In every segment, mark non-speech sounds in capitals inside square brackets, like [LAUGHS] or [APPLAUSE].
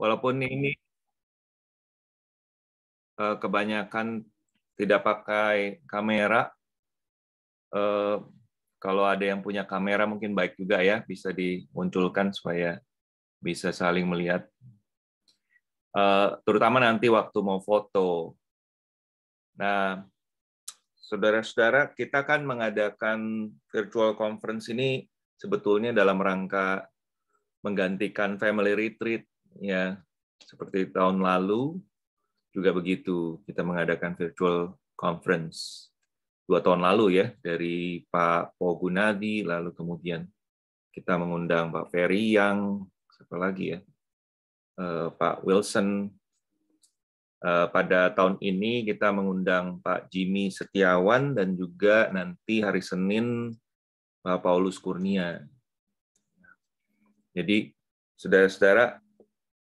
walaupun ini eh, kebanyakan tidak pakai kamera. Eh, kalau ada yang punya kamera mungkin baik juga ya, bisa dimunculkan supaya bisa saling melihat. Eh, terutama nanti waktu mau foto. Nah, saudara-saudara, kita kan mengadakan virtual conference ini sebetulnya dalam rangka menggantikan family retreat ya seperti tahun lalu juga begitu kita mengadakan virtual conference dua tahun lalu ya dari Pak Pogunadi lalu kemudian kita mengundang Pak Ferry yang siapa lagi ya eh, Pak Wilson eh, pada tahun ini kita mengundang Pak Jimmy Setiawan dan juga nanti hari Senin Pak Paulus Kurnia jadi saudara-saudara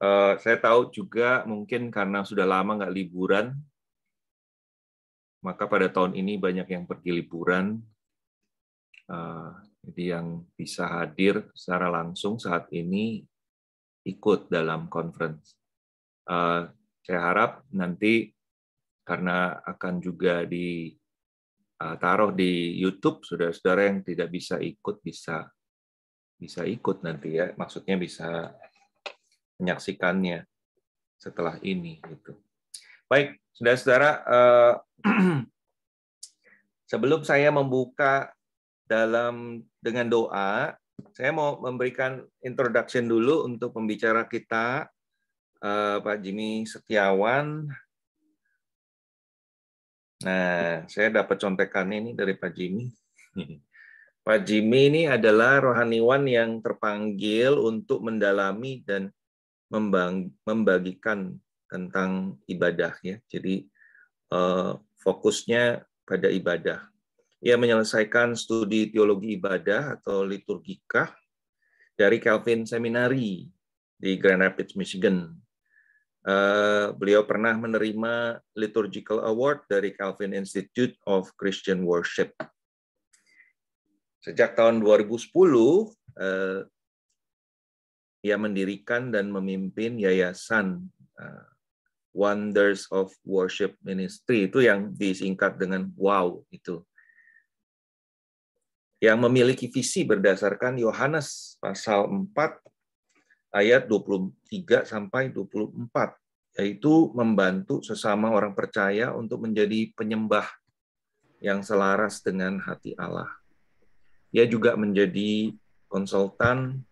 Eh, saya tahu juga mungkin karena sudah lama nggak liburan, maka pada tahun ini banyak yang pergi liburan. Eh, jadi yang bisa hadir secara langsung saat ini ikut dalam conference. Eh, saya harap nanti karena akan juga di taruh di YouTube, saudara-saudara yang tidak bisa ikut bisa bisa ikut nanti ya. Maksudnya bisa menyaksikannya setelah ini gitu. Baik, Saudara-saudara, eh, [CLEARS THROAT] sebelum saya membuka dalam dengan doa, saya mau memberikan introduction dulu untuk pembicara kita eh, Pak Jimmy Setiawan. Nah, saya dapat contekan ini dari Pak Jimmy. [LAUGHS] Pak Jimmy ini adalah rohaniwan yang terpanggil untuk mendalami dan membagikan tentang ibadah ya. Jadi eh, fokusnya pada ibadah. Ia menyelesaikan studi teologi ibadah atau liturgika dari Calvin Seminary di Grand Rapids, Michigan. Eh, beliau pernah menerima liturgical award dari Calvin Institute of Christian Worship. Sejak tahun 2010, ia mendirikan dan memimpin yayasan uh, Wonders of Worship Ministry itu yang disingkat dengan WOW itu. Yang memiliki visi berdasarkan Yohanes pasal 4 ayat 23 sampai 24 yaitu membantu sesama orang percaya untuk menjadi penyembah yang selaras dengan hati Allah. Ia juga menjadi konsultan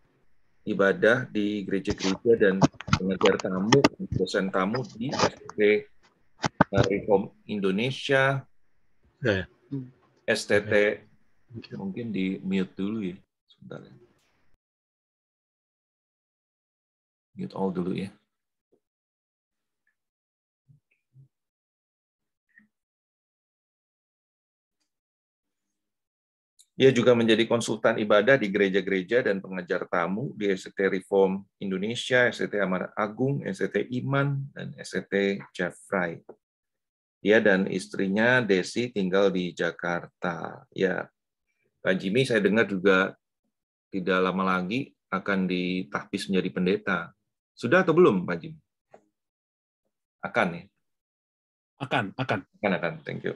ibadah di gereja-gereja dan pengajar tamu, dosen tamu di STT eh, Reform Indonesia, ya, ya. STT ya, ya. mungkin di mute dulu ya, sebentar ya. Mute all dulu ya. Ia juga menjadi konsultan ibadah di gereja-gereja dan pengajar tamu di SCT Reform Indonesia, SCT Amar Agung, SCT Iman, dan SCT Jeffrey. Ia dan istrinya Desi tinggal di Jakarta. Ya, Pak Jimmy saya dengar juga tidak lama lagi akan ditahbis menjadi pendeta. Sudah atau belum, Pak Jimmy? Akan ya? Akan, akan. Akan, akan. Thank you.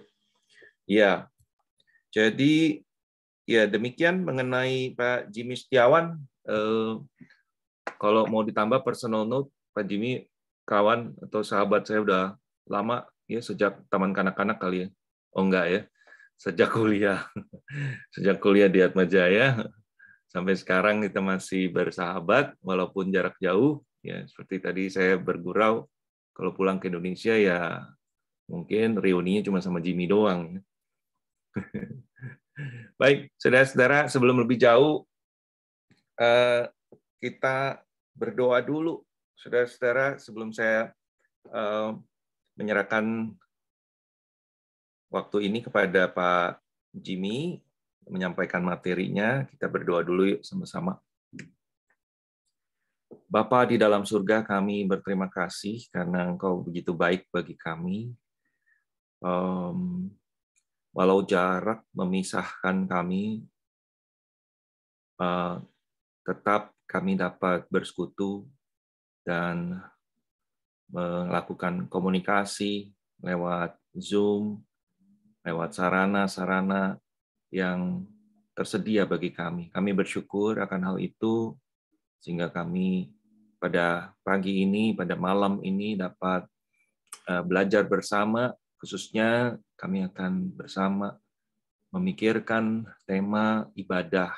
Ya, jadi Ya, demikian mengenai Pak Jimmy Setiawan. Eh, kalau mau ditambah personal note, Pak Jimmy, kawan atau sahabat saya udah lama, ya sejak taman kanak-kanak kali ya. Oh enggak ya, sejak kuliah. [LAUGHS] sejak kuliah di Atmajaya, sampai sekarang kita masih bersahabat, walaupun jarak jauh. Ya, seperti tadi saya bergurau, kalau pulang ke Indonesia ya mungkin reuninya cuma sama Jimmy doang. Ya. [LAUGHS] Baik, saudara-saudara, sebelum lebih jauh, eh, kita berdoa dulu, saudara-saudara, sebelum saya eh, menyerahkan waktu ini kepada Pak Jimmy menyampaikan materinya, kita berdoa dulu yuk sama-sama. Bapa di dalam surga, kami berterima kasih karena Engkau begitu baik bagi kami walau jarak memisahkan kami, eh, tetap kami dapat bersekutu dan melakukan komunikasi lewat Zoom, lewat sarana-sarana yang tersedia bagi kami. Kami bersyukur akan hal itu, sehingga kami pada pagi ini, pada malam ini dapat eh, belajar bersama, khususnya kami akan bersama memikirkan tema ibadah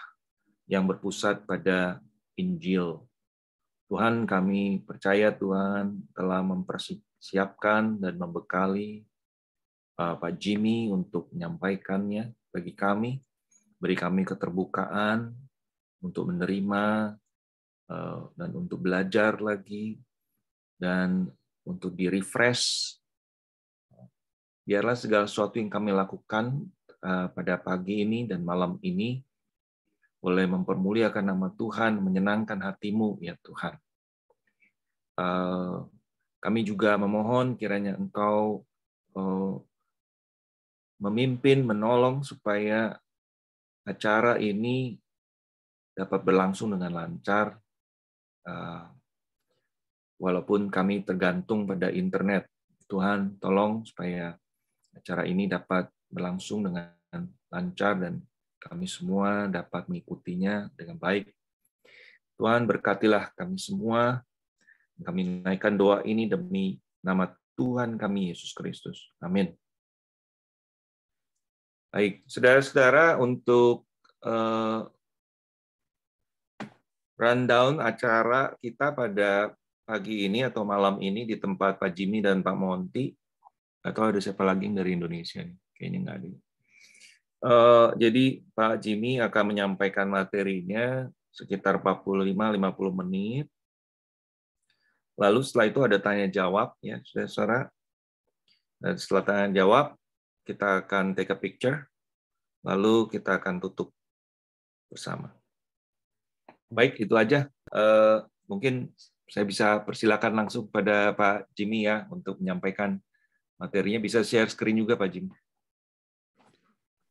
yang berpusat pada Injil. Tuhan kami percaya Tuhan telah mempersiapkan dan membekali uh, Pak Jimmy untuk menyampaikannya bagi kami. Beri kami keterbukaan untuk menerima uh, dan untuk belajar lagi dan untuk di-refresh Biarlah segala sesuatu yang kami lakukan eh, pada pagi ini dan malam ini boleh mempermuliakan nama Tuhan, menyenangkan hatimu ya Tuhan. Eh, kami juga memohon kiranya Engkau eh, memimpin, menolong supaya acara ini dapat berlangsung dengan lancar, walaupun kami tergantung pada internet. Tuhan, tolong supaya acara ini dapat berlangsung dengan lancar dan kami semua dapat mengikutinya dengan baik. Tuhan berkatilah kami semua. Kami naikkan doa ini demi nama Tuhan kami Yesus Kristus. Amin. Baik, saudara-saudara untuk uh, rundown acara kita pada pagi ini atau malam ini di tempat Pak Jimmy dan Pak Monti atau ada siapa lagi yang dari Indonesia? Kayaknya nggak ada. Uh, jadi Pak Jimmy akan menyampaikan materinya sekitar 45-50 menit. Lalu setelah itu ada tanya jawab ya, saudara. Dan setelah tanya jawab, kita akan take a picture, lalu kita akan tutup bersama. Baik, itu aja. Uh, mungkin saya bisa persilakan langsung pada Pak Jimmy ya untuk menyampaikan materinya. Bisa share screen juga Pak Jim.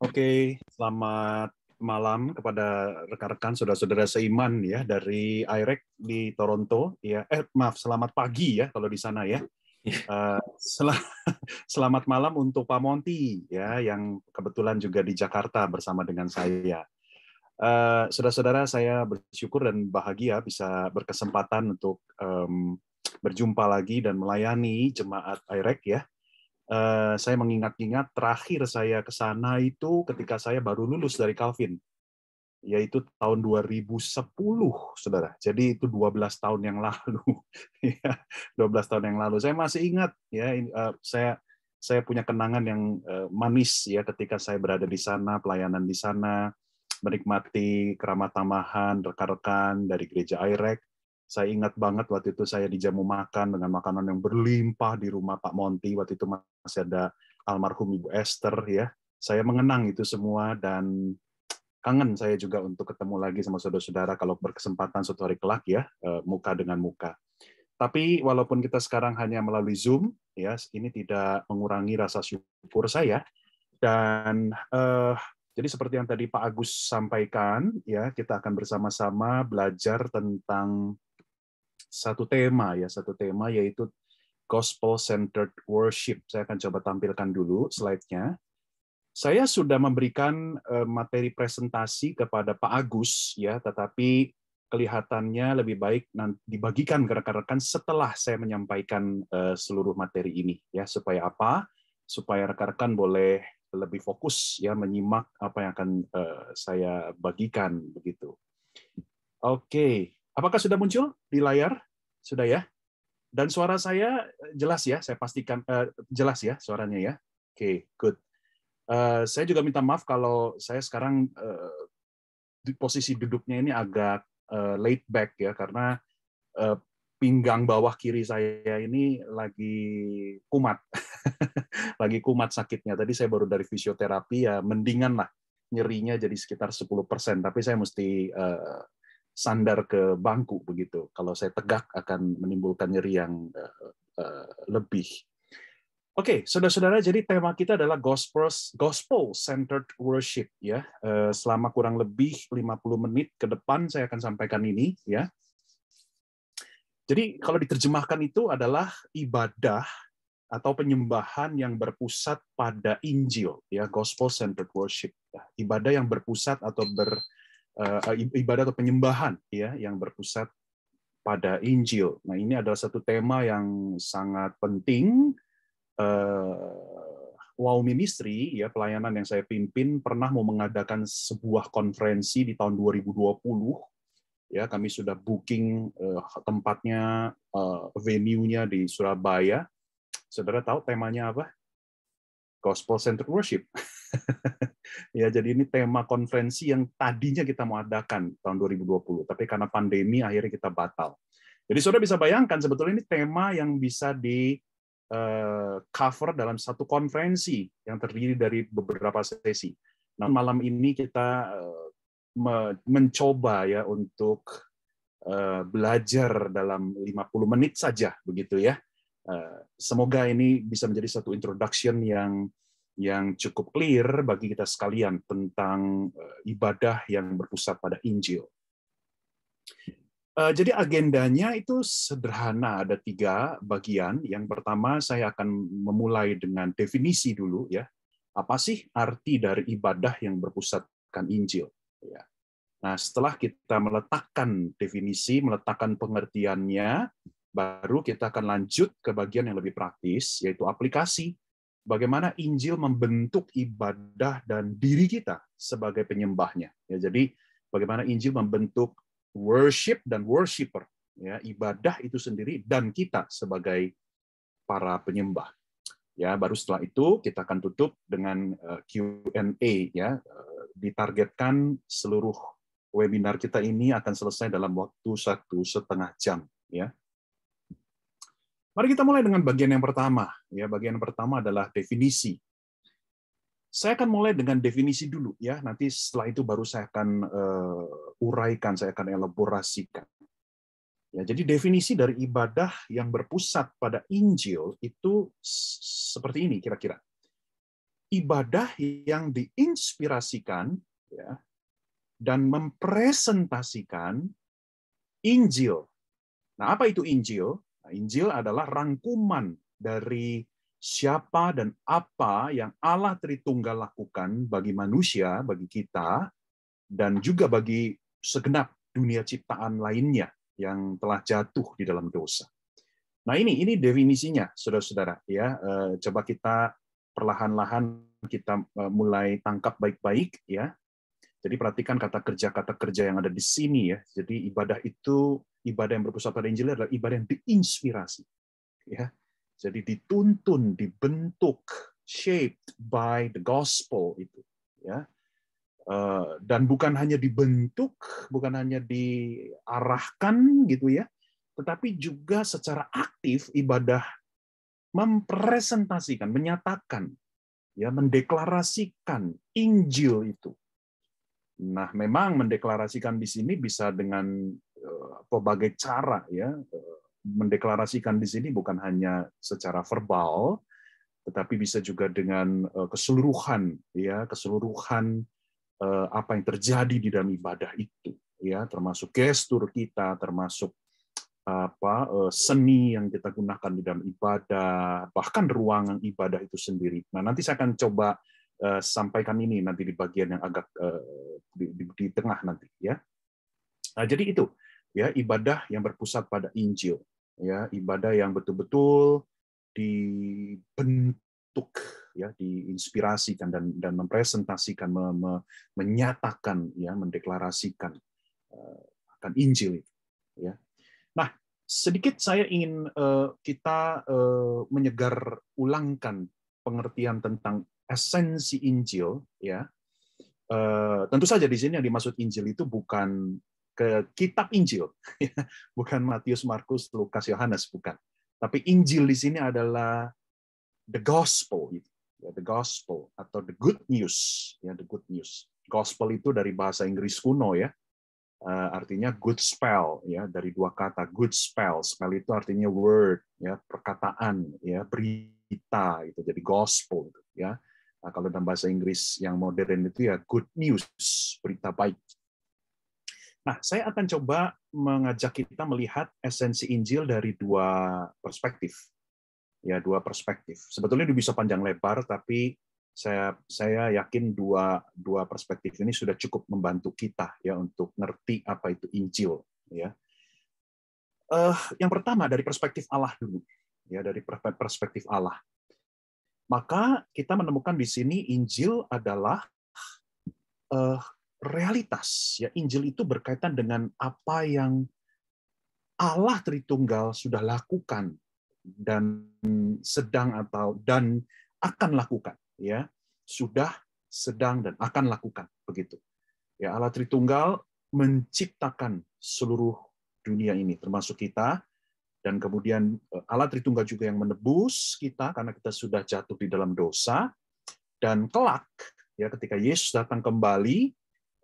Oke, selamat malam kepada rekan-rekan saudara-saudara seiman ya dari IREC di Toronto ya eh maaf selamat pagi ya kalau di sana ya uh, iya. eh, sel [LAUGHS] selamat malam untuk Pak Monti ya yang kebetulan juga di Jakarta bersama dengan saya uh, saudara-saudara saya bersyukur dan bahagia bisa berkesempatan untuk um, berjumpa lagi dan melayani jemaat IREC ya Eh, saya mengingat-ingat terakhir saya ke sana itu ketika saya baru lulus dari Calvin, yaitu tahun 2010, saudara. Jadi itu 12 tahun yang lalu, 12 [LAUGHS] ya, tahun yang lalu. Saya masih ingat, ya, eh, saya saya punya kenangan yang eh, manis ya ketika saya berada di sana, pelayanan di sana, menikmati keramat tamahan rekan-rekan dari gereja Irek saya ingat banget waktu itu saya dijamu makan dengan makanan yang berlimpah di rumah Pak Monti. Waktu itu masih ada almarhum Ibu Esther ya. Saya mengenang itu semua dan kangen saya juga untuk ketemu lagi sama saudara-saudara kalau berkesempatan suatu hari kelak ya, eh, muka dengan muka. Tapi walaupun kita sekarang hanya melalui Zoom, ya ini tidak mengurangi rasa syukur saya. Dan eh, jadi seperti yang tadi Pak Agus sampaikan, ya kita akan bersama-sama belajar tentang satu tema ya, satu tema yaitu gospel-centered worship. Saya akan coba tampilkan dulu slide-nya. Saya sudah memberikan eh, materi presentasi kepada Pak Agus ya, tetapi kelihatannya lebih baik nanti dibagikan ke rekan-rekan setelah saya menyampaikan eh, seluruh materi ini ya supaya apa? Supaya rekan-rekan boleh lebih fokus ya menyimak apa yang akan eh, saya bagikan begitu. Oke, Apakah sudah muncul di layar? Sudah ya? Dan suara saya eh, jelas ya, saya pastikan uh, jelas ya suaranya ya. Oke, okay, good. Uh, saya juga minta maaf kalau saya sekarang uh, di posisi duduknya ini agak uh, laid back ya karena uh, pinggang bawah kiri saya ini lagi kumat. [LAUGHS] lagi kumat sakitnya. Tadi saya baru dari fisioterapi ya mendingan lah nyerinya jadi sekitar 10%, tapi saya mesti uh, sandar ke bangku begitu. Kalau saya tegak akan menimbulkan nyeri yang eh, eh, lebih. Oke, okay, saudara-saudara, jadi tema kita adalah gospel centered worship ya. Eh, selama kurang lebih 50 menit ke depan saya akan sampaikan ini ya. Jadi kalau diterjemahkan itu adalah ibadah atau penyembahan yang berpusat pada Injil ya, gospel centered worship. Ibadah yang berpusat atau ber, Eh, eh, ibadah atau penyembahan ya yang berpusat pada Injil. Nah, ini adalah satu tema yang sangat penting. Eh, wow Ministry, ya pelayanan yang saya pimpin pernah mau mengadakan sebuah konferensi di tahun 2020. Ya, kami sudah booking tempatnya, venue-nya di Surabaya. Saudara tahu temanya apa? Gospel Centered Worship. [LAUGHS] Ya, jadi ini tema konferensi yang tadinya kita mau adakan tahun 2020, tapi karena pandemi akhirnya kita batal. Jadi Saudara bisa bayangkan sebetulnya ini tema yang bisa di eh, cover dalam satu konferensi yang terdiri dari beberapa sesi. Nah, malam ini kita eh, mencoba ya untuk eh, belajar dalam 50 menit saja begitu ya. Semoga ini bisa menjadi satu introduction yang yang cukup clear bagi kita sekalian tentang eh, ibadah yang berpusat pada Injil. Eh, jadi agendanya itu sederhana, ada tiga bagian. Yang pertama saya akan memulai dengan definisi dulu ya. Apa sih arti dari ibadah yang berpusatkan Injil? Ya. Nah setelah kita meletakkan definisi, meletakkan pengertiannya, baru kita akan lanjut ke bagian yang lebih praktis, yaitu aplikasi bagaimana Injil membentuk ibadah dan diri kita sebagai penyembahnya. Ya, jadi bagaimana Injil membentuk worship dan worshiper, ya, ibadah itu sendiri dan kita sebagai para penyembah. Ya, baru setelah itu kita akan tutup dengan eh, Q&A ya. Eh, ditargetkan seluruh webinar kita ini akan selesai dalam waktu satu setengah jam ya. Mari kita mulai dengan bagian yang pertama. Ya, bagian pertama adalah definisi. Saya akan mulai dengan definisi dulu ya. Nanti setelah itu baru saya akan uh, uraikan, saya akan elaborasikan. Ya, jadi definisi dari ibadah yang berpusat pada Injil itu seperti ini kira-kira. Ibadah yang diinspirasikan ya, dan mempresentasikan Injil. Nah, apa itu Injil? Nah, Injil adalah rangkuman dari siapa dan apa yang Allah Tritunggal lakukan bagi manusia, bagi kita, dan juga bagi segenap dunia ciptaan lainnya yang telah jatuh di dalam dosa. Nah ini ini definisinya, saudara-saudara ya. Eh, coba kita perlahan-lahan kita eh, mulai tangkap baik-baik ya. Jadi perhatikan kata kerja kata kerja yang ada di sini ya. Jadi ibadah itu ibadah yang berpusat pada Injil adalah ibadah yang diinspirasi. Ya. Jadi dituntun, dibentuk, shaped by the gospel itu, ya. Eh, dan bukan hanya dibentuk, bukan hanya diarahkan gitu ya, tetapi juga secara aktif ibadah mempresentasikan, menyatakan, ya, mendeklarasikan Injil itu Nah, memang mendeklarasikan di sini bisa dengan berbagai eh, cara ya. Eh, mendeklarasikan di sini bukan hanya secara verbal, tetapi bisa juga dengan eh, keseluruhan ya, keseluruhan apa yang terjadi di dalam ibadah itu ya, termasuk gestur kita, termasuk apa seni yang kita gunakan di dalam ibadah, bahkan ruangan ibadah itu sendiri. Nah, nanti saya akan coba Eh, sampaikan ini nanti di bagian yang agak eh, di, di, di tengah nanti ya. Nah, jadi itu ya ibadah yang berpusat pada Injil ya ibadah yang betul-betul dibentuk ya diinspirasikan dan dan mempresentasikan me, me, menyatakan ya mendeklarasikan uh, akan Injil itu ya. Nah, sedikit saya ingin uh, kita uh, menyegar ulangkan pengertian tentang esensi Injil ya eh, tentu saja di sini yang dimaksud Injil itu bukan ke kitab Injil, [LAUGHS] ya. bukan Matius, Markus, Lukas, Yohanes, bukan. Tapi Injil di sini adalah the gospel, gitu. ya, the gospel atau the good news, ya the good news. Gospel itu dari bahasa Inggris kuno ya, eh, artinya good spell ya dari dua kata good spell. Spell itu artinya word ya perkataan ya berita itu jadi gospel gitu, ya Nah, kalau dalam bahasa Inggris yang modern itu ya good news, berita baik. Nah, saya akan coba mengajak kita melihat esensi Injil dari dua perspektif. Ya, dua perspektif. Sebetulnya bisa panjang lebar, tapi saya saya yakin dua dua perspektif ini sudah cukup membantu kita ya untuk ngerti apa itu Injil. Ya. Uh, yang pertama dari perspektif Allah dulu. Ya, dari perspektif Allah. Maka kita menemukan di sini Injil adalah eh, realitas. Ya, Injil itu berkaitan dengan apa yang Allah Tritunggal sudah lakukan dan sedang atau dan akan lakukan. Ya, sudah, sedang dan akan lakukan begitu. Ya, Allah Tritunggal menciptakan seluruh dunia ini, termasuk kita, dan kemudian eh, alat Tritunggal juga yang menebus kita karena kita sudah jatuh di dalam dosa dan kelak ya ketika Yesus datang kembali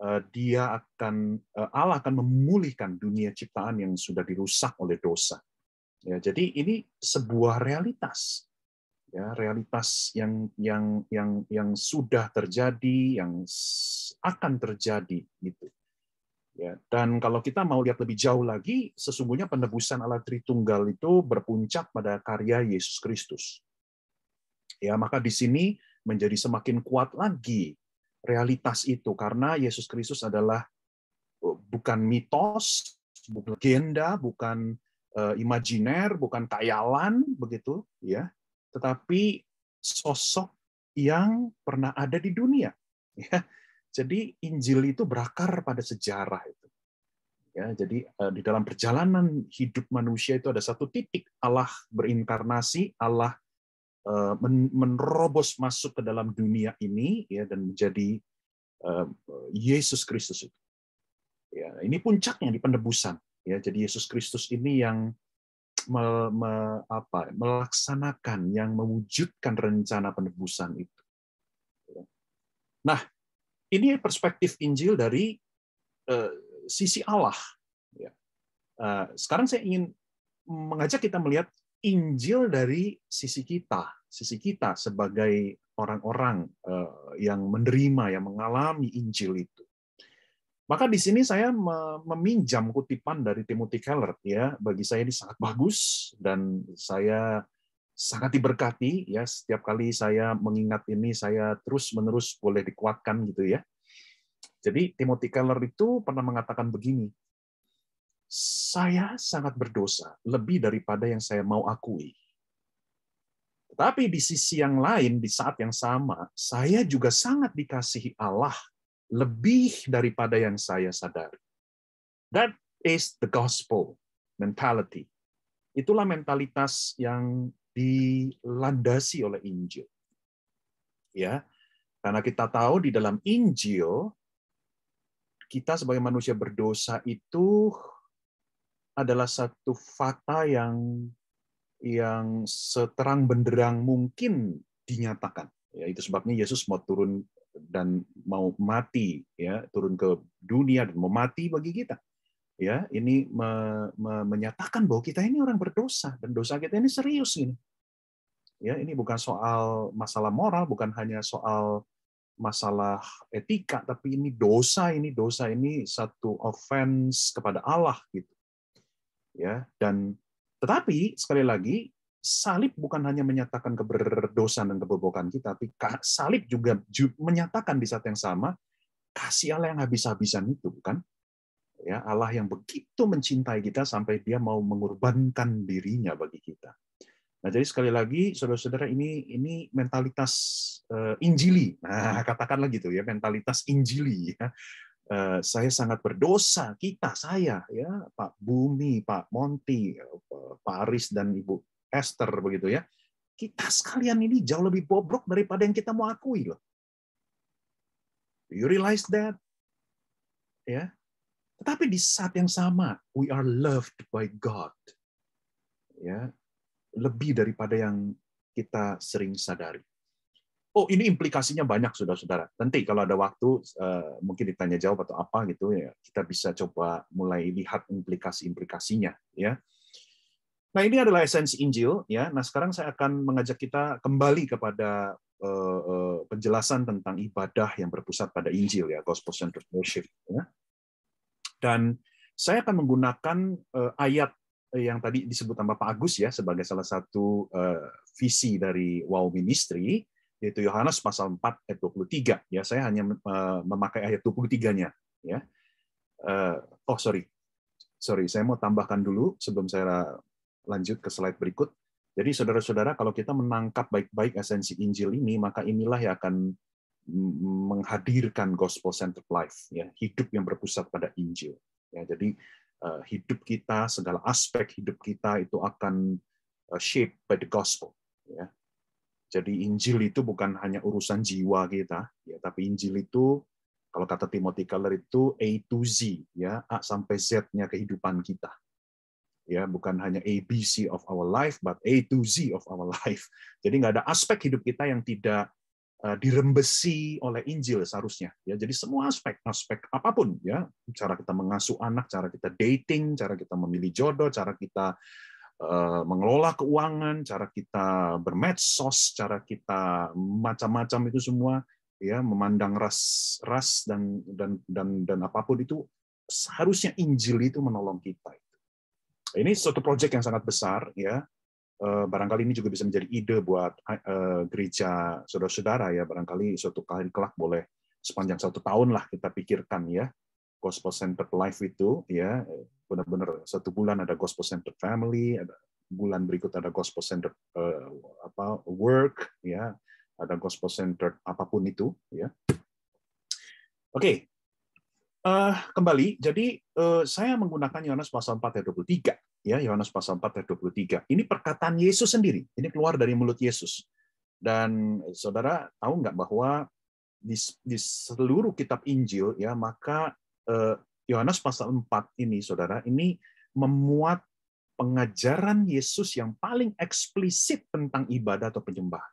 eh, dia akan eh, Allah akan memulihkan dunia ciptaan yang sudah dirusak oleh dosa. Ya, jadi ini sebuah realitas. Ya, realitas yang yang yang yang sudah terjadi, yang akan terjadi gitu. Ya, dan kalau kita mau lihat lebih jauh lagi, sesungguhnya penebusan Allah Tritunggal itu berpuncak pada karya Yesus Kristus. Ya, maka di sini menjadi semakin kuat lagi realitas itu karena Yesus Kristus adalah eh, bukan mitos, bukan legenda, bukan uh, imajiner, bukan kayalan begitu, ya, tetapi sosok yang pernah ada di dunia. [LAUGHS] Ya. Jadi Injil itu berakar pada sejarah itu. Ya, jadi eh, di dalam perjalanan hidup manusia itu ada satu titik Allah berinkarnasi, Allah eh, menerobos masuk ke dalam dunia ini ya dan menjadi eh, Yesus Kristus itu. Ya, ini puncaknya di penebusan. Ya, jadi Yesus Kristus ini yang me, me, apa, melaksanakan, yang mewujudkan rencana penebusan itu. Ya. Nah, ini perspektif Injil dari eh, sisi Allah. Ya. Eh, sekarang saya ingin mengajak kita melihat Injil dari sisi kita, sisi kita sebagai orang-orang eh, yang menerima, yang mengalami Injil itu. Maka di sini saya meminjam kutipan dari Timothy Keller ya, bagi saya ini sangat bagus dan saya sangat diberkati ya setiap kali saya mengingat ini saya terus-menerus boleh dikuatkan gitu ya. Jadi Timothy Keller itu pernah mengatakan begini, saya sangat berdosa lebih daripada yang saya mau akui. Tetapi di sisi yang lain, di saat yang sama, saya juga sangat dikasihi Allah lebih daripada yang saya sadari. That is the gospel mentality. Itulah mentalitas yang dilandasi oleh Injil. Ya. Karena kita tahu di dalam Injil kita sebagai manusia berdosa itu adalah satu fakta yang yang seterang benderang mungkin dinyatakan. Ya, itu sebabnya Yesus mau turun dan mau mati, ya, turun ke dunia dan mau mati bagi kita ya ini me, me, menyatakan bahwa kita ini orang berdosa dan dosa kita ini serius ini ya ini bukan soal masalah moral bukan hanya soal masalah etika tapi ini dosa ini dosa ini satu offense kepada Allah gitu ya dan tetapi sekali lagi salib bukan hanya menyatakan keberdosaan dan kebobokan kita tapi salib juga menyatakan di saat yang sama kasih Allah yang habis-habisan itu bukan ya Allah yang begitu mencintai kita sampai Dia mau mengorbankan dirinya bagi kita. Nah, jadi sekali lagi saudara-saudara ini ini mentalitas uh, Injili. Nah, [LAUGHS] katakanlah gitu ya, mentalitas Injili ya. Uh, saya sangat berdosa, kita saya ya, Pak Bumi, Pak Monti, eh, Pak Aris dan Ibu Esther begitu ya. Kita sekalian ini jauh lebih bobrok daripada yang kita mau akui loh. Do you realize that? Ya, tetapi di saat yang sama, we are loved by God. Ya, lebih daripada yang kita sering sadari. Oh, ini implikasinya banyak, saudara-saudara. Nanti kalau ada waktu, eh, mungkin ditanya jawab atau apa gitu ya, kita bisa coba mulai lihat implikasi-implikasinya. Ya, nah ini adalah esensi Injil. Ya, nah sekarang saya akan mengajak kita kembali kepada eh, eh, penjelasan tentang ibadah yang berpusat pada Injil ya, gospel centered worship. Ya. Dan saya akan menggunakan eh, ayat eh, yang tadi disebut sama Pak Agus ya sebagai salah satu eh, visi dari Wow Ministry yaitu Yohanes pasal 4 ayat 23 ya saya hanya memakai ayat 23-nya ya oh sorry sorry saya mau tambahkan dulu sebelum saya lanjut ke slide berikut jadi saudara-saudara kalau kita menangkap baik-baik esensi Injil ini maka inilah yang akan menghadirkan gospel centered life ya hidup yang berpusat pada Injil ya jadi uh, hidup kita segala aspek hidup kita itu akan uh, shaped by the gospel ya jadi Injil itu bukan hanya urusan jiwa kita ya tapi Injil itu kalau kata Timothy Keller itu A to Z ya A sampai Z-nya kehidupan kita ya bukan hanya ABC of our life but A to Z of our [LAUGHS] life jadi nggak ada aspek hidup kita yang tidak Eh, dirembesi oleh Injil seharusnya ya jadi semua aspek aspek apapun ya cara kita mengasuh anak cara kita dating cara kita memilih jodoh cara kita eh, mengelola keuangan cara kita bermedsos cara kita macam-macam itu semua ya memandang ras ras dan dan dan dan apapun itu seharusnya Injil itu menolong kita ini suatu proyek yang sangat besar ya Eh, barangkali ini juga bisa menjadi ide buat eh, eh, gereja saudara-saudara ya barangkali suatu kali kelak boleh sepanjang satu tahun lah kita pikirkan ya gospel centered life itu ya benar-benar satu bulan ada gospel center family ada bulan berikut ada gospel center apa work ya ada gospel center apapun itu ya oke okay. uh, kembali jadi uh, saya menggunakan Yohanes pasal 4 ayat 23 ya Yohanes pasal 4 ayat 23. Ini perkataan Yesus sendiri. Ini keluar dari mulut Yesus. Dan saudara tahu nggak bahwa di, di seluruh kitab Injil ya maka eh, Yohanes eh, pasal 4 ini saudara ini memuat pengajaran Yesus yang paling eksplisit tentang ibadah atau penyembahan.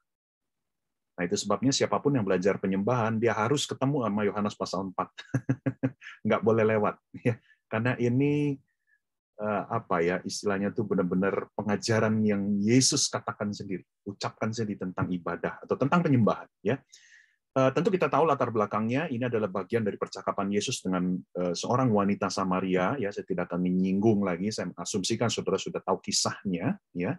Nah, itu sebabnya siapapun yang belajar penyembahan, dia harus ketemu sama Yohanes pasal 4. [LAUGHS] Nggak boleh lewat. Ya. Karena ini Eh, apa ya istilahnya itu benar-benar pengajaran yang Yesus katakan sendiri, ucapkan sendiri tentang ibadah atau tentang penyembahan ya. Eh, tentu kita tahu latar belakangnya ini adalah bagian dari percakapan Yesus dengan eh, seorang wanita Samaria ya saya tidak akan menyinggung lagi saya asumsikan saudara sudah tahu kisahnya ya.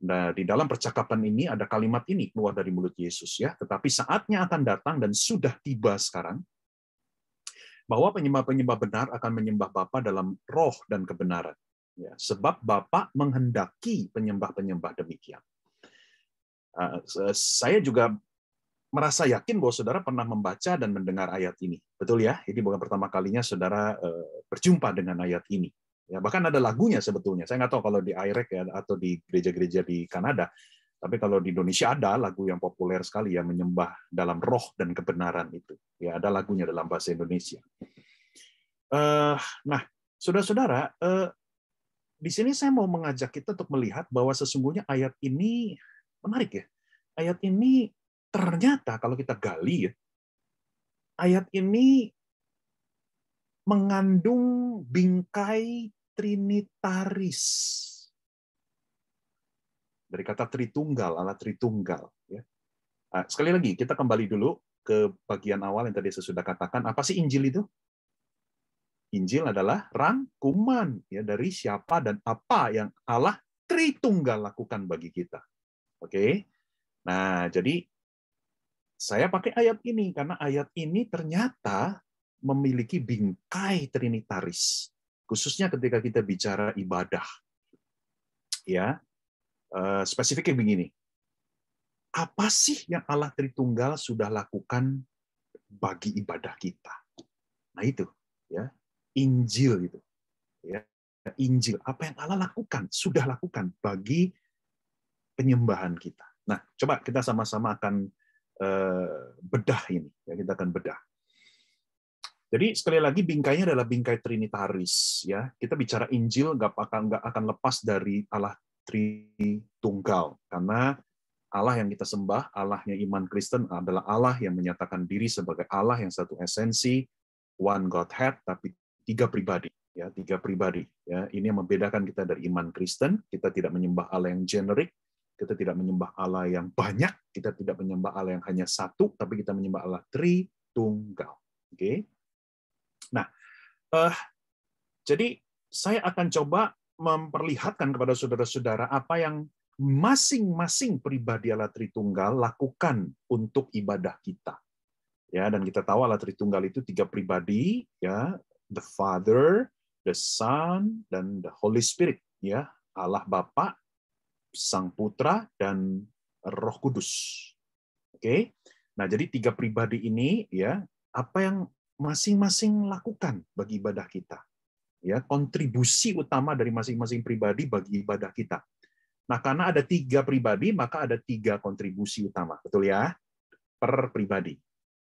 Nah, di dalam percakapan ini ada kalimat ini keluar dari mulut Yesus ya, tetapi saatnya akan datang dan sudah tiba sekarang bahwa penyembah-penyembah benar akan menyembah Bapa dalam roh dan kebenaran. Ya, sebab Bapa menghendaki penyembah-penyembah demikian. Ah, saya juga merasa yakin bahwa saudara pernah membaca dan mendengar ayat ini. Betul ya? Ini bukan pertama kalinya saudara eh, berjumpa dengan ayat ini. Ya, bahkan ada lagunya sebetulnya. Saya nggak tahu kalau di IREC ya atau di gereja-gereja di Kanada tapi kalau di Indonesia ada lagu yang populer sekali yang menyembah dalam roh dan kebenaran itu. Ya ada lagunya dalam bahasa Indonesia. Uh, nah, saudara-saudara, uh, di sini saya mau mengajak kita untuk melihat bahwa sesungguhnya ayat ini menarik ya. Ayat ini ternyata kalau kita gali ya, ayat ini mengandung bingkai trinitaris dari kata tritunggal Allah tritunggal ya. Ah, sekali lagi kita kembali dulu ke bagian awal yang tadi saya sudah katakan apa sih Injil itu? Injil adalah rangkuman ya dari siapa dan apa yang Allah Tritunggal lakukan bagi kita. Oke. Nah, jadi saya pakai ayat ini karena ayat ini ternyata memiliki bingkai trinitaris, khususnya ketika kita bicara ibadah. Ya. Eh, spesifiknya begini. Apa sih yang Allah Tritunggal sudah lakukan bagi ibadah kita? Nah itu, ya Injil itu, ya Injil. Apa yang Allah lakukan sudah lakukan bagi penyembahan kita. Nah, coba kita sama-sama akan eh, bedah ini. Ya, kita akan bedah. Jadi sekali lagi bingkainya adalah bingkai trinitaris ya. Kita bicara Injil nggak akan nggak akan lepas dari Allah Tri tunggal karena Allah yang kita sembah, Allahnya iman Kristen adalah Allah yang menyatakan diri sebagai Allah yang satu esensi, one Godhead, tapi tiga pribadi. Ya, tiga pribadi. Ya, ini yang membedakan kita dari iman Kristen. Kita tidak menyembah Allah yang generik, kita tidak menyembah Allah yang banyak, kita tidak menyembah Allah yang hanya satu, tapi kita menyembah Allah tunggal, Oke. Okay? Nah, uh, jadi saya akan coba memperlihatkan kepada saudara-saudara apa yang masing-masing pribadi Allah Tritunggal lakukan untuk ibadah kita. Ya, dan kita tahu Allah Tritunggal itu tiga pribadi, ya, the Father, the Son, dan the Holy Spirit, ya, Allah Bapa, Sang Putra, dan Roh Kudus. Oke. Nah, jadi tiga pribadi ini ya, apa yang masing-masing lakukan bagi ibadah kita ya kontribusi utama dari masing-masing pribadi bagi ibadah kita. Nah, karena ada tiga pribadi, maka ada tiga kontribusi utama, betul ya? Per pribadi.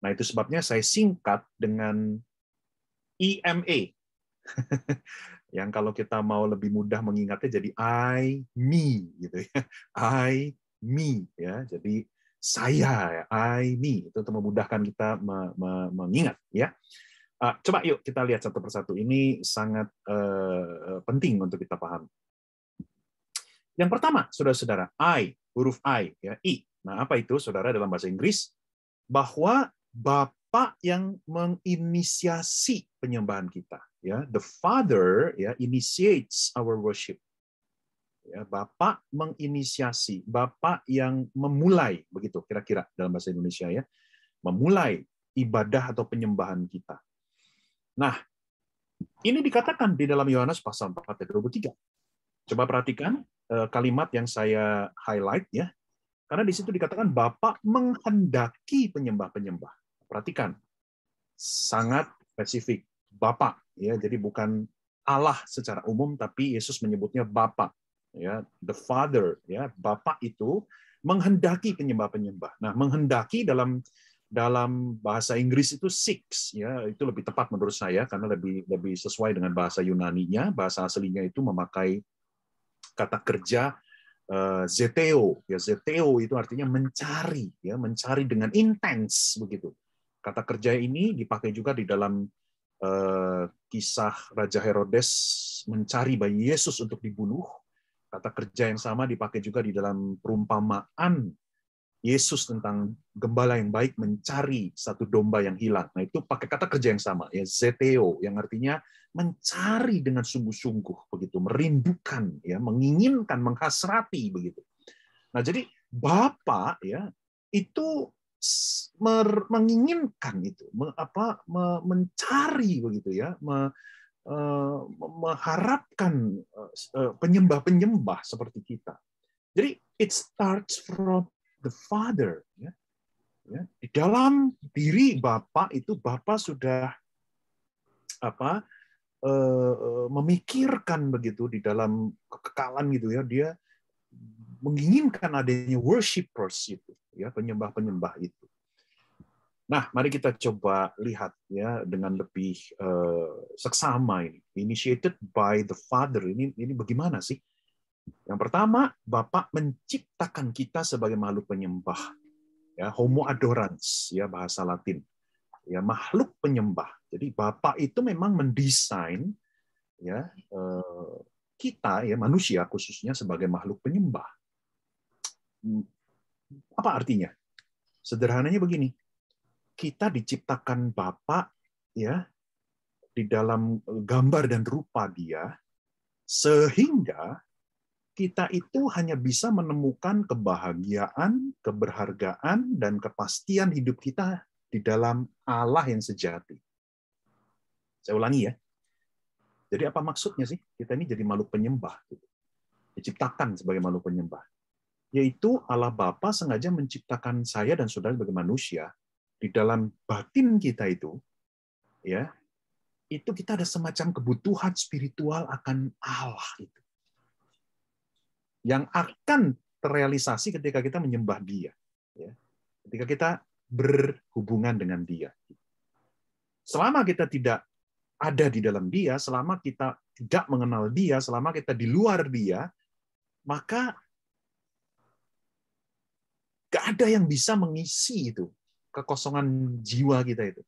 Nah, itu sebabnya saya singkat dengan IMA. E. [LAUGHS] Yang kalau kita mau lebih mudah mengingatnya jadi I, me, gitu ya. I, me, ya. Jadi saya, I, me. Itu untuk memudahkan kita mengingat, ya. Uh, coba yuk kita lihat satu persatu. Ini sangat uh, penting untuk kita paham. Yang pertama, saudara-saudara, I, huruf I, ya, I. Nah, apa itu, saudara, dalam bahasa Inggris? Bahwa Bapak yang menginisiasi penyembahan kita. Ya, the Father ya, initiates our worship. Ya, Bapak menginisiasi, Bapak yang memulai, begitu kira-kira dalam bahasa Indonesia ya, memulai ibadah atau penyembahan kita. Nah, ini dikatakan di dalam Yohanes pasal 4 ayat 23. Coba perhatikan eh, kalimat yang saya highlight ya. Karena di situ dikatakan Bapa menghendaki penyembah-penyembah. Perhatikan. Sangat spesifik. Bapa ya, jadi bukan Allah secara umum tapi Yesus menyebutnya Bapa ya, the Father ya. Bapa itu menghendaki penyembah-penyembah. Nah, menghendaki dalam dalam bahasa Inggris itu six ya itu lebih tepat menurut saya karena lebih lebih sesuai dengan bahasa Yunani-nya bahasa aslinya itu memakai kata kerja eh, zeteo ya zeteo itu artinya mencari ya mencari dengan intens begitu kata kerja ini dipakai juga di dalam eh, kisah Raja Herodes mencari bayi Yesus untuk dibunuh kata kerja yang sama dipakai juga di dalam perumpamaan Yesus tentang gembala yang baik mencari satu domba yang hilang. Nah, itu pakai kata kerja yang sama ya, zeteo yang artinya mencari dengan sungguh-sungguh begitu, merindukan ya, menginginkan, menghasrati begitu. Nah, jadi Bapak ya itu menginginkan itu, apa mencari begitu ya, eh, mengharapkan eh, eh, penyembah-penyembah seperti kita. Jadi it starts from the Father. Ya. Ya. Di dalam diri Bapak itu Bapak sudah apa eh, memikirkan begitu di dalam kekekalan gitu ya dia menginginkan adanya worshipers itu ya penyembah-penyembah itu. Nah, mari kita coba lihat ya dengan lebih uh, seksama ini. Initiated by the Father ini ini bagaimana sih yang pertama, Bapak menciptakan kita sebagai makhluk penyembah. Ya, homo adorans ya bahasa Latin. Ya, makhluk penyembah. Jadi Bapak itu memang mendesain ya eh, kita ya manusia khususnya sebagai makhluk penyembah. Hmm, apa artinya? Sederhananya begini. Kita diciptakan Bapak ya di dalam gambar dan rupa Dia sehingga kita itu hanya bisa menemukan kebahagiaan, keberhargaan, dan kepastian hidup kita di dalam Allah yang sejati. Saya ulangi ya. Jadi apa maksudnya sih kita ini jadi makhluk penyembah? Gitu. Diciptakan sebagai makhluk penyembah. Yaitu Allah Bapa sengaja menciptakan saya dan saudara sebagai manusia di dalam batin kita itu, ya itu kita ada semacam kebutuhan spiritual akan Allah itu yang akan terrealisasi ketika kita menyembah Dia, ya. ketika kita berhubungan dengan Dia. Selama kita tidak ada di dalam Dia, selama kita tidak mengenal Dia, selama kita di luar Dia, maka gak ada yang bisa mengisi itu kekosongan jiwa kita itu.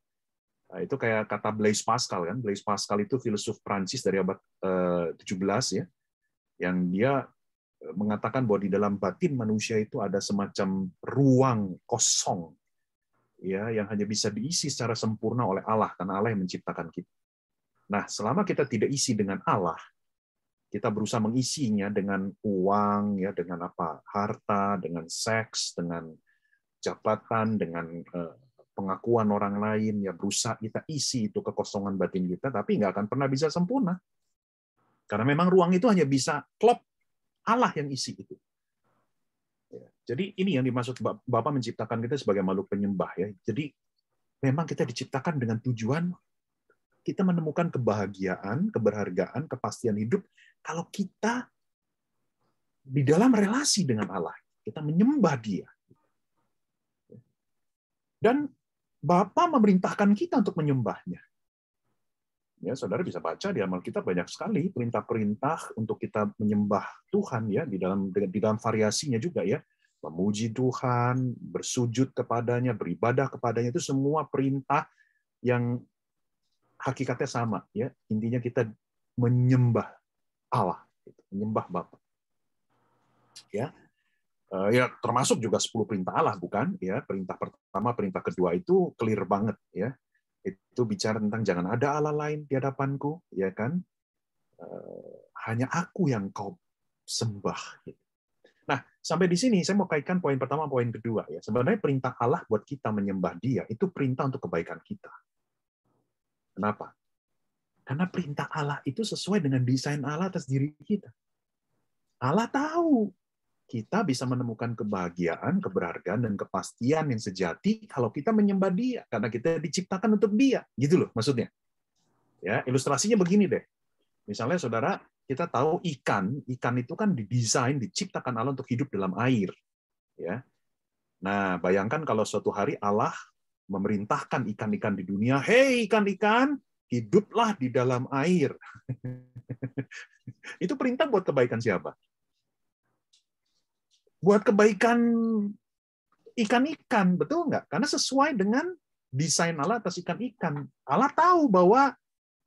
Nah, itu kayak kata Blaise Pascal kan. Blaise Pascal itu filsuf Prancis dari abad 17 eh, ya. Yang dia mengatakan bahwa di dalam batin manusia itu ada semacam ruang kosong ya yang hanya bisa diisi secara sempurna oleh Allah karena Allah yang menciptakan kita. Nah, selama kita tidak isi dengan Allah, kita berusaha mengisinya dengan uang ya dengan apa harta dengan seks dengan jabatan dengan eh, pengakuan orang lain ya berusaha kita isi itu kekosongan batin kita tapi nggak akan pernah bisa sempurna karena memang ruang itu hanya bisa klop Allah yang isi itu. Ya, jadi ini yang dimaksud Bapak menciptakan kita sebagai makhluk penyembah ya. Jadi memang kita diciptakan dengan tujuan kita menemukan kebahagiaan, keberhargaan, kepastian hidup kalau kita di dalam relasi dengan Allah, kita menyembah Dia. Dan Bapa memerintahkan kita untuk menyembahnya. Ya, saudara bisa baca di amal kita banyak sekali perintah-perintah untuk kita menyembah Tuhan ya di dalam di dalam variasinya juga ya. Memuji Tuhan, bersujud kepadanya, beribadah kepadanya itu semua perintah yang hakikatnya sama ya. Intinya kita menyembah Allah, gitu, menyembah Bapa. Ya. Eh, ya, termasuk juga 10 perintah Allah, bukan? Ya, perintah pertama, perintah kedua itu clear banget, ya itu bicara tentang jangan ada Allah lain di hadapanku, ya kan? Eh, hanya aku yang kau sembah. Gitu. Nah, sampai di sini saya mau kaitkan poin pertama, poin kedua ya. Sebenarnya perintah Allah buat kita menyembah Dia itu perintah untuk kebaikan kita. Kenapa? Karena perintah Allah itu sesuai dengan desain Allah atas diri kita. Allah tahu kita bisa menemukan kebahagiaan, keberhargaan, dan kepastian yang sejati kalau kita menyembah Dia, karena kita diciptakan untuk Dia, gitu loh maksudnya. Ya, ilustrasinya begini deh. Misalnya saudara, kita tahu ikan, ikan itu kan didesain, diciptakan Allah untuk hidup dalam air, ya. Nah, bayangkan kalau suatu hari Allah memerintahkan ikan-ikan di dunia, hei ikan-ikan, hiduplah di dalam air. [LAUGHS] itu perintah buat kebaikan siapa? buat kebaikan ikan-ikan, betul nggak? Karena sesuai dengan desain Allah atas ikan-ikan. Allah tahu bahwa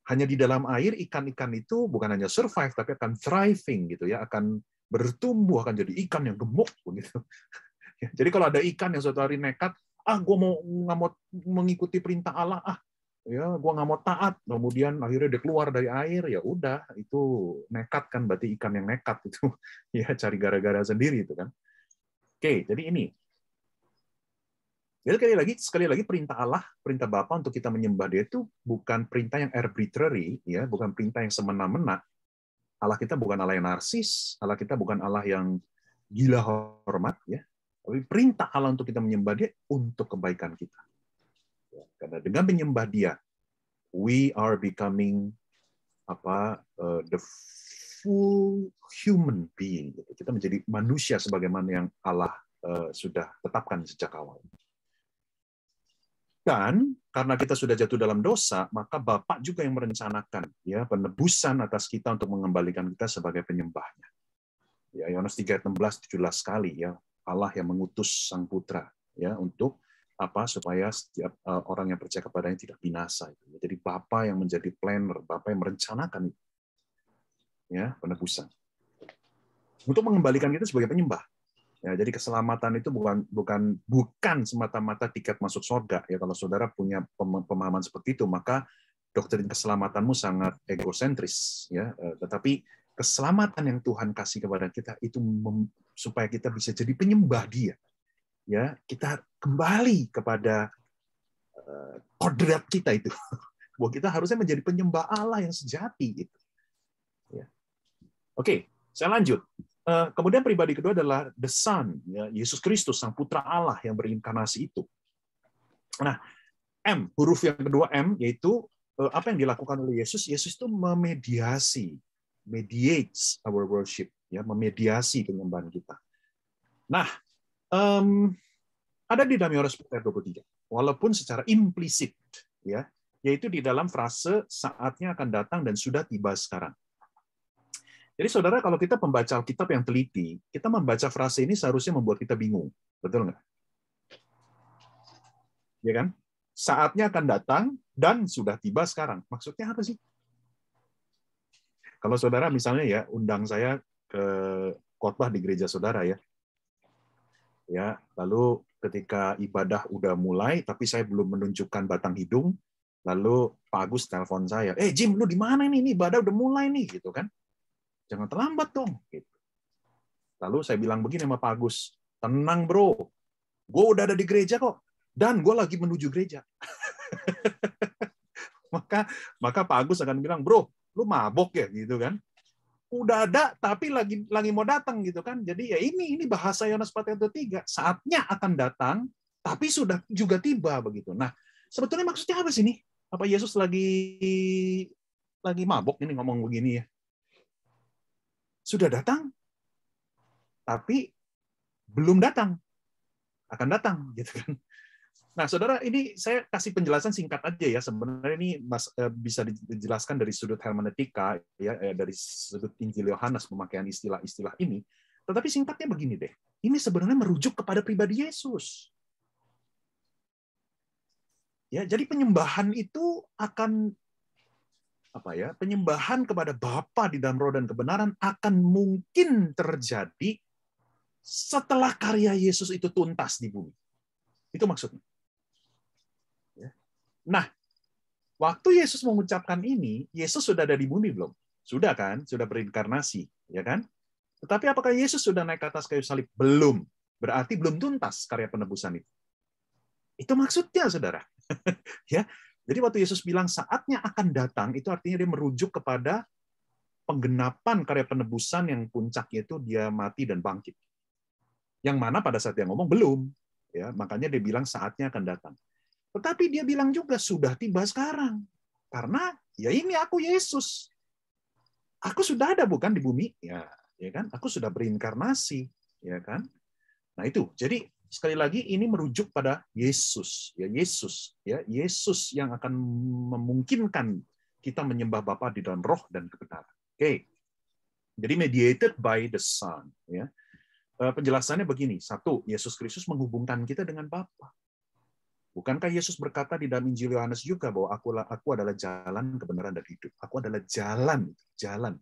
hanya di dalam air ikan-ikan itu bukan hanya survive tapi akan thriving gitu ya, akan bertumbuh, akan jadi ikan yang gemuk gitu. [LAUGHS] Jadi kalau ada ikan yang suatu hari nekat, ah gue mau nggak mau mengikuti perintah Allah, ah ya gue nggak mau taat kemudian akhirnya dia keluar dari air ya udah itu nekat kan berarti ikan yang nekat itu [LAUGHS] ya cari gara-gara sendiri itu kan oke jadi ini jadi sekali lagi sekali lagi perintah Allah perintah Bapa untuk kita menyembah dia itu bukan perintah yang arbitrary ya bukan perintah yang semena-mena Allah kita bukan Allah yang narsis Allah kita bukan Allah yang gila hormat ya tapi perintah Allah untuk kita menyembah dia untuk kebaikan kita karena dengan menyembah Dia, we are becoming apa uh, the full human being. Gitu. Kita menjadi manusia sebagaimana yang Allah uh, sudah tetapkan sejak awal. Dan karena kita sudah jatuh dalam dosa, maka Bapak juga yang merencanakan ya penebusan atas kita untuk mengembalikan kita sebagai penyembahnya. Ya Yohanes 3:16 17 kali ya Allah yang mengutus Sang Putra ya untuk apa supaya setiap eh, orang yang percaya kepadanya tidak binasa. itu Jadi Bapa yang menjadi planner, Bapa yang merencanakan itu. Ya, penebusan. Untuk mengembalikan kita sebagai penyembah. Ya, jadi keselamatan itu bukan bukan bukan semata-mata tiket masuk surga. Ya kalau saudara punya pemahaman seperti itu, maka doktrin keselamatanmu sangat egosentris ya. Eh, tetapi keselamatan yang Tuhan kasih kepada kita itu supaya kita bisa jadi penyembah Dia ya kita kembali kepada eh, kodrat kita itu [LAUGHS] bahwa kita harusnya menjadi penyembah Allah yang sejati itu ya. oke saya lanjut eh, kemudian pribadi kedua adalah the Son ya, Yesus Kristus sang Putra Allah yang berinkarnasi itu nah M huruf yang kedua M yaitu eh, apa yang dilakukan oleh Yesus Yesus itu memediasi mediates our worship ya memediasi penyembahan kita nah um, ada di dalam Yohanes pasal 23, walaupun secara implisit, ya, yaitu di dalam frase saatnya akan datang dan sudah tiba sekarang. Jadi saudara, kalau kita pembaca Alkitab yang teliti, kita membaca frase ini seharusnya membuat kita bingung. Betul nggak? Ya kan? Saatnya akan datang dan sudah tiba sekarang. Maksudnya apa sih? Kalau saudara misalnya ya, undang saya ke khotbah di gereja saudara ya, ya lalu ketika ibadah udah mulai tapi saya belum menunjukkan batang hidung lalu Pak Agus telepon saya eh Jim lu di mana ini ibadah udah mulai nih gitu kan jangan terlambat dong gitu lalu saya bilang begini sama Pak Agus tenang bro gue udah ada di gereja kok dan gue lagi menuju gereja [LAUGHS] maka maka Pak Agus akan bilang bro lu mabok ya gitu kan udah ada tapi lagi lagi mau datang gitu kan. Jadi ya ini ini bahasa Yohanes tiga saatnya akan datang tapi sudah juga tiba begitu. Nah, sebetulnya maksudnya apa sih ini Apa Yesus lagi lagi mabuk ini ngomong begini ya? Sudah datang tapi belum datang. Akan datang gitu kan. Nah, saudara, ini saya kasih penjelasan singkat aja ya. Sebenarnya ini mas, eh, bisa dijelaskan dari sudut hermeneutika ya, eh, dari sudut Injil Yohanes pemakaian istilah-istilah ini. Tetapi singkatnya begini deh. Ini sebenarnya merujuk kepada pribadi Yesus. Ya, jadi penyembahan itu akan apa ya? Penyembahan kepada Bapa di dalam roh dan kebenaran akan mungkin terjadi setelah karya Yesus itu tuntas di bumi. Itu maksudnya. Nah, waktu Yesus mengucapkan ini, Yesus sudah ada di bumi belum? Sudah kan? Sudah berinkarnasi, ya kan? Tetapi apakah Yesus sudah naik ke atas kayu salib? Belum. Berarti belum tuntas karya penebusan itu. Itu maksudnya, Saudara. [LAUGHS] ya. Jadi waktu Yesus bilang saatnya akan datang, itu artinya dia merujuk kepada penggenapan karya penebusan yang puncaknya itu dia mati dan bangkit. Yang mana pada saat dia ngomong belum, ya makanya dia bilang saatnya akan datang. Tetapi dia bilang juga sudah tiba sekarang. Karena ya ini aku Yesus. Aku sudah ada bukan di bumi? Ya, ya kan? Aku sudah berinkarnasi, ya kan? Nah, itu. Jadi sekali lagi ini merujuk pada Yesus, ya Yesus, ya Yesus yang akan memungkinkan kita menyembah Bapa di dalam roh dan kebenaran. Oke. Okay. Jadi mediated by the Son, ya. Eh, penjelasannya begini, satu, Yesus Kristus menghubungkan kita dengan Bapa. Bukankah Yesus berkata di dalam Injil Yohanes juga bahwa aku aku adalah jalan kebenaran dan hidup. Aku adalah jalan, jalan.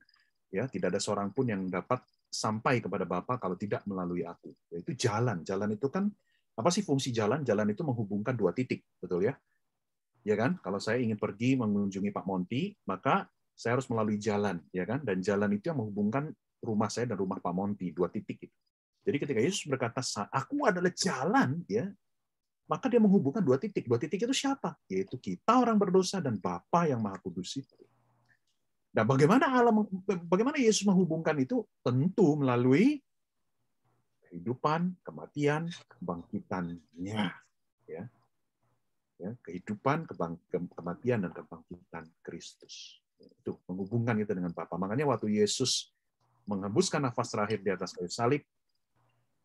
Ya, tidak ada seorang pun yang dapat sampai kepada Bapa kalau tidak melalui aku. Itu jalan. Jalan itu kan apa sih fungsi jalan? Jalan itu menghubungkan dua titik, betul ya? Ya kan? Kalau saya ingin pergi mengunjungi Pak Monti, maka saya harus melalui jalan, ya kan? Dan jalan itu yang menghubungkan rumah saya dan rumah Pak Monti, dua titik itu. Jadi ketika Yesus berkata, "Aku adalah jalan," ya, maka dia menghubungkan dua titik. Dua titik itu siapa? Yaitu kita orang berdosa dan Bapa yang Maha Kudus itu. Nah, bagaimana Allah bagaimana Yesus menghubungkan itu? Tentu melalui kehidupan, kematian, kebangkitannya, ya. Ya, kehidupan, kebang, kematian dan kebangkitan Kristus. Ya, itu menghubungkan kita dengan Bapa. Makanya waktu Yesus menghembuskan nafas terakhir di atas kayu salib,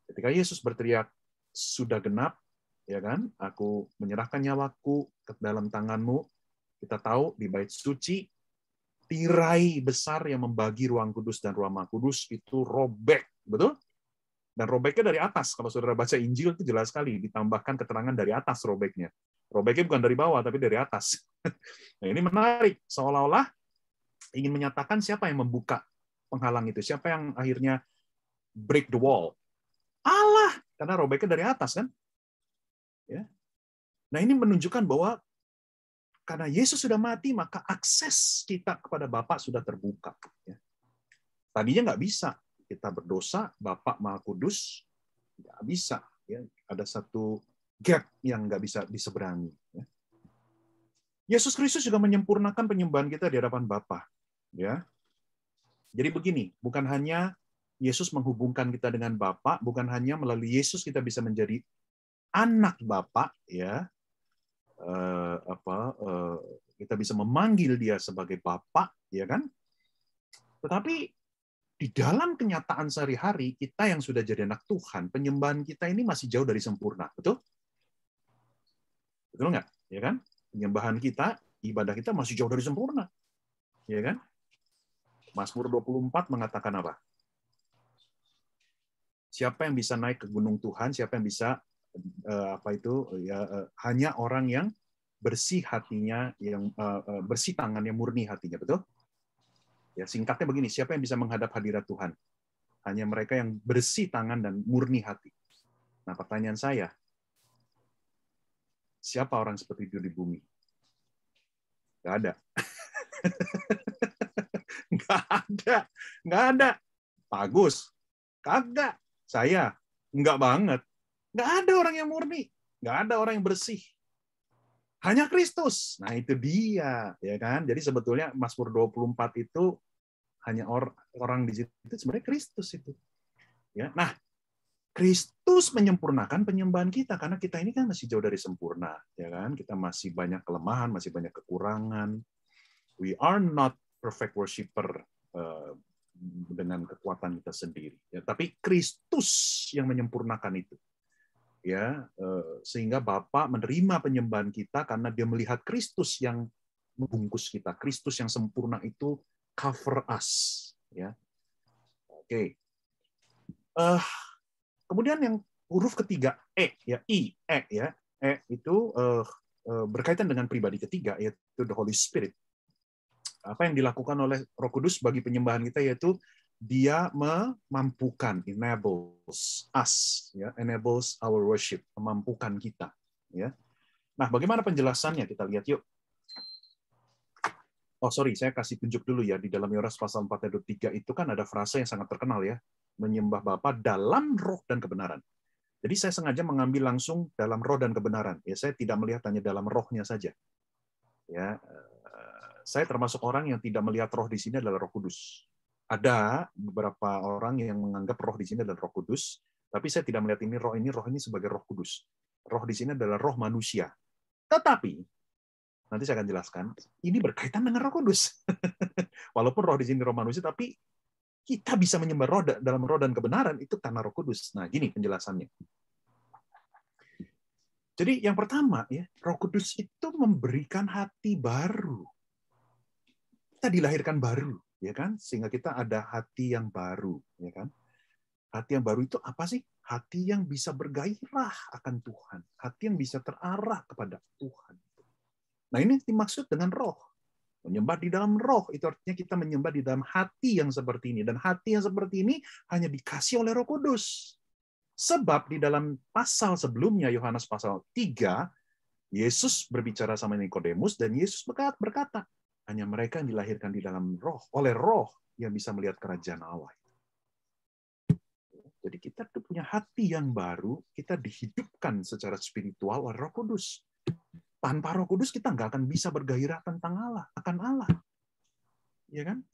ketika Yesus berteriak sudah genap, ya kan? Aku menyerahkan nyawaku ke dalam tanganmu. Kita tahu di bait suci tirai besar yang membagi ruang kudus dan ruang makudus itu robek, betul? Dan robeknya dari atas. Kalau saudara baca Injil itu jelas sekali ditambahkan keterangan dari atas robeknya. Robeknya bukan dari bawah tapi dari atas. [LAUGHS] Nah, ini menarik, seolah-olah ingin menyatakan siapa yang membuka penghalang itu, siapa yang akhirnya break the wall. Allah, karena robeknya dari atas kan. Ya. Nah ini menunjukkan bahwa karena Yesus sudah mati, maka akses kita kepada Bapa sudah terbuka. Ya. Tadinya nggak bisa, kita berdosa, Bapak Maha Kudus nggak bisa. Ya. Ada satu gap yang nggak bisa diseberangi. Ya. Yesus Kristus juga menyempurnakan penyembahan kita di hadapan Bapa. Ya. Jadi begini, bukan hanya Yesus menghubungkan kita dengan Bapa, bukan hanya melalui Yesus kita bisa menjadi anak Bapak ya eh, apa eh, kita bisa memanggil dia sebagai Bapak ya kan tetapi di dalam kenyataan sehari-hari kita yang sudah jadi anak Tuhan penyembahan kita ini masih jauh dari sempurna betul betul nggak ya kan penyembahan kita ibadah kita masih jauh dari sempurna ya kan Mazmur 24 mengatakan apa siapa yang bisa naik ke gunung Tuhan siapa yang bisa uh, apa itu ya uh, hanya orang yang bersih hatinya yang uh, uh, bersih tangannya murni hatinya betul ya singkatnya begini siapa yang bisa menghadap hadirat Tuhan hanya mereka yang bersih tangan dan murni hati nah pertanyaan saya siapa orang seperti itu di bumi nggak ada [LAUGHS] nggak ada nggak ada bagus kagak saya nggak banget Nggak ada orang yang murni. Nggak ada orang yang bersih. Hanya Kristus. Nah, itu dia. ya kan? Jadi sebetulnya Mazmur 24 itu hanya or, orang di situ itu sebenarnya Kristus itu. Ya. Nah, Kristus menyempurnakan penyembahan kita karena kita ini kan masih jauh dari sempurna, ya kan? Kita masih banyak kelemahan, masih banyak kekurangan. We are not perfect worshipper eh, dengan kekuatan kita sendiri. Ya, tapi Kristus yang menyempurnakan itu ya eh, sehingga bapak menerima penyembahan kita karena dia melihat Kristus yang membungkus kita Kristus yang sempurna itu cover us ya oke okay. uh, eh, kemudian yang huruf ketiga e ya i e ya e itu eh, berkaitan dengan pribadi ketiga yaitu the Holy Spirit apa yang dilakukan oleh Roh Kudus bagi penyembahan kita yaitu dia memampukan enables us ya enables our worship memampukan kita ya nah bagaimana penjelasannya kita lihat yuk oh sorry saya kasih tunjuk dulu ya di dalam Yohanes pasal 4 ayat 3 itu kan ada frasa yang sangat terkenal ya menyembah Bapa dalam roh dan kebenaran jadi saya sengaja mengambil langsung dalam roh dan kebenaran ya saya tidak melihat hanya dalam rohnya saja ya eh, saya termasuk orang yang tidak melihat roh di sini adalah roh kudus ada beberapa orang yang menganggap roh di sini adalah roh kudus, tapi saya tidak melihat ini roh ini roh ini sebagai roh kudus. Roh di sini adalah roh manusia. Tetapi nanti saya akan jelaskan, ini berkaitan dengan roh kudus. [LAUGHS] Walaupun roh di sini roh manusia, tapi kita bisa menyembah roh dalam roh dan kebenaran itu karena roh kudus. Nah, gini penjelasannya. Jadi yang pertama ya, Roh Kudus itu memberikan hati baru. Kita dilahirkan baru ya kan? Sehingga kita ada hati yang baru, ya kan? Hati yang baru itu apa sih? Hati yang bisa bergairah akan Tuhan, hati yang bisa terarah kepada Tuhan. Nah, ini dimaksud dengan roh. Menyembah di dalam roh itu artinya kita menyembah di dalam hati yang seperti ini dan hati yang seperti ini hanya dikasih oleh Roh Kudus. Sebab di dalam pasal sebelumnya Yohanes pasal 3 Yesus berbicara sama Nikodemus dan Yesus berkata, hanya mereka yang dilahirkan di dalam roh, oleh roh yang bisa melihat kerajaan Allah. Jadi kita punya hati yang baru, kita dihidupkan secara spiritual oleh roh kudus. Tanpa roh kudus kita nggak akan bisa bergairah tentang Allah, akan Allah. Ya kan?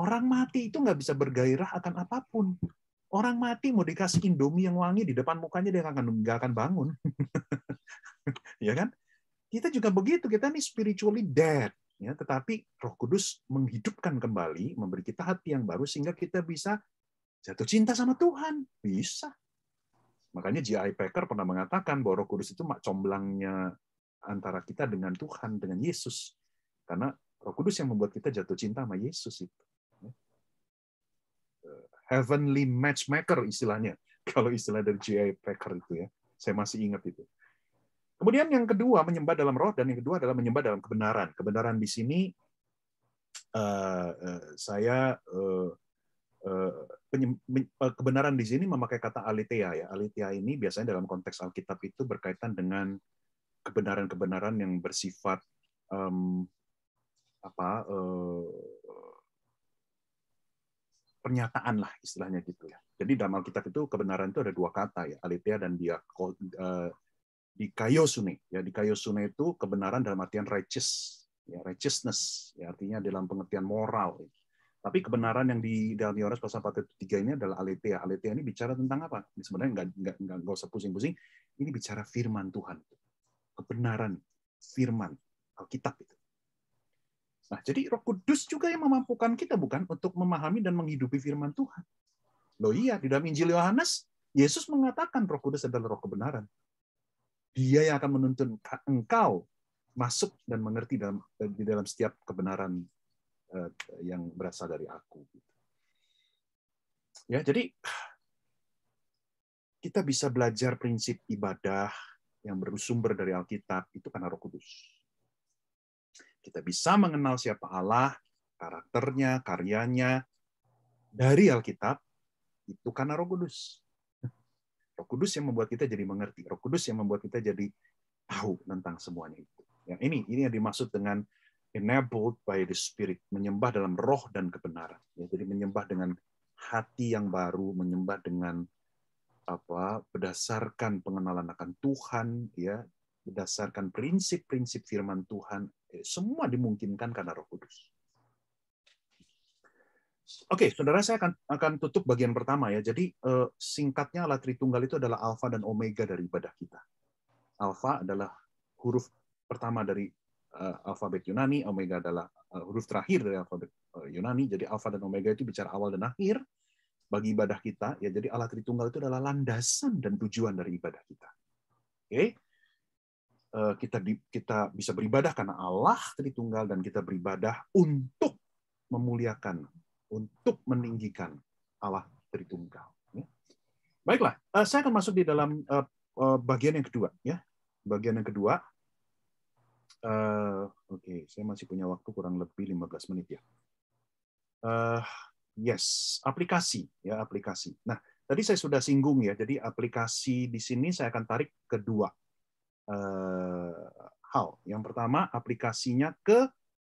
Orang mati itu nggak bisa bergairah akan apapun. Orang mati mau dikasih indomie yang wangi di depan mukanya dia akan nggak akan bangun, [LAUGHS] ya kan? Kita juga begitu. Kita ini spiritually dead. Ya, tetapi Roh Kudus menghidupkan kembali, memberi kita hati yang baru sehingga kita bisa jatuh cinta sama Tuhan. Bisa. Makanya J.I. Packer pernah mengatakan bahwa Roh Kudus itu mak comblangnya antara kita dengan Tuhan, dengan Yesus. Karena Roh Kudus yang membuat kita jatuh cinta sama Yesus itu. Ya. Heavenly matchmaker istilahnya. [LAUGHS] Kalau istilah dari J.I. Packer itu ya. Saya masih ingat itu. Kemudian yang kedua menyembah dalam roh dan yang kedua adalah menyembah dalam kebenaran. Kebenaran di sini eh, eh, saya eh, kebenaran di sini memakai kata aletheia ya. Aletheia ini biasanya dalam konteks Alkitab itu berkaitan dengan kebenaran-kebenaran yang bersifat um, apa uh, pernyataan lah istilahnya gitu ya. Jadi dalam Alkitab itu kebenaran itu ada dua kata ya, aletheia dan dia di sune ya di sune itu kebenaran dalam artian righteous ya righteousness ya artinya dalam pengertian moral tapi kebenaran yang di dalam Yohanes pasal 43 ini adalah aletheia. Aletheia ini bicara tentang apa? Ini sebenarnya nggak nggak nggak, nggak usah pusing-pusing. Ini bicara firman Tuhan, kebenaran firman Alkitab itu. Nah, jadi Roh Kudus juga yang memampukan kita bukan untuk memahami dan menghidupi firman Tuhan. Loh iya, di dalam Injil Yohanes Yesus mengatakan Roh Kudus adalah roh kebenaran. Dia yang akan menuntun engkau masuk dan mengerti dalam di dalam setiap kebenaran eh, yang berasal dari aku. Gitu. Ya, jadi kita bisa belajar prinsip ibadah yang bersumber dari Alkitab itu karena Roh Kudus. Kita bisa mengenal siapa Allah, karakternya, karyanya dari Alkitab itu karena Roh Kudus. Roh Kudus yang membuat kita jadi mengerti. Roh Kudus yang membuat kita jadi tahu tentang semuanya itu. Yang ini ini yang dimaksud dengan enabled by the Spirit, menyembah dalam roh dan kebenaran. Ya, jadi menyembah dengan hati yang baru, menyembah dengan apa berdasarkan pengenalan akan Tuhan, ya berdasarkan prinsip-prinsip Firman Tuhan, eh, semua dimungkinkan karena Roh Kudus. Oke, okay, saudara saya akan akan tutup bagian pertama ya. Jadi eh, singkatnya alat Tritunggal itu adalah alfa dan omega dari ibadah kita. Alfa adalah huruf pertama dari eh, alfabet Yunani, omega adalah eh, huruf terakhir dari alfabet eh, Yunani. Jadi alfa dan omega itu bicara awal dan akhir bagi ibadah kita. Ya, jadi alat Tritunggal itu adalah landasan dan tujuan dari ibadah kita. Oke. Okay? Eh, kita kita bisa beribadah karena Allah Tritunggal dan kita beribadah untuk memuliakan untuk meninggikan Allah Tritunggal. Ya. Baiklah, eh, saya akan masuk di dalam eh, eh, bagian yang kedua. Ya, bagian yang kedua. Oke, okay. saya masih punya waktu kurang lebih 15 menit ya. yes, aplikasi ya aplikasi. Nah, tadi saya sudah singgung ya. Jadi aplikasi di sini saya akan tarik kedua uh, hal. Yang pertama aplikasinya ke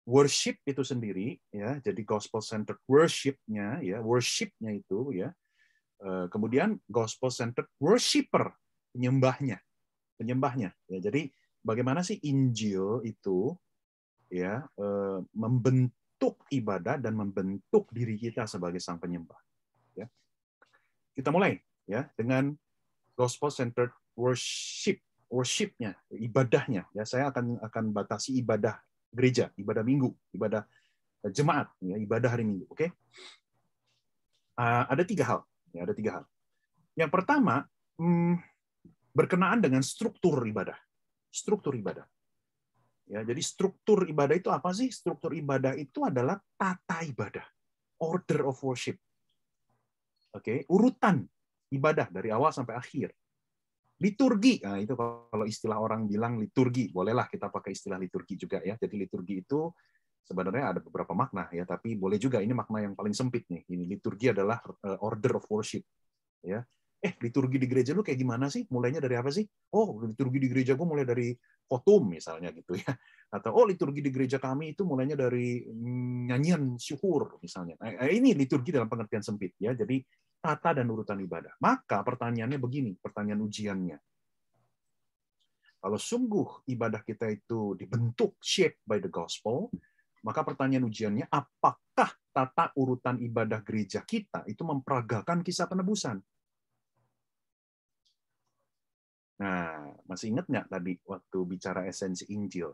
worship itu sendiri ya jadi gospel centered worshipnya ya worshipnya itu ya eh, kemudian gospel centered worshiper penyembahnya penyembahnya ya jadi bagaimana sih Injil itu ya eh, membentuk ibadah dan membentuk diri kita sebagai sang penyembah ya kita mulai ya dengan gospel centered worship worshipnya ibadahnya ya saya akan akan batasi ibadah gereja, ibadah minggu, ibadah eh, jemaat, ya, ibadah hari minggu. Oke, okay? uh, ada tiga hal. Ya, ada tiga hal. Yang pertama hmm, berkenaan dengan struktur ibadah. Struktur ibadah. Ya, jadi struktur ibadah itu apa sih? Struktur ibadah itu adalah tata ibadah, order of worship. Oke, okay? urutan ibadah dari awal sampai akhir liturgi. Nah, itu kalau istilah orang bilang liturgi, bolehlah kita pakai istilah liturgi juga ya. Jadi liturgi itu sebenarnya ada beberapa makna ya, tapi boleh juga ini makna yang paling sempit nih. Ini liturgi adalah eh, order of worship ya. Eh, liturgi di gereja lu kayak gimana sih? Mulainya dari apa sih? Oh, liturgi di gereja gua mulai dari kotum misalnya gitu ya. Atau oh, liturgi di gereja kami itu mulainya dari mm, nyanyian syukur misalnya. Nah, eh, ini liturgi dalam pengertian sempit ya. Jadi tata dan urutan ibadah. Maka pertanyaannya begini, pertanyaan ujiannya. Kalau sungguh ibadah kita itu dibentuk shaped by the gospel, maka pertanyaan ujiannya apakah tata urutan ibadah gereja kita itu memperagakan kisah penebusan? Nah, masih ingat nggak tadi waktu bicara esensi Injil?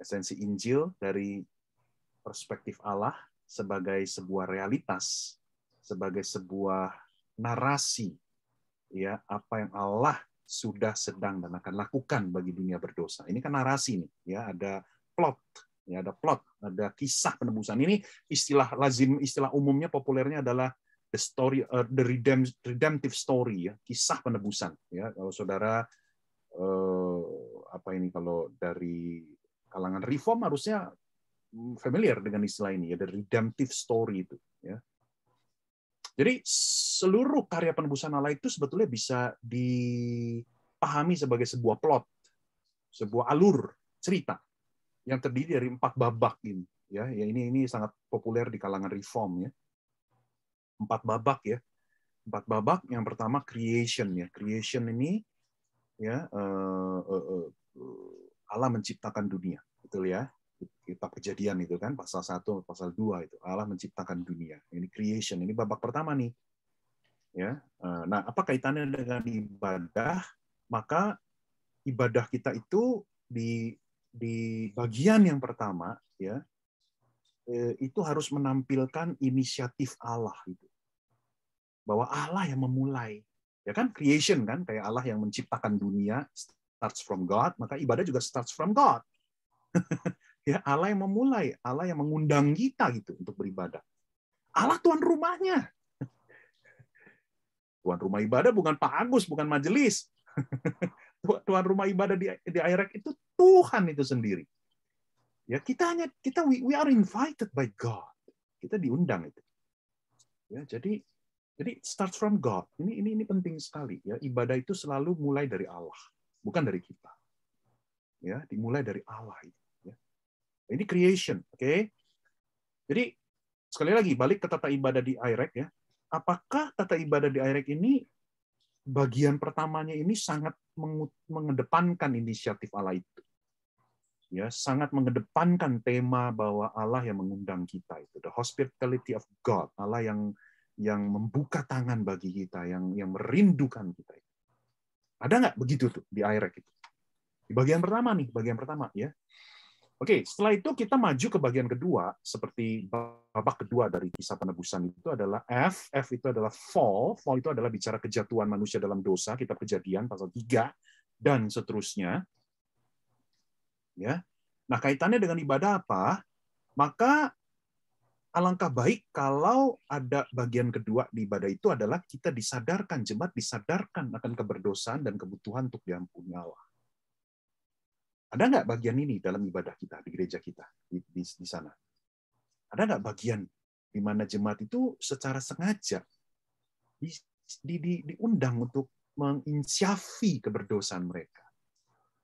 Esensi Injil dari perspektif Allah sebagai sebuah realitas sebagai sebuah narasi ya apa yang Allah sudah sedang dan akan lakukan bagi dunia berdosa. Ini kan narasi nih, ya ada plot, ya ada plot, ada kisah penebusan. Ini istilah lazim, istilah umumnya populernya adalah the story, uh, the redemptive story, ya kisah penebusan. Ya kalau saudara uh, apa ini kalau dari kalangan reform harusnya mm, familiar dengan istilah ini ya the redemptive story itu ya jadi seluruh karya penebusan Allah itu sebetulnya bisa dipahami sebagai sebuah plot, sebuah alur cerita yang terdiri dari empat babak ini. Ya, ya ini ini sangat populer di kalangan reform ya. Empat babak ya. Empat babak. Yang pertama creation ya. Creation ini ya uh, uh, uh, Allah menciptakan dunia, betul ya kita kejadian itu kan pasal 1 pasal 2 itu Allah menciptakan dunia ini creation ini babak pertama nih ya eh, nah apa kaitannya dengan ibadah maka ibadah kita itu di di bagian yang pertama ya eh, itu harus menampilkan inisiatif Allah itu bahwa Allah yang memulai ya kan creation kan kayak Allah yang menciptakan dunia starts from God maka ibadah juga starts from God [LAUGHS] ya Allah yang memulai, Allah yang mengundang kita gitu untuk beribadah. Allah tuan rumahnya. Tuan rumah ibadah bukan Pak Agus, bukan majelis. [LAUGHS] Tuan rumah ibadah di di akhirat itu Tuhan itu sendiri. Ya kita hanya kita we, we are invited by God. Kita diundang itu. Ya jadi jadi starts from God. Ini ini ini penting sekali ya. Ibadah itu selalu mulai dari Allah, bukan dari kita. Ya, dimulai dari Allah. Itu ini creation, oke? Okay? Jadi sekali lagi balik ke tata ibadah di Irek ya. Apakah tata ibadah di Irek ini bagian pertamanya ini sangat mengedepankan inisiatif Allah itu? ya sangat mengedepankan tema bahwa Allah yang mengundang kita itu the hospitality of God Allah yang yang membuka tangan bagi kita yang yang merindukan kita ada nggak begitu tuh di IREC itu di bagian pertama nih bagian pertama ya Oke, setelah itu kita maju ke bagian kedua, seperti babak kedua dari kisah penebusan itu adalah F. F itu adalah fall. Fall itu adalah bicara kejatuhan manusia dalam dosa, kitab kejadian pasal 3, dan seterusnya. Ya, Nah, kaitannya dengan ibadah apa? Maka alangkah baik kalau ada bagian kedua di ibadah itu adalah kita disadarkan, jemaat disadarkan akan keberdosaan dan kebutuhan untuk diampuni Allah. Ada nggak bagian ini dalam ibadah kita di gereja kita di, di, di sana? Ada nggak bagian di mana jemaat itu secara sengaja di, di, di, diundang untuk menginsyafi keberdosaan mereka?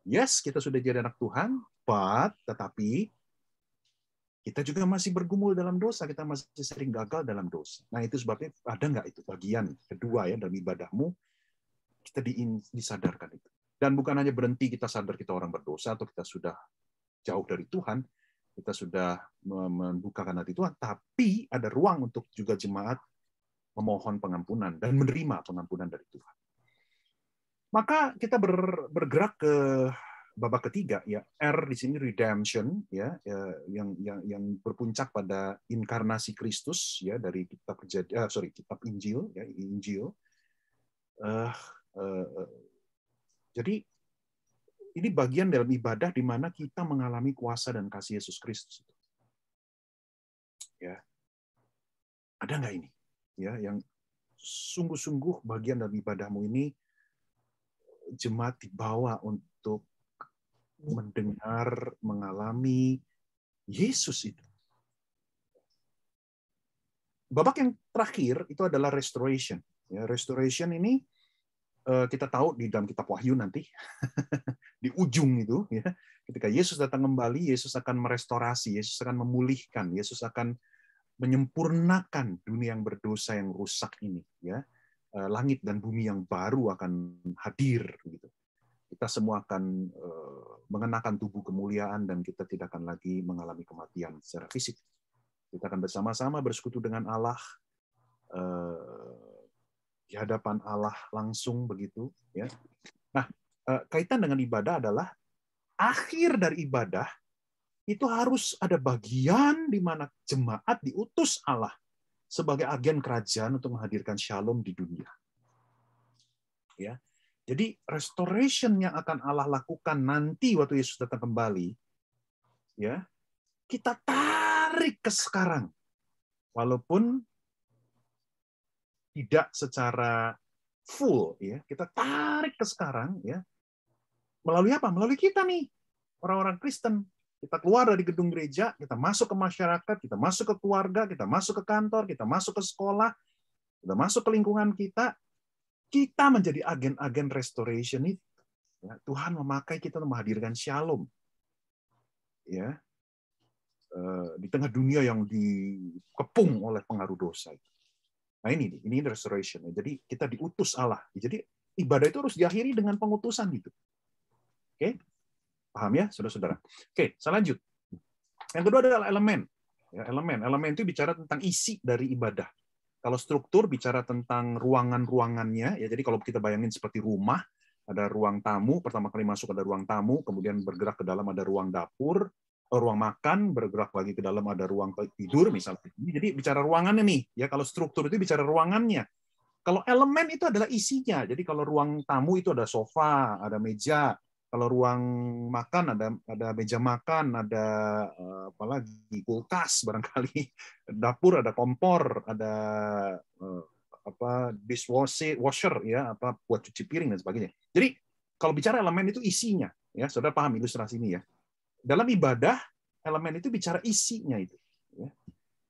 Yes, kita sudah jadi anak Tuhan, but tetapi kita juga masih bergumul dalam dosa, kita masih sering gagal dalam dosa. Nah itu sebabnya ada nggak itu bagian kedua ya dalam ibadahmu kita di, disadarkan itu. Dan bukan hanya berhenti kita sadar kita orang berdosa atau kita sudah jauh dari Tuhan, kita sudah membukakan hati Tuhan, tapi ada ruang untuk juga jemaat memohon pengampunan dan menerima pengampunan dari Tuhan. Maka kita bergerak ke babak ketiga ya R di sini redemption ya, ya, yang yang yang berpuncak pada inkarnasi Kristus ya dari kitab kejadian ah, eh, sorry kitab Injil ya Injil uh, uh, jadi ini bagian dalam ibadah di mana kita mengalami kuasa dan kasih Yesus Kristus. Ya, ada nggak ini? Ya, yang sungguh-sungguh bagian dalam ibadahmu ini jemaat dibawa untuk mendengar, mengalami Yesus itu. Babak yang terakhir itu adalah restoration. Ya, restoration ini Eh, kita tahu di dalam kitab Wahyu nanti [LAUGHS] di ujung itu ya ketika Yesus datang kembali Yesus akan merestorasi Yesus akan memulihkan Yesus akan menyempurnakan dunia yang berdosa yang rusak ini ya eh, langit dan bumi yang baru akan hadir gitu kita semua akan eh, mengenakan tubuh kemuliaan dan kita tidak akan lagi mengalami kematian secara fisik kita akan bersama-sama bersekutu dengan Allah di hadapan Allah langsung begitu ya. Nah, eh, kaitan dengan ibadah adalah akhir dari ibadah itu harus ada bagian di mana jemaat diutus Allah sebagai agen kerajaan untuk menghadirkan shalom di dunia. Ya. Jadi restoration yang akan Allah lakukan nanti waktu Yesus datang kembali ya, kita tarik ke sekarang. Walaupun tidak secara full ya kita tarik ke sekarang ya melalui apa melalui kita nih orang-orang Kristen kita keluar dari gedung gereja kita masuk ke masyarakat kita masuk ke keluarga kita masuk ke kantor kita masuk ke sekolah kita masuk ke lingkungan kita kita menjadi agen-agen restoration itu ya, Tuhan memakai kita untuk menghadirkan shalom ya eh, di tengah dunia yang dikepung oleh pengaruh dosa itu Nah ini nih, ini restoration. Jadi kita diutus Allah. Jadi ibadah itu harus diakhiri dengan pengutusan gitu. Oke, paham ya, saudara-saudara. Oke, saya lanjut. Yang kedua adalah elemen. Ya, elemen, elemen itu bicara tentang isi dari ibadah. Kalau struktur bicara tentang ruangan-ruangannya, ya jadi kalau kita bayangin seperti rumah, ada ruang tamu, pertama kali masuk ada ruang tamu, kemudian bergerak ke dalam ada ruang dapur, ruang makan bergerak lagi ke dalam ada ruang tidur misalnya. Jadi bicara ruangannya nih ya kalau struktur itu bicara ruangannya. Kalau elemen itu adalah isinya. Jadi kalau ruang tamu itu ada sofa, ada meja. Kalau ruang makan ada ada meja makan, ada eh, apalagi kulkas barangkali, [LAUGHS] dapur ada kompor, ada eh, apa dishwasher washer ya apa buat cuci piring dan sebagainya. Jadi kalau bicara elemen itu isinya ya, Saudara paham ilustrasi ini ya dalam ibadah elemen itu bicara isinya itu. Ya.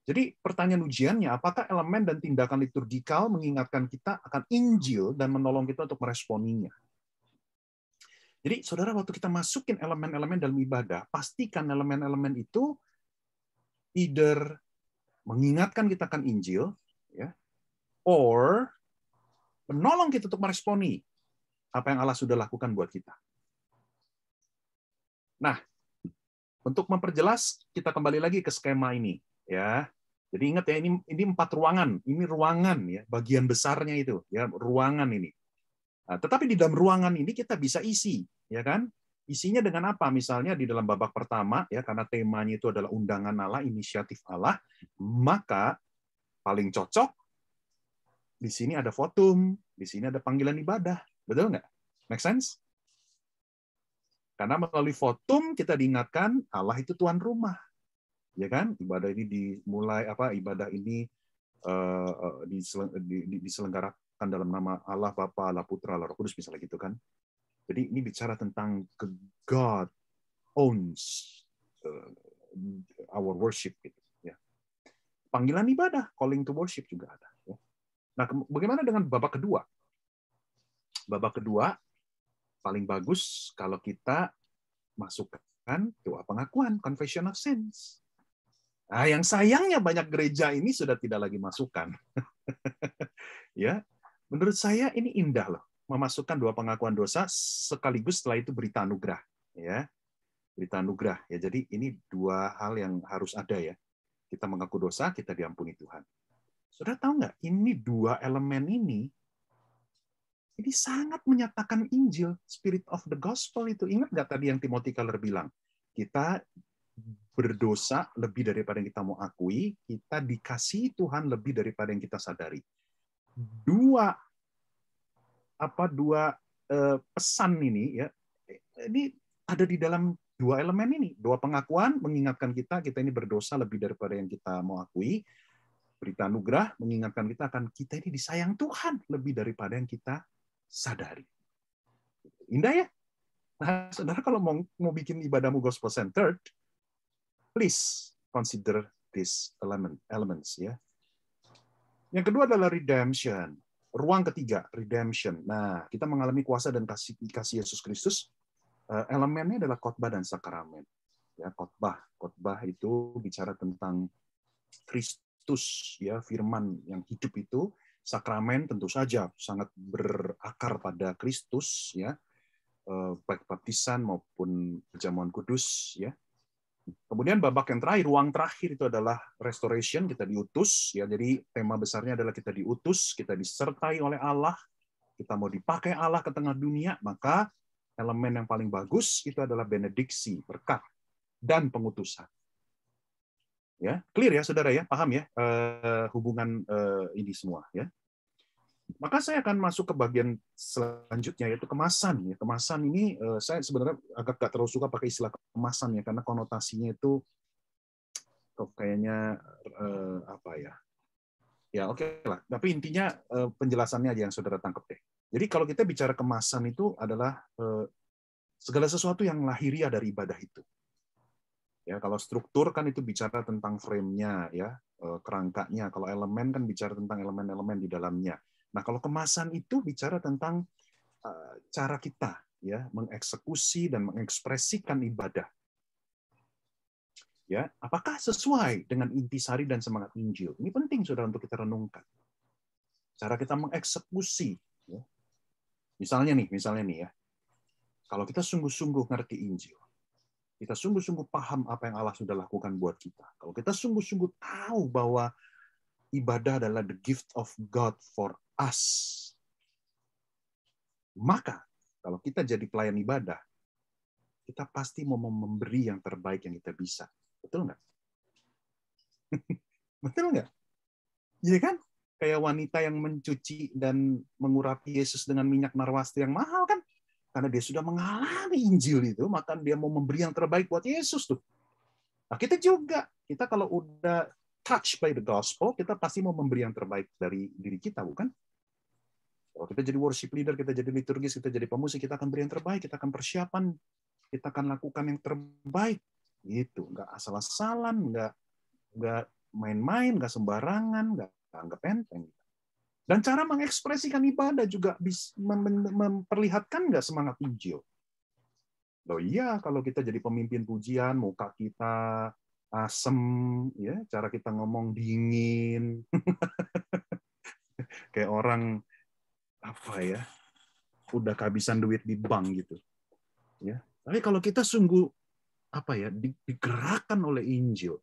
Jadi pertanyaan ujiannya, apakah elemen dan tindakan liturgikal mengingatkan kita akan Injil dan menolong kita untuk meresponinya? Jadi saudara, waktu kita masukin elemen-elemen dalam ibadah, pastikan elemen-elemen itu either mengingatkan kita akan Injil, ya, or menolong kita untuk meresponi apa yang Allah sudah lakukan buat kita. Nah, untuk memperjelas, kita kembali lagi ke skema ini, ya. Jadi ingat ya ini ini empat ruangan, ini ruangan ya, bagian besarnya itu ya ruangan ini. Nah, tetapi di dalam ruangan ini kita bisa isi, ya kan? Isinya dengan apa? Misalnya di dalam babak pertama ya karena temanya itu adalah undangan Allah, inisiatif Allah, maka paling cocok di sini ada fotum, di sini ada panggilan ibadah, betul nggak? Make sense? Karena melalui votum kita diingatkan Allah itu tuan rumah. Ya kan? Ibadah ini dimulai apa ibadah ini eh, eh, diselenggarakan dalam nama Allah Bapa, Allah Putra, Allah Roh Kudus misalnya gitu kan. Jadi ini bicara tentang God owns eh, our worship gitu ya. Panggilan ibadah, calling to worship juga ada ya. Nah, bagaimana dengan babak kedua? Babak kedua paling bagus kalau kita masukkan doa pengakuan, confession of sins. Nah, yang sayangnya banyak gereja ini sudah tidak lagi masukkan. [LAUGHS] ya, menurut saya ini indah loh, memasukkan doa pengakuan dosa sekaligus setelah itu berita anugerah, ya. Berita anugerah. Ya, jadi ini dua hal yang harus ada ya. Kita mengaku dosa, kita diampuni Tuhan. Sudah tahu nggak? Ini dua elemen ini ini sangat menyatakan Injil, spirit of the gospel itu. Ingat nggak tadi yang Timothy Keller bilang? Kita berdosa lebih daripada yang kita mau akui, kita dikasih Tuhan lebih daripada yang kita sadari. Dua apa dua eh, pesan ini ya ini ada di dalam dua elemen ini, dua pengakuan mengingatkan kita kita ini berdosa lebih daripada yang kita mau akui, berita anugerah mengingatkan kita akan kita ini disayang Tuhan lebih daripada yang kita sadari. Indah ya? Nah, saudara kalau mau, mau bikin ibadahmu gospel centered, please consider these element, elements ya. Yang kedua adalah redemption. Ruang ketiga, redemption. Nah, kita mengalami kuasa dan kasih kasih Yesus Kristus. Eh, elemennya adalah khotbah dan sakramen. Ya, khotbah. Khotbah itu bicara tentang Kristus ya, firman yang hidup itu Sakramen tentu saja sangat berakar pada Kristus ya, eh, baik baptisan maupun perjamuan kudus ya. Kemudian babak yang terakhir, ruang terakhir itu adalah restoration, kita diutus ya. Jadi tema besarnya adalah kita diutus, kita disertai oleh Allah, kita mau dipakai Allah ke tengah dunia, maka elemen yang paling bagus itu adalah benediksi, berkat dan pengutusan ya clear ya saudara ya paham ya uh, hubungan uh, ini semua ya maka saya akan masuk ke bagian selanjutnya yaitu kemasan ya kemasan ini uh, saya sebenarnya agak gak terlalu suka pakai istilah kemasan ya karena konotasinya itu kok kayaknya uh, apa ya ya oke okay lah tapi intinya uh, penjelasannya aja yang saudara tangkap deh jadi kalau kita bicara kemasan itu adalah uh, segala sesuatu yang lahiriah dari ibadah itu Ya, kalau struktur kan itu bicara tentang framenya ya, eh, kerangkanya. Kalau elemen kan bicara tentang elemen-elemen di dalamnya. Nah, kalau kemasan itu bicara tentang eh, cara kita ya mengeksekusi dan mengekspresikan ibadah. Ya, apakah sesuai dengan intisari dan semangat Injil? Ini penting Saudara untuk kita renungkan. Cara kita mengeksekusi ya. Misalnya nih, misalnya nih ya. Kalau kita sungguh-sungguh ngerti Injil, kita sungguh-sungguh paham apa yang Allah sudah lakukan buat kita, kalau kita sungguh-sungguh tahu bahwa ibadah adalah the gift of God for us, maka kalau kita jadi pelayan ibadah, kita pasti mau memberi yang terbaik yang kita bisa. Betul nggak? [LAUGHS] Betul nggak? Iya kan? Kayak wanita yang mencuci dan mengurapi Yesus dengan minyak narwasti yang mahal kan? Karena dia sudah mengalami Injil itu, maka dia mau memberi yang terbaik buat Yesus tuh. Nah, kita juga, kita kalau udah touch by the gospel, kita pasti mau memberi yang terbaik dari diri kita, bukan? Kalau kita jadi worship leader, kita jadi liturgis, kita jadi pemusik, kita akan beri yang terbaik, kita akan persiapan, kita akan lakukan yang terbaik. Gitu, nggak asal-asalan, nggak nggak main-main, nggak sembarangan, nggak anggap enteng. Dan cara mengekspresikan ibadah juga bisa memperlihatkan nggak semangat Injil? Loh iya, kalau kita jadi pemimpin pujian, muka kita asem, ya, cara kita ngomong dingin, [LAUGHS] kayak orang apa ya, udah kehabisan duit di bank gitu, ya. Tapi kalau kita sungguh apa ya digerakkan oleh Injil,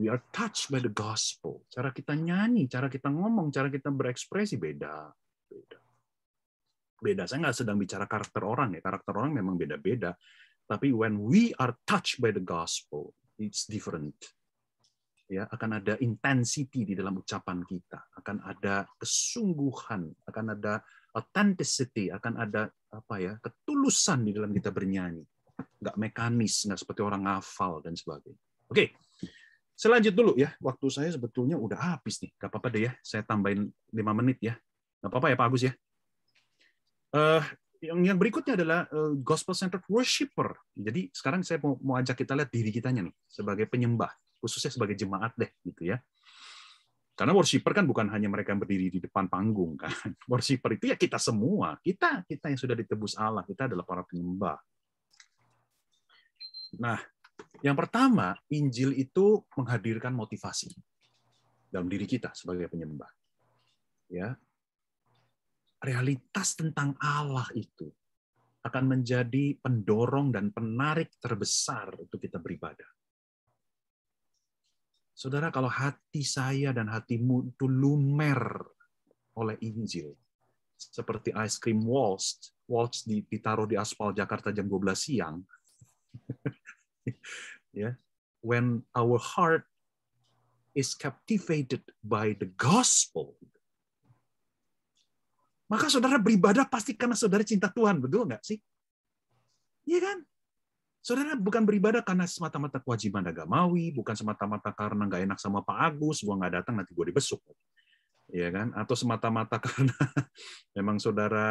we are touched by the gospel. Cara kita nyanyi, cara kita ngomong, cara kita berekspresi beda. Beda. Beda. Saya nggak sedang bicara karakter orang ya. Karakter orang memang beda-beda. Tapi when we are touched by the gospel, it's different. Ya, akan ada intensity di dalam ucapan kita, akan ada kesungguhan, akan ada authenticity, akan ada apa ya, ketulusan di dalam kita bernyanyi. Nggak mekanis, nggak seperti orang ngafal dan sebagainya. Oke. Okay selanjut dulu ya. Waktu saya sebetulnya udah habis nih. Gak apa-apa deh ya. Saya tambahin lima menit ya. Gak apa-apa ya Pak Agus ya. Uh, yang yang berikutnya adalah uh, gospel centered worshiper. Jadi sekarang saya mau, mau ajak kita lihat diri kitanya nih sebagai penyembah, khususnya sebagai jemaat deh gitu ya. Karena worshiper kan bukan hanya mereka yang berdiri di depan panggung kan. [LAUGHS] Worshiper itu ya kita semua. Kita kita yang sudah ditebus Allah, kita adalah para penyembah. Nah, yang pertama, Injil itu menghadirkan motivasi dalam diri kita sebagai penyembah. Ya. Realitas tentang Allah itu akan menjadi pendorong dan penarik terbesar untuk kita beribadah. Saudara, kalau hati saya dan hatimu itu lumer oleh Injil, seperti ice cream waltz, waltz ditaruh di aspal Jakarta jam 12 siang, [LAUGHS] yeah, when our heart is captivated by the gospel, maka saudara beribadah pasti karena saudara cinta Tuhan, betul nggak sih? Iya kan? Saudara bukan beribadah karena semata-mata kewajiban agamawi, bukan semata-mata karena nggak enak sama Pak Agus, gua nggak datang nanti gua dibesuk ya kan? Atau semata-mata [LAUGHS] karena memang saudara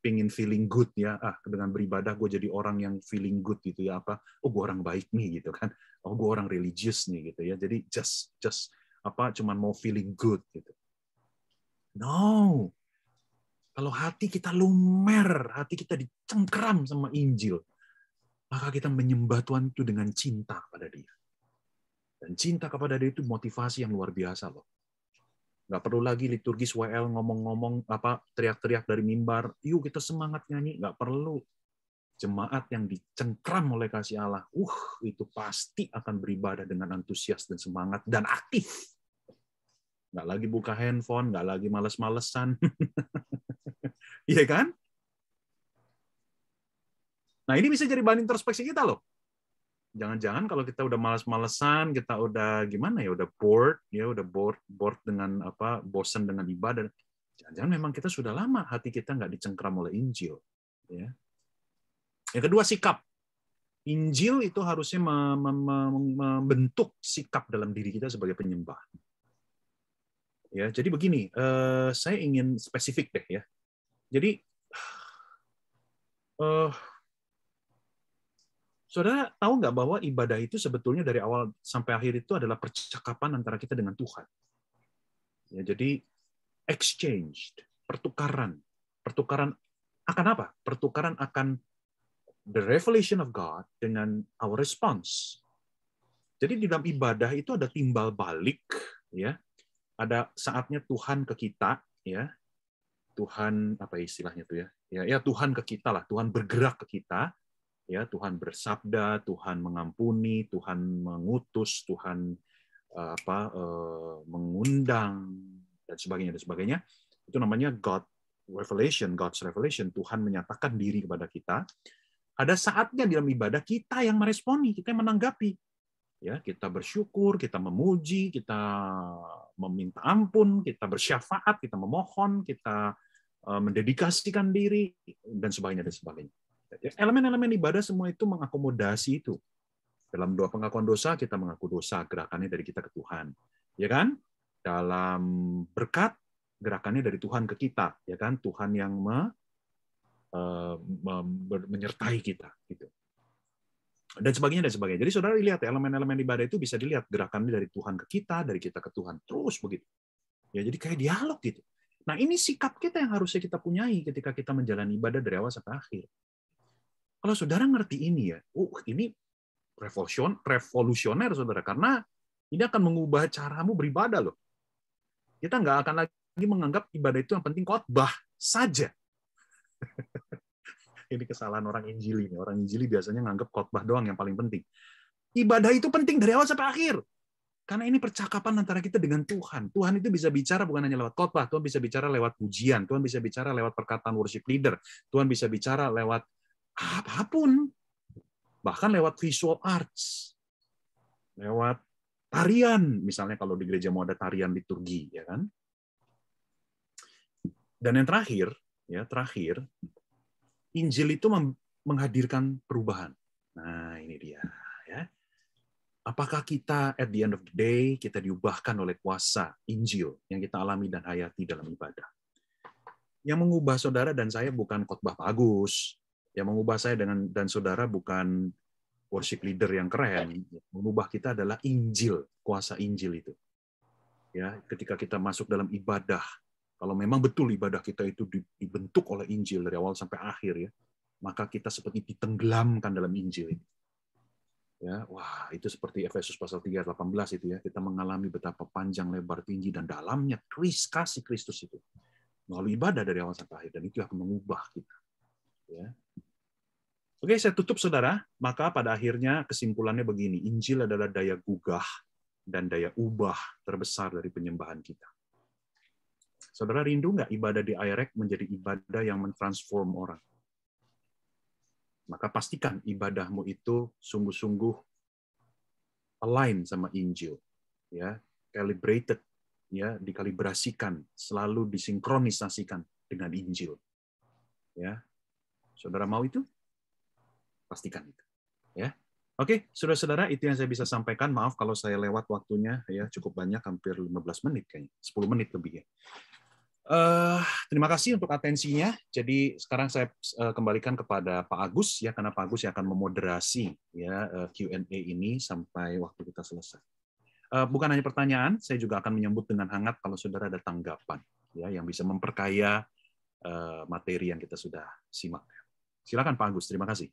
pingin feeling good ya, ah dengan beribadah gue jadi orang yang feeling good gitu ya apa? Oh gue orang baik nih gitu kan? Oh gue orang religius nih gitu ya. Jadi just just apa? Cuman mau feeling good gitu. No, kalau hati kita lumer, hati kita dicengkeram sama Injil, maka kita menyembah Tuhan itu dengan cinta pada Dia. Dan cinta kepada Dia itu motivasi yang luar biasa loh nggak perlu lagi liturgis WL ngomong-ngomong apa teriak-teriak dari mimbar yuk kita semangat nyanyi nggak perlu jemaat yang dicengkram oleh kasih Allah uh itu pasti akan beribadah dengan antusias dan semangat dan aktif nggak lagi buka handphone nggak lagi males-malesan [LAUGHS] iya kan nah ini bisa jadi bahan introspeksi kita loh jangan-jangan kalau kita udah malas malesan kita udah gimana ya, udah bored, ya udah bored, bored dengan apa, bosan dengan ibadah. Jangan-jangan memang kita sudah lama hati kita nggak dicengkram oleh Injil. Ya. Yang kedua sikap. Injil itu harusnya membentuk sikap dalam diri kita sebagai penyembah. Ya, jadi begini, eh, saya ingin spesifik deh ya. Jadi eh, Saudara tahu nggak bahwa ibadah itu sebetulnya dari awal sampai akhir itu adalah percakapan antara kita dengan Tuhan. Ya, jadi exchange, pertukaran, pertukaran akan apa? Pertukaran akan the revelation of God dengan our response. Jadi di dalam ibadah itu ada timbal balik, ya. Ada saatnya Tuhan ke kita, ya. Tuhan apa istilahnya itu ya? Ya, ya Tuhan ke kita lah, Tuhan bergerak ke kita ya Tuhan bersabda, Tuhan mengampuni, Tuhan mengutus, Tuhan eh, apa eh, mengundang dan sebagainya dan sebagainya. Itu namanya God revelation, God's revelation. Tuhan menyatakan diri kepada kita. Ada saatnya dalam ibadah kita yang meresponi, kita yang menanggapi. Ya, kita bersyukur, kita memuji, kita meminta ampun, kita bersyafaat, kita memohon, kita eh, mendedikasikan diri dan sebagainya dan sebagainya. Elemen-elemen ibadah semua itu mengakomodasi itu. Dalam doa pengakuan dosa, kita mengaku dosa, gerakannya dari kita ke Tuhan. Ya kan? Dalam berkat, gerakannya dari Tuhan ke kita. Ya kan? Tuhan yang me, eh, me, menyertai kita. Gitu. Dan sebagainya, dan sebagainya. Jadi saudara lihat elemen-elemen ibadah itu bisa dilihat gerakannya dari Tuhan ke kita, dari kita ke Tuhan. Terus begitu. Ya, jadi kayak dialog gitu. Nah, ini sikap kita yang harusnya kita punyai ketika kita menjalani ibadah dari awal sampai akhir. Kalau saudara ngerti ini ya, uh ini revolusion, revolusioner saudara karena ini akan mengubah caramu beribadah loh. Kita nggak akan lagi menganggap ibadah itu yang penting khotbah saja. [LAUGHS] ini kesalahan orang Injili nih. Orang Injili biasanya nganggap khotbah doang yang paling penting. Ibadah itu penting dari awal sampai akhir. Karena ini percakapan antara kita dengan Tuhan. Tuhan itu bisa bicara bukan hanya lewat khotbah, Tuhan bisa bicara lewat pujian, Tuhan bisa bicara lewat perkataan worship leader, Tuhan bisa bicara lewat apapun. Bahkan lewat visual arts, lewat tarian, misalnya kalau di gereja mau ada tarian liturgi, ya kan? Dan yang terakhir, ya terakhir, Injil itu menghadirkan perubahan. Nah, ini dia. Ya. Apakah kita at the end of the day kita diubahkan oleh kuasa Injil yang kita alami dan hayati dalam ibadah? Yang mengubah saudara dan saya bukan khotbah bagus, yang mengubah saya dengan dan saudara bukan worship leader yang keren, mengubah kita adalah Injil, kuasa Injil itu. Ya, ketika kita masuk dalam ibadah, kalau memang betul ibadah kita itu dibentuk oleh Injil dari awal sampai akhir ya, maka kita seperti ditenggelamkan dalam Injil ini. Ya, wah, itu seperti Efesus pasal 3 18 itu ya, kita mengalami betapa panjang, lebar, tinggi dan dalamnya Kristus kasih Kristus itu. Melalui ibadah dari awal sampai akhir dan itu akan mengubah kita. Ya. Oke, saya tutup saudara. Maka pada akhirnya kesimpulannya begini, Injil adalah daya gugah dan daya ubah terbesar dari penyembahan kita. Saudara rindu nggak ibadah di IREC menjadi ibadah yang mentransform orang? Maka pastikan ibadahmu itu sungguh-sungguh align sama Injil, ya, calibrated, ya, dikalibrasikan, selalu disinkronisasikan dengan Injil. Ya. Saudara mau itu? Pastikan itu. Ya. Oke, saudara-saudara, itu yang saya bisa sampaikan. Maaf kalau saya lewat waktunya ya cukup banyak, hampir 15 menit kayaknya, 10 menit lebih ya. Uh, terima kasih untuk atensinya. Jadi sekarang saya eh, kembalikan kepada Pak Agus ya karena Pak Agus yang akan memoderasi ya eh, Q&A ini sampai waktu kita selesai. Uh, bukan hanya pertanyaan, saya juga akan menyambut dengan hangat kalau saudara ada tanggapan ya yang bisa memperkaya uh, materi yang kita sudah simak. Silakan Pak Agus, terima kasih.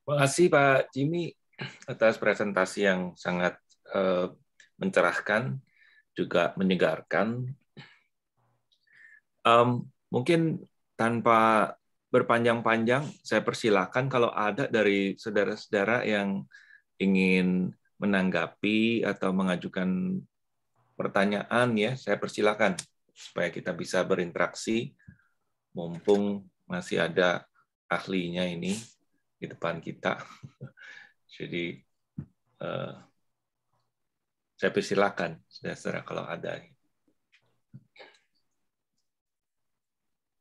Terima kasih Pak Jimmy atas presentasi yang sangat eh, mencerahkan, juga menyegarkan. Um, mungkin tanpa berpanjang-panjang, saya persilahkan kalau ada dari saudara-saudara yang ingin menanggapi atau mengajukan pertanyaan ya, saya persilahkan supaya kita bisa berinteraksi mumpung masih ada ahlinya ini di depan kita. [LAUGHS] Jadi uh, saya persilakan saudara kalau ada.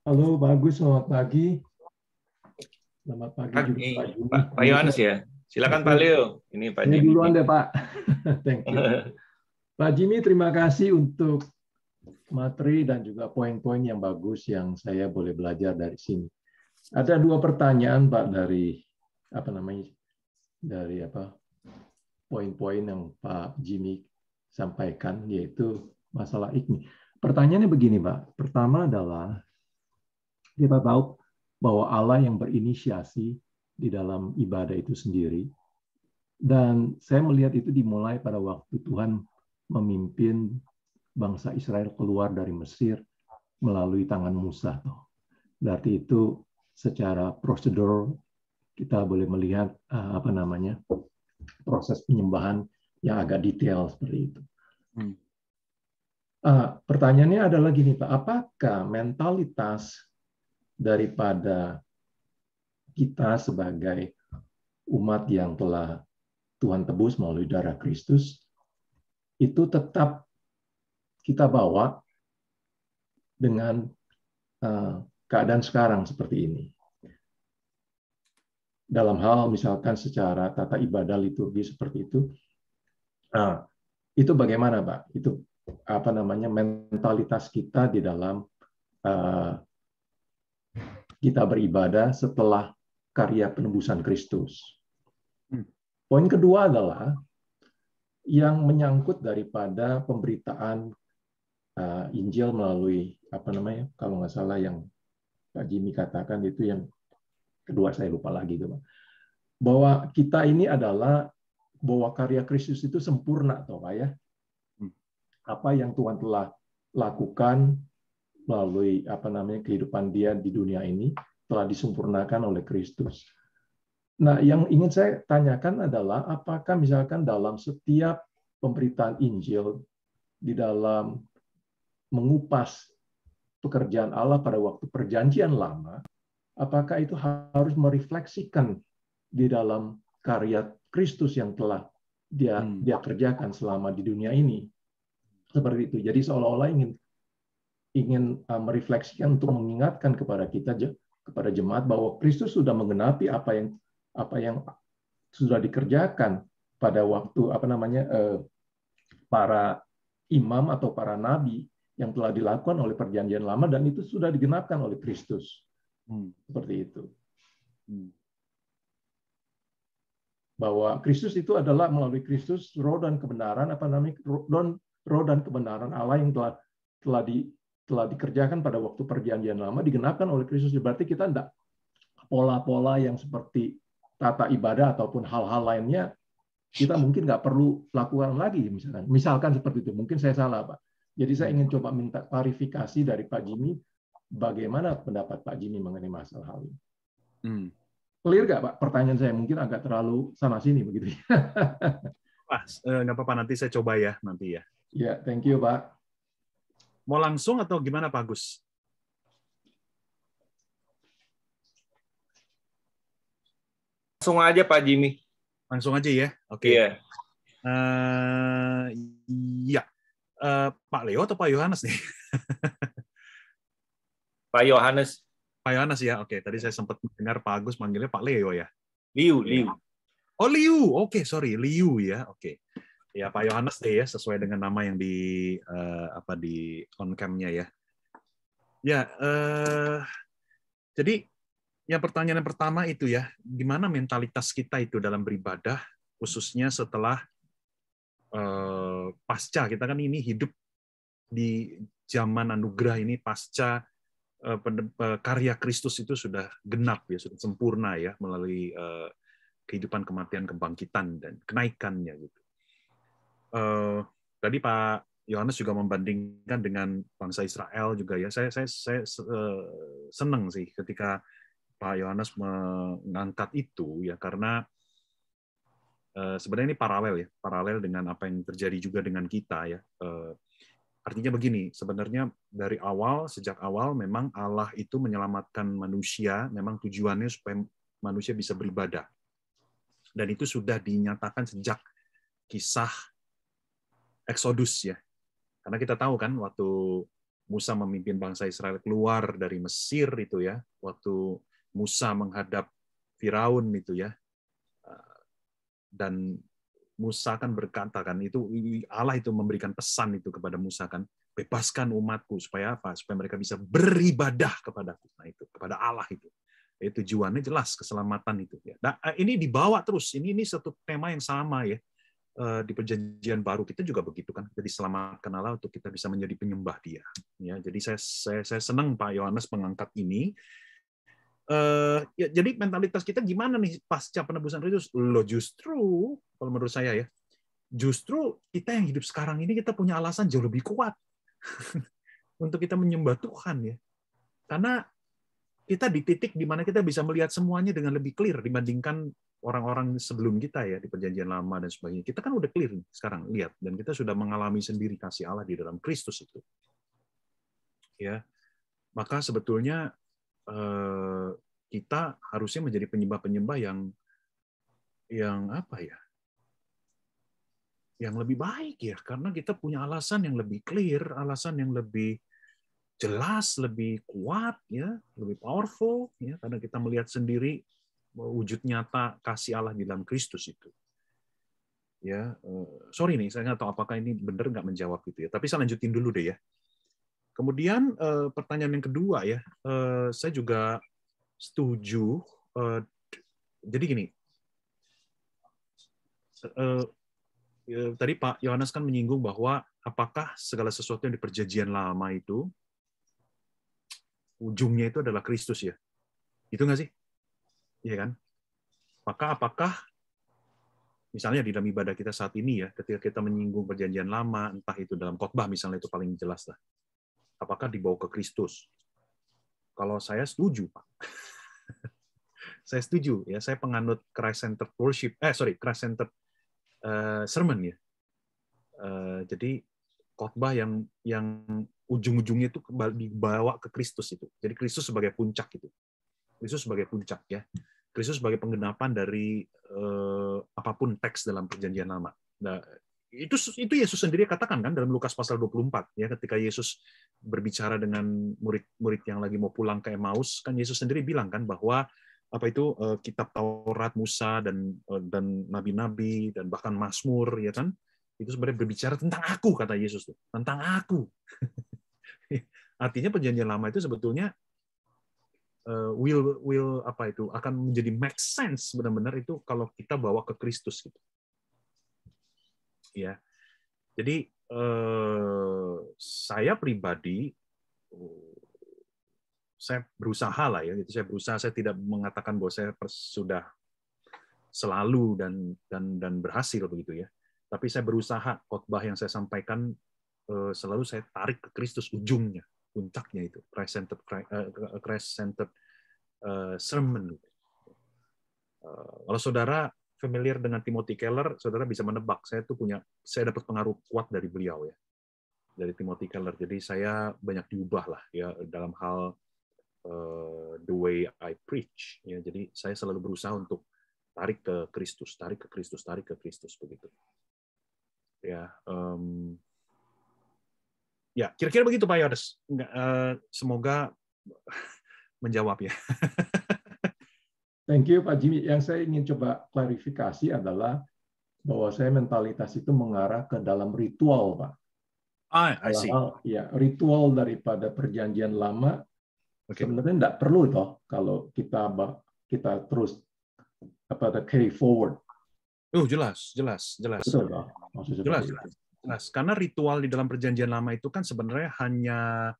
Halo, bagus. Selamat pagi. Selamat pagi, pagi. juga Pak Pak, Pak Yohanes ya. Silakan Pak Leo. Ini Pak Ini Jimmy. duluan deh Pak. [LAUGHS] Thank you. [LAUGHS] Pak Jimmy, terima kasih untuk materi dan juga poin-poin yang bagus yang saya boleh belajar dari sini. Ada dua pertanyaan Pak dari apa namanya dari apa poin-poin yang Pak Jimmy sampaikan yaitu masalah ini. Pertanyaannya begini, Pak. Pertama adalah kita tahu bahwa Allah yang berinisiasi di dalam ibadah itu sendiri. Dan saya melihat itu dimulai pada waktu Tuhan memimpin bangsa Israel keluar dari Mesir melalui tangan Musa. Berarti itu secara prosedur kita boleh melihat eh, apa namanya proses penyembahan yang agak detail seperti itu. Hmm. Uh, pertanyaannya adalah gini Pak, apakah mentalitas daripada kita sebagai umat yang telah Tuhan tebus melalui darah Kristus itu tetap kita bawa dengan eh, keadaan sekarang seperti ini dalam hal misalkan secara tata ibadah liturgi seperti itu nah, itu bagaimana pak itu apa namanya mentalitas kita di dalam uh, kita beribadah setelah karya penebusan Kristus hmm. poin kedua adalah yang menyangkut daripada pemberitaan uh, Injil melalui apa namanya kalau nggak salah yang Pak Jimmy katakan itu yang kedua saya lupa lagi itu Bahwa kita ini adalah bahwa karya Kristus itu sempurna toh Pak ya. Hmm. Apa yang Tuhan telah lakukan melalui apa namanya kehidupan dia di dunia ini telah disempurnakan oleh Kristus. Nah, yang ingin saya tanyakan adalah apakah misalkan dalam setiap pemberitaan Injil di dalam mengupas pekerjaan Allah pada waktu perjanjian lama, apakah itu harus merefleksikan di dalam karya Kristus yang telah dia hmm. dia kerjakan selama di dunia ini seperti itu jadi seolah-olah ingin ingin eh, merefleksikan untuk mengingatkan kepada kita kepada jemaat bahwa Kristus sudah menggenapi apa yang apa yang sudah dikerjakan pada waktu apa namanya eh, para imam atau para nabi yang telah dilakukan oleh perjanjian lama dan itu sudah digenapkan oleh Kristus Hmm. Seperti itu. Hmm. Bahwa Kristus itu adalah melalui Kristus roh dan kebenaran apa namanya roh dan kebenaran Allah yang telah telah di telah dikerjakan pada waktu perjanjian lama digenapkan oleh Kristus berarti kita tidak pola-pola yang seperti tata ibadah ataupun hal-hal lainnya kita mungkin nggak perlu lakukan lagi misalkan misalkan seperti itu mungkin saya salah pak jadi saya ingin coba minta klarifikasi dari Pak Jimmy Bagaimana pendapat Pak Jimmy mengenai masalah hal ini? Hmm. Clear nggak Pak? Pertanyaan saya mungkin agak terlalu sana sini begitu. Pas, ya. [LAUGHS] eh, nggak apa-apa nanti saya coba ya nanti ya. Ya, thank you Pak. Mau langsung atau gimana Pak Gus? Langsung aja Pak Jimmy. Langsung aja ya. Oke. Okay. Yeah. Uh, ya. Uh, Pak Leo atau Pak Yohanes nih? [LAUGHS] Pak Yohanes. Pak Yohanes ya, oke. Tadi saya sempat mendengar Pak Agus manggilnya Pak Leo ya. Liu, iya. Liu. Oh Liu, oke sorry Liu ya, oke. Ya Pak Yohanes deh ya, sesuai dengan nama yang di uh, apa di on camnya ya. Ya, uh, jadi yang pertanyaan yang pertama itu ya, gimana mentalitas kita itu dalam beribadah, khususnya setelah uh, pasca kita kan ini hidup di zaman anugerah ini pasca Eh, eh, karya Kristus itu sudah genap ya sudah sempurna ya melalui eh, kehidupan kematian kebangkitan dan kenaikannya gitu. Tadi Pak Yohanes juga membandingkan dengan bangsa Israel juga ya. Saya saya saya senang sih ketika Pak Yohanes mengangkat itu ya karena sebenarnya ini paralel ya paralel dengan apa yang terjadi juga dengan kita ya Artinya begini, sebenarnya dari awal, sejak awal memang Allah itu menyelamatkan manusia, memang tujuannya supaya manusia bisa beribadah. Dan itu sudah dinyatakan sejak kisah Exodus ya. Karena kita tahu kan waktu Musa memimpin bangsa Israel keluar dari Mesir itu ya, waktu Musa menghadap Firaun itu ya. Dan Musa kan berkata kan itu Allah itu memberikan pesan itu kepada Musa kan bebaskan umatku supaya apa supaya mereka bisa beribadah kepada nah itu kepada Allah itu itu ya, tujuannya jelas keselamatan itu ya nah, eh, ini dibawa terus ini ini satu tema yang sama ya eh, di perjanjian baru kita juga begitu kan jadi diselamatkan Allah untuk kita bisa menjadi penyembah Dia ya jadi saya saya, saya senang Pak Yohanes mengangkat ini Uh, ya, jadi mentalitas kita gimana nih pasca penebusan Kristus? Lo justru, kalau menurut saya ya, justru kita yang hidup sekarang ini kita punya alasan jauh lebih kuat [LAUGHS] untuk kita menyembah Tuhan ya. Karena kita di titik di mana kita bisa melihat semuanya dengan lebih clear dibandingkan orang-orang sebelum kita ya di perjanjian lama dan sebagainya. Kita kan udah clear sekarang lihat dan kita sudah mengalami sendiri kasih Allah di dalam Kristus itu. Ya. Maka sebetulnya Eh, kita harusnya menjadi penyembah-penyembah yang yang apa ya? Yang lebih baik ya, karena kita punya alasan yang lebih clear, alasan yang lebih jelas, lebih kuat ya, lebih powerful ya, karena kita melihat sendiri wujud nyata kasih Allah di dalam Kristus itu. Ya, eh, sorry nih, saya nggak tahu apakah ini benar nggak menjawab gitu ya. Tapi saya lanjutin dulu deh ya. Kemudian eh, pertanyaan yang kedua ya, eh, saya juga setuju. Eh, jadi gini, ya, tadi Pak Yohanes kan menyinggung bahwa apakah segala sesuatu yang di perjanjian lama itu ujungnya itu adalah Kristus ya? Itu nggak sih? Iya kan? Maka apakah misalnya di dalam ibadah kita saat ini ya, ketika kita menyinggung perjanjian lama, entah itu dalam khotbah misalnya itu paling jelas lah apakah dibawa ke Kristus? Kalau saya setuju, Pak. [LAUGHS] saya setuju ya, saya penganut Christ centered worship. Eh sorry, Christ centered uh, sermon ya. Uh, jadi khotbah yang yang ujung-ujungnya itu dibawa ke Kristus itu. Jadi Kristus sebagai puncak itu. Kristus sebagai puncak ya. Kristus sebagai penggenapan dari uh, apapun teks dalam perjanjian lama. Nah, itu itu Yesus sendiri katakan kan dalam Lukas pasal 24 ya ketika Yesus berbicara dengan murid-murid yang lagi mau pulang ke Emmaus kan Yesus sendiri bilang kan bahwa apa itu eh, kitab Taurat Musa dan eh, dan nabi-nabi dan bahkan Mazmur ya kan itu sebenarnya berbicara tentang aku kata Yesus tuh tentang aku [LAUGHS] artinya perjanjian lama itu sebetulnya eh, will will apa itu akan menjadi make sense benar-benar itu kalau kita bawa ke Kristus gitu ya. Jadi eh, saya pribadi saya berusaha lah ya, gitu. saya berusaha saya tidak mengatakan bahwa saya sudah selalu dan dan dan berhasil begitu ya. Tapi saya berusaha khotbah yang saya sampaikan eh, selalu saya tarik ke Kristus ujungnya, puncaknya itu Christ-centered Christ-centered eh, sermon. Gitu. Kalau saudara familiar dengan Timothy Keller, saudara bisa menebak saya tuh punya saya dapat pengaruh kuat dari beliau ya. Dari Timothy Keller. Jadi saya banyak diubah lah ya dalam hal uh, the way I preach ya. Jadi saya selalu berusaha untuk tarik ke Kristus, tarik ke Kristus, tarik ke Kristus begitu. Ya, um, ya kira-kira begitu Pak Yodes. Uh, semoga [LAUGHS] menjawab ya. [LAUGHS] Thank you Pak Jimmy. Yang saya ingin coba klarifikasi adalah bahwa saya mentalitas itu mengarah ke dalam ritual, Pak. Ah, I see. ya, ritual daripada perjanjian lama okay. sebenarnya tidak perlu toh kalau kita kita terus apa carry forward. Oh, jelas, jelas, jelas. Betul, toh? jelas, jelas, jelas. Karena ritual di dalam perjanjian lama itu kan sebenarnya hanya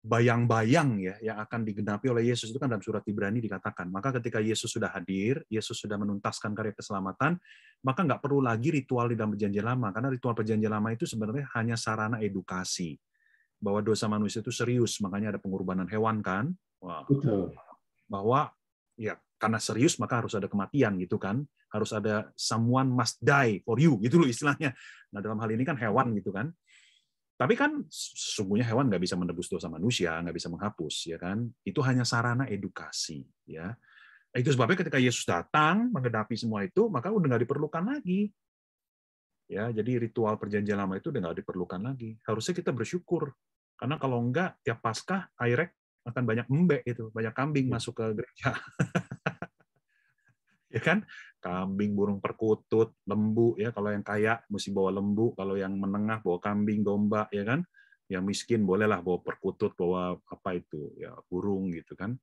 bayang-bayang ya yang akan digenapi oleh Yesus itu kan dalam surat Ibrani dikatakan. Maka ketika Yesus sudah hadir, Yesus sudah menuntaskan karya keselamatan, maka nggak perlu lagi ritual di dalam perjanjian lama karena ritual perjanjian lama itu sebenarnya hanya sarana edukasi bahwa dosa manusia itu serius, makanya ada pengorbanan hewan kan. Wah. Bahwa ya karena serius maka harus ada kematian gitu kan, harus ada someone must die for you gitu loh istilahnya. Nah, dalam hal ini kan hewan gitu kan. Tapi kan sesungguhnya hewan nggak bisa menebus dosa manusia, nggak bisa menghapus, ya kan? Itu hanya sarana edukasi, ya. Itu sebabnya ketika Yesus datang menghadapi semua itu, maka udah nggak diperlukan lagi. Ya, jadi ritual perjanjian lama itu udah nggak diperlukan lagi. Harusnya kita bersyukur karena kalau enggak tiap Paskah Airek akan banyak embe itu, banyak kambing iya. masuk ke gereja. [LAUGHS] ya kan? Kambing, burung perkutut, lembu ya kalau yang kaya mesti bawa lembu, kalau yang menengah bawa kambing, domba ya kan? Yang miskin bolehlah bawa perkutut, bawa apa itu ya burung gitu kan.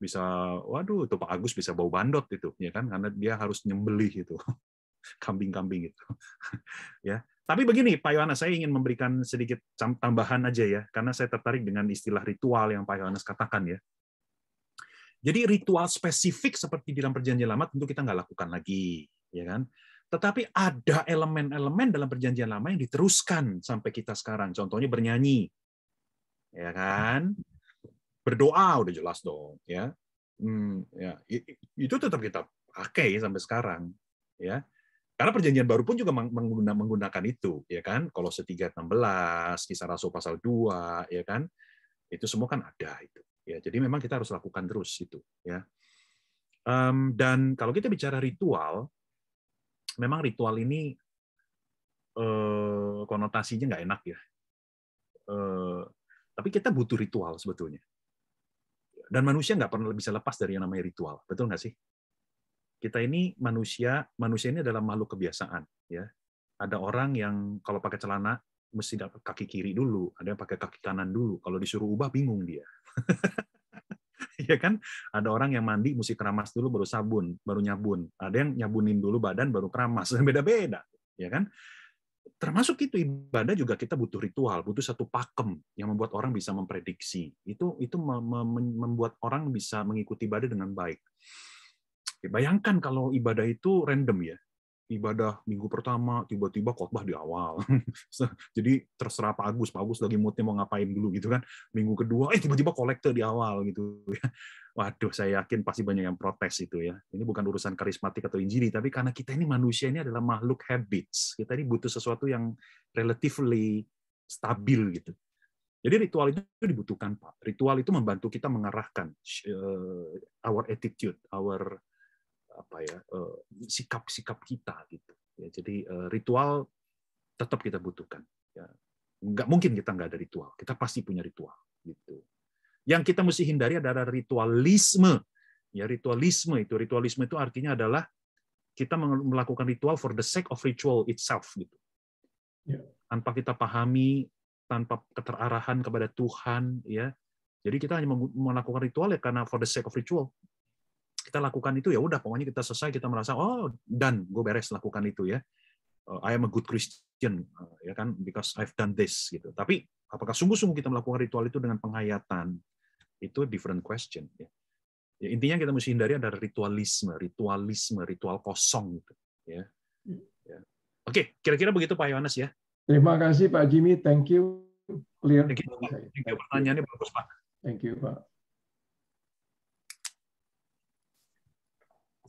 Bisa waduh itu Pak Agus bisa bawa bandot itu ya kan karena dia harus nyembelih itu [LAUGHS] kambing-kambing itu, [LAUGHS] ya. Tapi begini Pak Yohanes, saya ingin memberikan sedikit tambahan aja ya, karena saya tertarik dengan istilah ritual yang Pak Yohanes katakan ya. Jadi ritual spesifik seperti di dalam perjanjian lama tentu kita nggak lakukan lagi, ya kan? Tetapi ada elemen-elemen dalam perjanjian lama yang diteruskan sampai kita sekarang. Contohnya bernyanyi, ya kan? Berdoa udah jelas dong, ya. Hmm, ya itu tetap kita pakai sampai sekarang, ya. Karena perjanjian baru pun juga menggunakan itu, ya kan? Kalau setiga 16, kisah rasul pasal 2, ya kan? Itu semua kan ada itu. Ya, jadi memang kita harus lakukan terus itu. Ya. Um, dan kalau kita bicara ritual, memang ritual ini uh, konotasinya nggak enak ya. Uh, tapi kita butuh ritual sebetulnya. Dan manusia nggak pernah bisa lepas dari yang namanya ritual, betul nggak sih? Kita ini manusia, manusia ini adalah makhluk kebiasaan, ya. Ada orang yang kalau pakai celana mesti dapat kaki kiri dulu, ada yang pakai kaki kanan dulu. Kalau disuruh ubah bingung dia. [LAUGHS] ya kan? Ada orang yang mandi mesti keramas dulu baru sabun, baru nyabun. Ada yang nyabunin dulu badan baru keramas. [LAUGHS] Beda-beda, ya kan? Termasuk itu ibadah juga kita butuh ritual, butuh satu pakem yang membuat orang bisa memprediksi. Itu itu membuat orang bisa mengikuti ibadah dengan baik. Bayangkan kalau ibadah itu random ya, ibadah minggu pertama tiba-tiba khotbah di awal [LAUGHS] jadi terserah Pak Agus Pak Agus lagi moodnya mau ngapain dulu gitu kan minggu kedua eh tiba-tiba kolektor di awal gitu ya [LAUGHS] waduh saya yakin pasti banyak yang protes itu ya ini bukan urusan karismatik atau injili tapi karena kita ini manusia ini adalah makhluk habits kita ini butuh sesuatu yang relatively stabil gitu jadi ritual itu dibutuhkan Pak. Ritual itu membantu kita mengarahkan eh, our attitude, our apa ya eh, sikap-sikap kita gitu. Ya, jadi eh, ritual tetap kita butuhkan. Ya. Nggak mungkin kita nggak ada ritual. Kita pasti punya ritual gitu. Yang kita mesti hindari adalah ritualisme. Ya ritualisme itu ritualisme itu artinya adalah kita melakukan ritual for the sake of ritual itself gitu. Ya. Tanpa kita pahami, tanpa keterarahan kepada Tuhan ya. Jadi kita hanya melakukan ritual ya karena for the sake of ritual kita lakukan itu ya udah pokoknya kita selesai kita merasa oh dan gue beres lakukan itu ya eh, I am a good Christian eh, ya kan because I've done this gitu tapi apakah sungguh-sungguh kita melakukan ritual itu dengan penghayatan itu different question ya, ya intinya kita mesti hindari ada ritualisme ritualisme ritual kosong gitu ya, ya. oke kira-kira begitu Pak Yohanes ya terima kasih Pak Jimmy thank you clear thank you, Pak. Thank you. pertanyaannya bagus Pak thank you Pak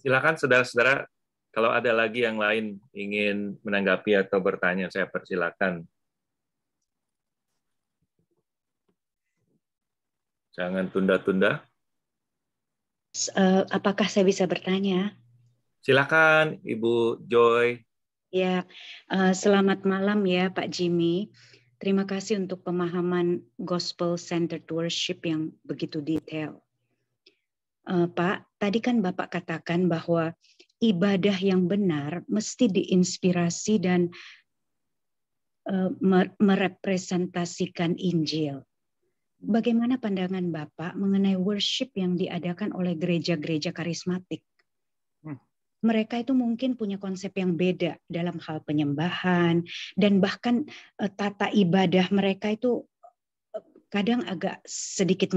silakan saudara-saudara kalau ada lagi yang lain ingin menanggapi atau bertanya, saya persilakan. Jangan tunda-tunda. Eh, apakah saya bisa bertanya? Silakan, Ibu Joy. Ya, eh, selamat malam ya Pak Jimmy. Terima kasih untuk pemahaman gospel-centered worship yang begitu detail. Eh, Pak, tadi kan Bapak katakan bahwa ibadah yang benar mesti diinspirasi dan eh, merepresentasikan Injil. Bagaimana pandangan Bapak mengenai worship yang diadakan oleh gereja-gereja karismatik? Hmm. mereka itu mungkin punya konsep yang beda dalam hal penyembahan dan bahkan eh, tata ibadah mereka itu kadang agak sedikit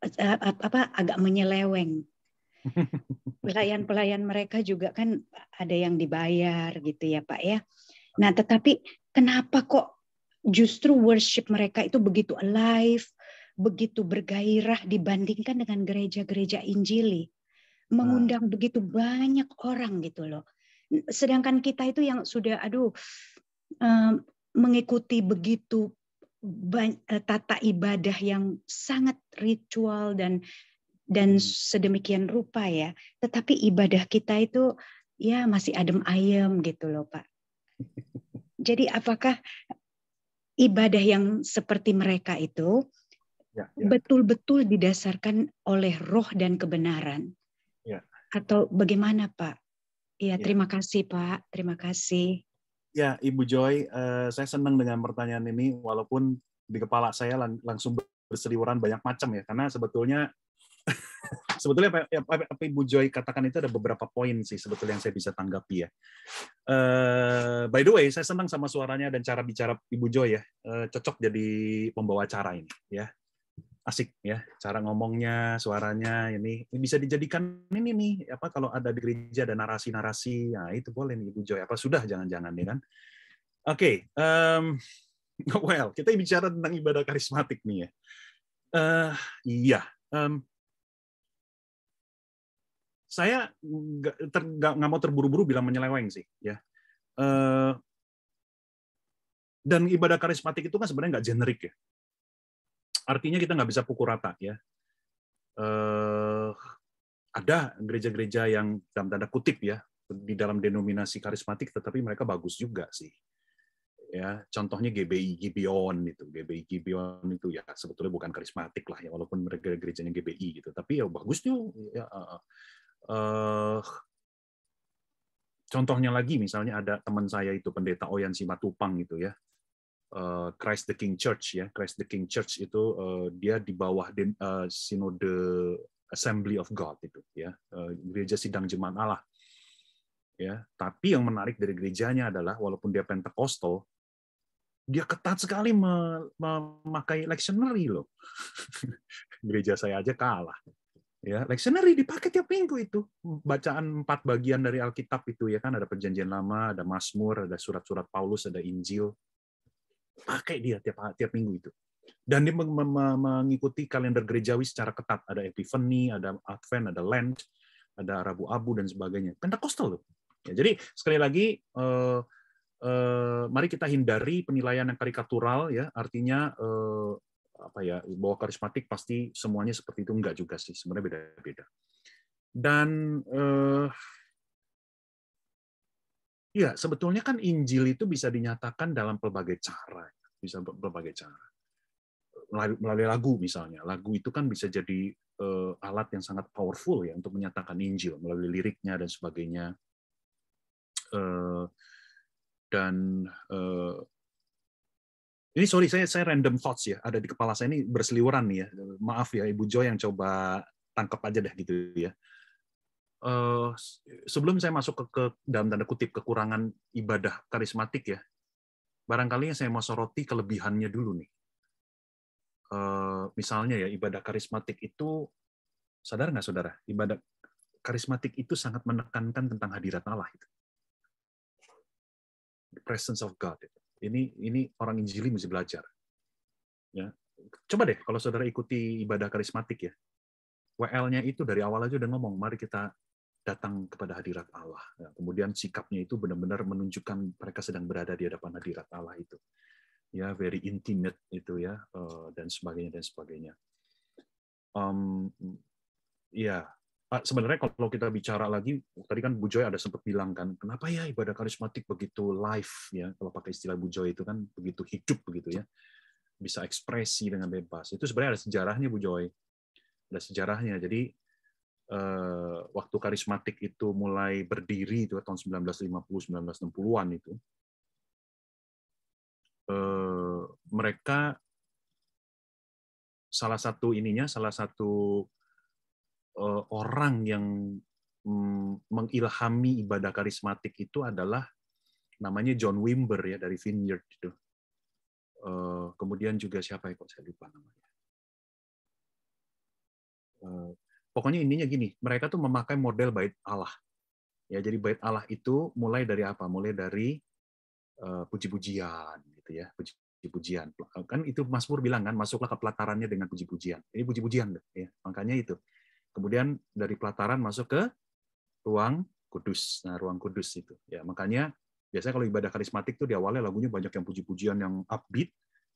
Eh, eh, apa agak menyeleweng. [LAUGHS] Pelayan-pelayan mereka juga kan ada yang dibayar gitu ya Pak ya. Nah tetapi kenapa kok justru worship mereka itu begitu alive, begitu bergairah dibandingkan dengan gereja-gereja Injili. Mengundang hmm. begitu banyak orang gitu loh. Sedangkan kita itu yang sudah aduh um, mengikuti begitu Eh, tata ibadah yang sangat ritual dan dan hmm. sedemikian rupa ya. Tetapi ibadah kita itu ya masih adem ayem gitu loh Pak. [LAUGHS] Jadi apakah ibadah yang seperti mereka itu betul-betul ya, ya. didasarkan oleh roh dan kebenaran? Ya. Atau bagaimana Pak? Ya, ya. terima kasih Pak. Terima kasih. Ya, Ibu Joy, uh, saya senang dengan pertanyaan ini, walaupun di kepala saya lang langsung berseliweran banyak macam ya, karena sebetulnya [LAUGHS] sebetulnya apa, apa, apa Ibu Joy katakan itu ada beberapa poin sih sebetulnya yang saya bisa tanggapi ya. Uh, by the way, saya senang sama suaranya dan cara bicara Ibu Joy ya, uh, cocok jadi pembawa acara ini ya asik ya cara ngomongnya suaranya ini, bisa dijadikan ini nih apa kalau ada di gereja ada narasi-narasi nah itu boleh nih Ibu Joy apa sudah jangan-jangan nih ya kan oke okay, um, [LAUGHS] well kita bicara tentang ibadah karismatik nih ya uh, iya um, saya nggak mau terburu-buru bilang menyeleweng sih ya uh, dan ibadah karismatik itu kan sebenarnya nggak generik ya artinya kita nggak bisa pukul rata ya. Eh, ada gereja-gereja yang dalam tanda kutip ya di dalam denominasi karismatik, tetapi mereka bagus juga sih. Ya, contohnya GBI Gibeon itu, GBI Gibeon itu ya sebetulnya bukan karismatik lah ya, walaupun mereka gerejanya GBI gitu, tapi ya bagus tuh. Ya, uh, contohnya lagi misalnya ada teman saya itu pendeta Oyan Simatupang gitu ya Eh, Christ the King Church ya Christ the King Church itu uh, dia di bawah uh, sinode Assembly of God itu ya uh, gereja sidang jemaat Allah ya tapi yang menarik dari gerejanya adalah walaupun dia Pentakostal dia ketat sekali memakai lectionary loh [LAUGHS] gereja saya aja kalah ya lectionary dipakai tiap minggu itu bacaan empat bagian dari Alkitab itu ya kan ada perjanjian lama ada Mazmur ada surat-surat Paulus ada Injil pakai dia tiap tiap minggu itu dan dia mengikuti kalender gerejawi secara ketat ada Epiphany ada Advent ada Lent ada Rabu Abu dan sebagainya Pentakostal loh ya, jadi sekali lagi eh, eh, mari kita hindari penilaian yang karikatural ya artinya eh, apa ya bahwa karismatik pasti semuanya seperti itu enggak juga sih sebenarnya beda-beda dan eh, Ya, sebetulnya kan Injil itu bisa dinyatakan dalam berbagai cara, bisa berbagai cara. Melalui lagu misalnya, lagu itu kan bisa jadi eh, alat yang sangat powerful ya untuk menyatakan Injil melalui liriknya dan sebagainya. Eh, dan eh, ini sorry saya saya random thoughts ya, ada di kepala saya ini berseliweran nih ya. Maaf ya Ibu Jo yang coba tangkap aja deh gitu ya uh, sebelum saya masuk ke, ke dalam tanda kutip kekurangan ibadah karismatik ya, barangkali yang saya mau soroti kelebihannya dulu nih. Uh, misalnya ya ibadah karismatik itu, sadar nggak saudara, ibadah karismatik itu sangat menekankan tentang hadirat Allah itu, the presence of God. Ini ini orang Injili mesti belajar. Ya, coba deh kalau saudara ikuti ibadah karismatik ya, WL-nya itu dari awal aja udah ngomong, mari kita datang kepada hadirat Allah. Ya, kemudian sikapnya itu benar-benar menunjukkan mereka sedang berada di hadapan hadirat Allah itu. Ya, very intimate itu ya, eh, dan sebagainya dan sebagainya. Um, ya, sebenarnya kalau kita bicara lagi, tadi kan Bu Joy ada sempat bilang kan, kenapa ya ibadah karismatik begitu live ya, kalau pakai istilah Bu Joy itu kan begitu hidup begitu ya, bisa ekspresi dengan bebas. Itu sebenarnya ada sejarahnya Bu Joy, ada sejarahnya. Jadi Eh, waktu karismatik itu mulai berdiri itu tahun 1950-1960-an itu eh, mereka salah satu ininya salah satu eh, orang yang mm, mengilhami ibadah karismatik itu adalah namanya John Wimber ya dari Vineyard itu. Kemudian juga siapa ya kok saya lupa namanya Pokoknya intinya gini, mereka tuh memakai model bait Allah. Ya, jadi bait Allah itu mulai dari apa? Mulai dari uh, puji-pujian gitu ya, puji-pujian. Kan itu Mazmur bilang kan, masuklah ke pelatarannya dengan puji-pujian. Ini puji-pujian ya. Makanya itu. Kemudian dari pelataran masuk ke ruang kudus. Nah, ruang kudus itu. Ya, makanya biasanya kalau ibadah karismatik tuh di awalnya lagunya banyak yang puji-pujian yang upbeat,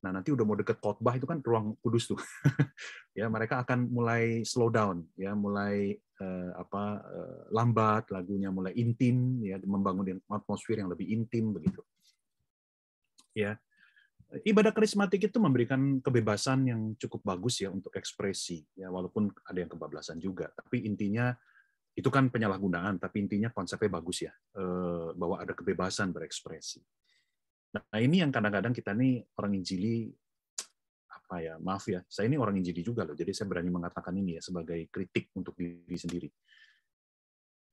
Nah, nanti udah mau deket khotbah itu kan ruang kudus tuh. [LAUGHS] ya, mereka akan mulai slow down, ya, mulai eh, apa eh, lambat lagunya mulai intim ya, membangun atmosfer yang lebih intim begitu. Ya. Ibadah karismatik itu memberikan kebebasan yang cukup bagus ya untuk ekspresi, ya walaupun ada yang kebablasan juga, tapi intinya itu kan penyalahgunaan, tapi intinya konsepnya bagus ya, eh, bahwa ada kebebasan berekspresi. Nah, ini yang kadang-kadang kita nih orang Injili apa ya, maaf ya, saya ini orang Injili juga loh, jadi saya berani mengatakan ini ya sebagai kritik untuk diri sendiri.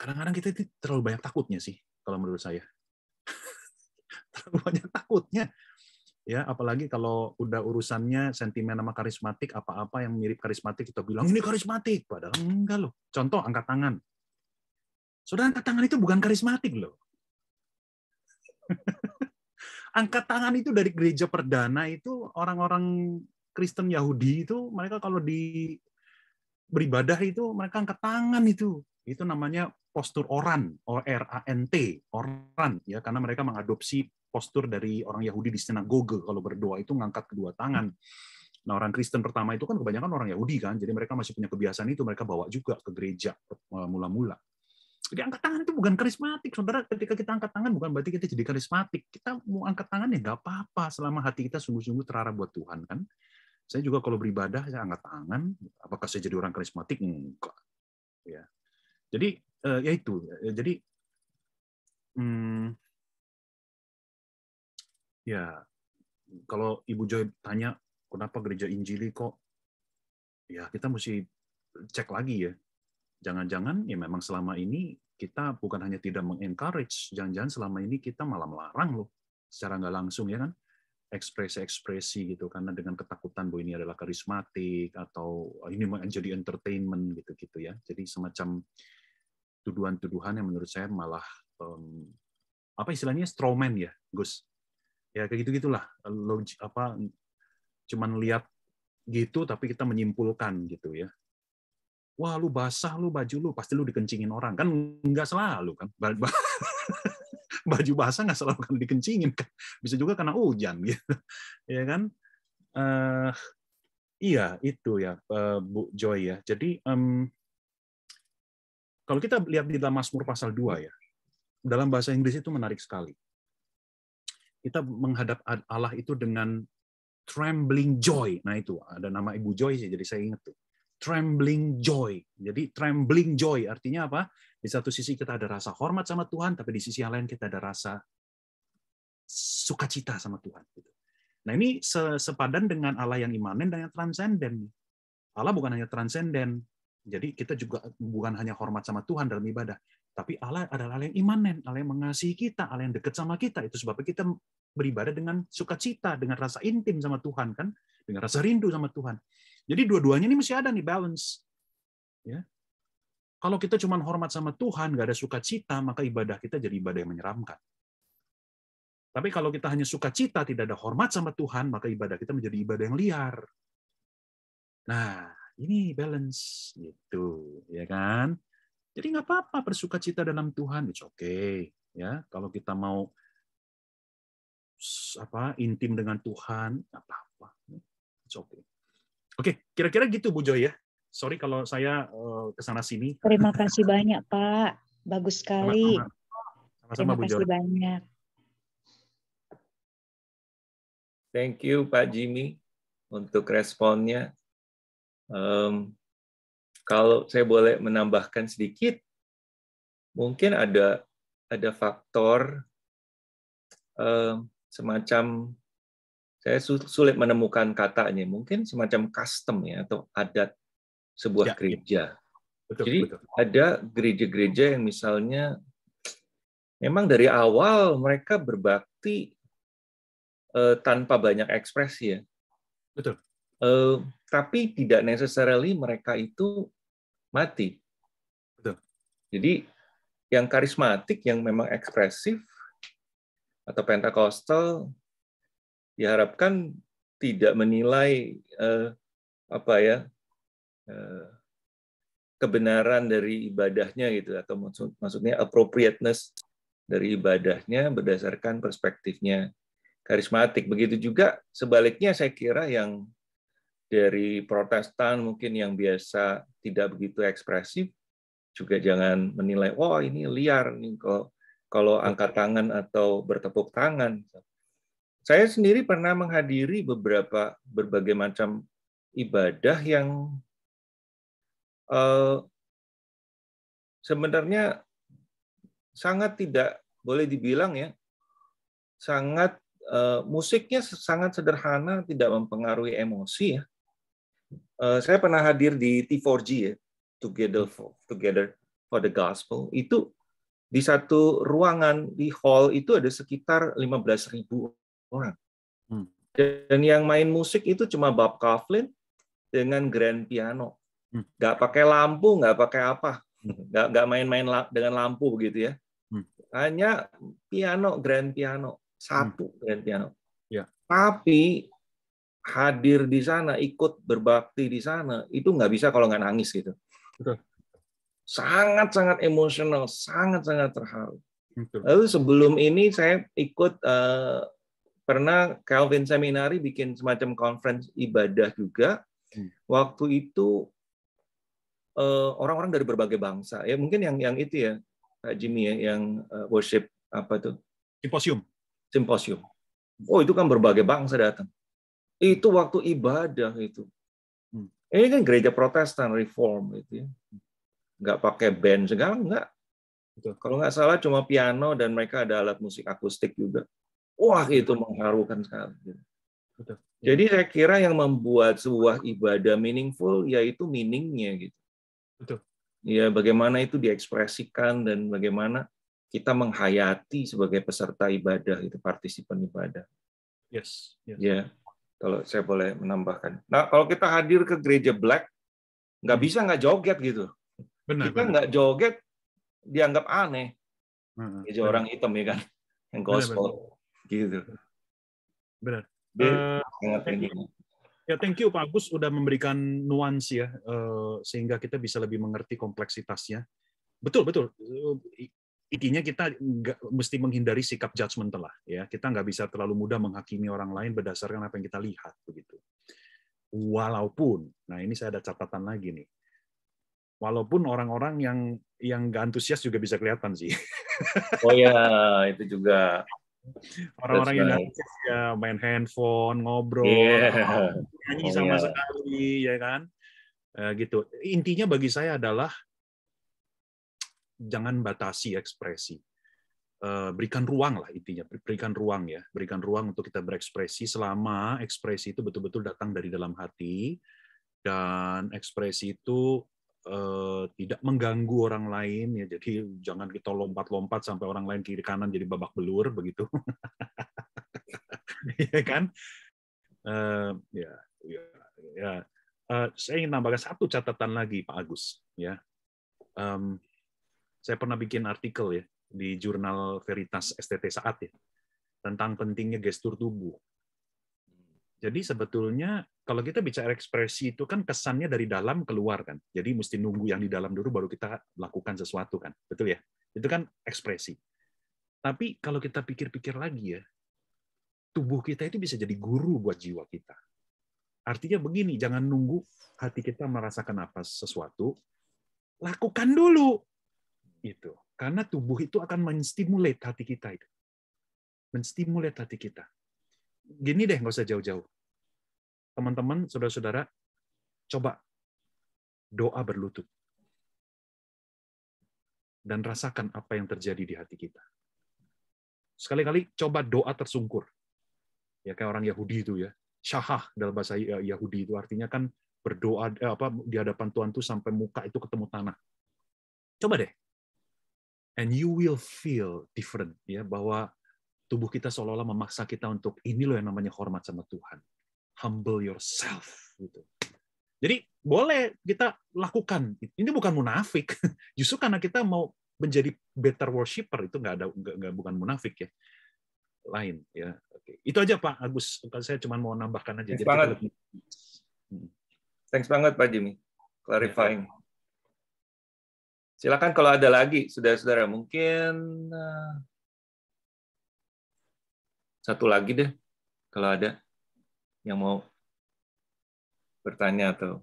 Kadang-kadang kita itu terlalu banyak takutnya sih, kalau menurut saya. [LAUGHS] terlalu banyak takutnya. Ya, apalagi kalau udah urusannya sentimen sama karismatik, apa-apa yang mirip karismatik kita bilang ini karismatik, padahal enggak loh. Contoh angkat tangan. Saudara angkat tangan itu bukan karismatik loh. [LAUGHS] angkat tangan itu dari gereja perdana itu orang-orang Kristen Yahudi itu mereka kalau di beribadah itu mereka angkat tangan itu. Itu namanya postur oran, O R A N T, oran ya karena mereka mengadopsi postur dari orang Yahudi di sinagoge kalau berdoa itu mengangkat kedua tangan. Nah, orang Kristen pertama itu kan kebanyakan orang Yahudi kan, jadi mereka masih punya kebiasaan itu mereka bawa juga ke gereja eh, mula-mula. Jadi angkat tangan itu bukan karismatik, saudara. Ketika kita angkat tangan bukan berarti kita jadi karismatik. Kita mau angkat tangan ya nggak apa-apa selama hati kita sungguh-sungguh terarah buat Tuhan kan. Saya juga kalau beribadah saya angkat tangan. Apakah saya jadi orang karismatik? Enggak. Ya. Jadi eh, ya itu. Ya, jadi hmm, ya kalau Ibu Joy tanya kenapa gereja Injili kok ya kita mesti cek lagi ya Jangan-jangan ya memang selama ini kita bukan hanya tidak mengencourage, jangan-jangan selama ini kita malah melarang loh secara nggak langsung ya kan ekspresi-ekspresi gitu karena dengan ketakutan bahwa ini adalah karismatik atau ah, ini menjadi entertainment gitu-gitu ya. Jadi semacam tuduhan-tuduhan yang menurut saya malah um, apa istilahnya strawman ya, Gus. Ya kayak gitu-gitulah eh, apa cuman lihat gitu tapi kita menyimpulkan gitu ya wah lu basah lu baju lu pasti lu dikencingin orang kan nggak selalu kan [LAUGHS] baju basah nggak selalu kan dikencingin kan bisa juga karena hujan [LAUGHS] gitu ya kan uh, iya itu ya uh, Bu Joy ya jadi um, kalau kita lihat di dalam Mazmur pasal 2 ya dalam bahasa Inggris itu menarik sekali kita menghadap Allah itu dengan trembling joy nah itu ada nama Ibu Joy sih jadi saya ingat tuh trembling joy. Jadi trembling joy artinya apa? Di satu sisi kita ada rasa hormat sama Tuhan, tapi di sisi yang lain kita ada rasa sukacita sama Tuhan. Gitu. Nah ini sepadan dengan Allah yang imanen dan yang transenden. Allah bukan hanya transenden, jadi kita juga bukan hanya hormat sama Tuhan dalam ibadah, tapi Allah adalah Allah yang imanen, Allah yang mengasihi kita, Allah yang dekat sama kita. Itu sebabnya kita beribadah dengan sukacita, dengan rasa intim sama Tuhan kan, dengan rasa rindu sama Tuhan. Jadi dua-duanya ini mesti ada nih balance. Ya. Kalau kita cuma hormat sama Tuhan, nggak ada sukacita, maka ibadah kita jadi ibadah yang menyeramkan. Tapi kalau kita hanya sukacita, tidak ada hormat sama Tuhan, maka ibadah kita menjadi ibadah yang liar. Nah, ini balance gitu, ya kan? Jadi nggak apa-apa bersukacita dalam Tuhan, itu oke. Okay. Ya, kalau kita mau apa intim dengan Tuhan, nggak apa-apa. It's okay. Oke, kira-kira gitu Bu Joy ya. Sorry kalau saya uh, kesana sini. Terima [LAUGHS] kasih banyak Pak, bagus sekali. Sama-sama, Terima kasih banyak. Thank you Pak Jimmy untuk responnya. Um, kalau saya boleh menambahkan sedikit, mungkin ada ada faktor um, semacam saya sulit menemukan katanya mungkin semacam custom ya atau adat sebuah ya, ya, gereja. Betul, Jadi betul. ada gereja-gereja yang misalnya memang dari awal mereka berbakti eh, tanpa banyak ekspresi ya. Betul. Eh, tapi tidak necessarily mereka itu mati. Betul. Jadi yang karismatik yang memang ekspresif atau pentakostal diharapkan tidak menilai eh, apa ya eh, kebenaran dari ibadahnya gitu atau maksud, maksudnya appropriateness dari ibadahnya berdasarkan perspektifnya karismatik. Begitu juga sebaliknya saya kira yang dari Protestan mungkin yang biasa tidak begitu ekspresif juga jangan menilai wah oh, ini liar nih kalau kalau angkat tangan atau bertepuk tangan saya sendiri pernah menghadiri beberapa berbagai macam ibadah yang uh, sebenarnya sangat tidak boleh dibilang ya sangat uh, musiknya sangat sederhana tidak mempengaruhi emosi ya uh, saya pernah hadir di T4G ya Together for, Together for the Gospel itu di satu ruangan di hall itu ada sekitar 15.000 orang. Hmm. Dan yang main musik itu cuma Bob Coughlin dengan grand piano. Hmm. Gak pakai lampu, gak pakai apa. Hmm. Gak, gak main-main la dengan lampu gitu ya. Hmm. Hanya piano, grand piano. Satu hmm. grand piano. Ya. Tapi hadir di sana, ikut berbakti di sana, itu nggak bisa kalau nggak nangis gitu. Sangat-sangat emosional, sangat-sangat terharu. Lalu sebelum ini saya ikut eh, karena Calvin Seminari bikin semacam conference ibadah juga. Hmm. Waktu itu eh, orang-orang dari berbagai bangsa ya mungkin yang yang itu ya Pak Jimmy ya yang eh, worship apa tuh simposium simposium oh itu kan berbagai bangsa datang itu waktu ibadah itu hmm. ini kan gereja Protestan Reform itu ya nggak pakai band segala nggak kalau nggak salah cuma piano dan mereka ada alat musik akustik juga wah itu mengharukan sekali. Jadi saya kira yang membuat sebuah ibadah meaningful yaitu meaningnya gitu. Betul. Ya bagaimana itu diekspresikan dan bagaimana kita menghayati sebagai peserta ibadah itu partisipan ibadah. Yes. yes. Ya kalau saya boleh menambahkan. Nah kalau kita hadir ke gereja Black nggak hmm. bisa nggak joget gitu. Benar, kita nggak joget dianggap aneh. Hmm, Gereja benar. orang hitam ya kan yang gospel. Benar, benar gitu benar uh, thank ya thank you Pak Agus udah memberikan nuans ya uh, sehingga kita bisa lebih mengerti kompleksitasnya betul betul eh, intinya kita nggak mesti menghindari sikap judgement lah ya kita nggak bisa terlalu mudah menghakimi orang lain berdasarkan apa yang kita lihat begitu walaupun nah ini saya ada catatan lagi nih walaupun orang-orang yang yang nggak antusias juga bisa kelihatan sih oh ya itu juga Orang-orang yang right. Indonesia ya main handphone, ngobrol, yeah. nyanyi oh, sama yeah. sekali, ya kan? Uh, gitu. Intinya bagi saya adalah jangan batasi ekspresi. Uh, berikan ruang lah intinya, berikan ruang ya, berikan ruang untuk kita berekspresi selama ekspresi itu betul-betul datang dari dalam hati dan ekspresi itu Eh, tidak mengganggu orang lain ya jadi jangan kita lompat-lompat sampai orang lain kiri kanan jadi babak belur begitu [LAUGHS] ya kan eh, ya ya, ya. Eh, saya ingin tambahkan satu catatan lagi Pak Agus ya saya pernah bikin artikel ya di jurnal Veritas STT saat ya tentang pentingnya gestur tubuh jadi sebetulnya kalau kita bicara ekspresi itu kan kesannya dari dalam keluar kan. Jadi mesti nunggu yang di dalam dulu baru kita lakukan sesuatu kan. Betul ya? Itu kan ekspresi. Tapi kalau kita pikir-pikir lagi ya, tubuh kita itu bisa jadi guru buat jiwa kita. Artinya begini, jangan nunggu hati kita merasakan apa sesuatu, lakukan dulu. Itu. Karena tubuh itu akan menstimulate hati kita itu. Menstimulate hati kita. Gini deh, nggak usah jauh-jauh teman-teman, saudara-saudara, coba doa berlutut. Dan rasakan apa yang terjadi di hati kita. Sekali-kali coba doa tersungkur. Ya kayak orang Yahudi itu ya. Syahah dalam bahasa ya, Yahudi itu artinya kan berdoa eh, apa di hadapan Tuhan tuh sampai muka itu ketemu tanah. Coba deh. And you will feel different ya bahwa tubuh kita seolah-olah memaksa kita untuk ini loh yang namanya hormat sama Tuhan humble yourself gitu. Jadi boleh kita lakukan. Ini bukan munafik. [LAUGHS] Justru karena kita mau menjadi better worshipper itu nggak ada nggak bukan munafik ya. Lain ya. Oke. Itu aja Pak Agus. Saya cuma mau nambahkan aja. Thanks Jadi banget. Hmm. Thanks banget Pak Jimmy. Clarifying. Ya. Silakan kalau ada lagi, saudara-saudara mungkin eh, satu lagi deh kalau ada yang mau bertanya atau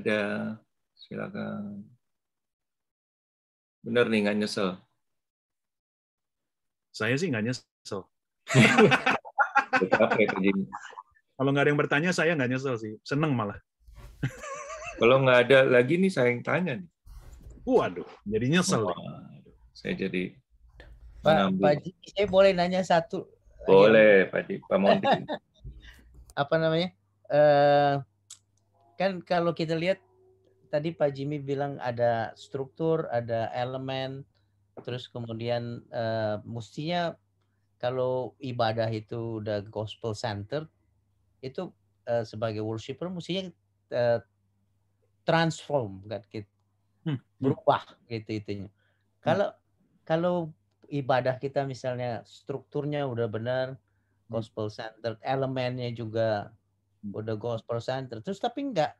ada silakan benar nih nggak nyesel saya sih nggak nyesel ya kalau nggak ada yang bertanya saya nggak nyesel sih seneng malah kalau nggak ada lagi nih saya yang tanya nih waduh jadi nyesel oh, saya jadi Pak, Pak Jiki, saya boleh nanya satu boleh, Pak Di, Pak Monti. [LAUGHS] Apa namanya? Uh, kan kalau kita lihat tadi Pak Jimmy bilang ada struktur, ada elemen, terus kemudian uh, mestinya kalau ibadah itu udah gospel center, itu uh, sebagai worshiper mestinya uh, transform kan gitu, hmm. berubah gitu itunya. Hmm. Kalau kalau ibadah kita misalnya strukturnya udah benar, hmm. gospel centered elemennya juga udah gospel centered Terus tapi nggak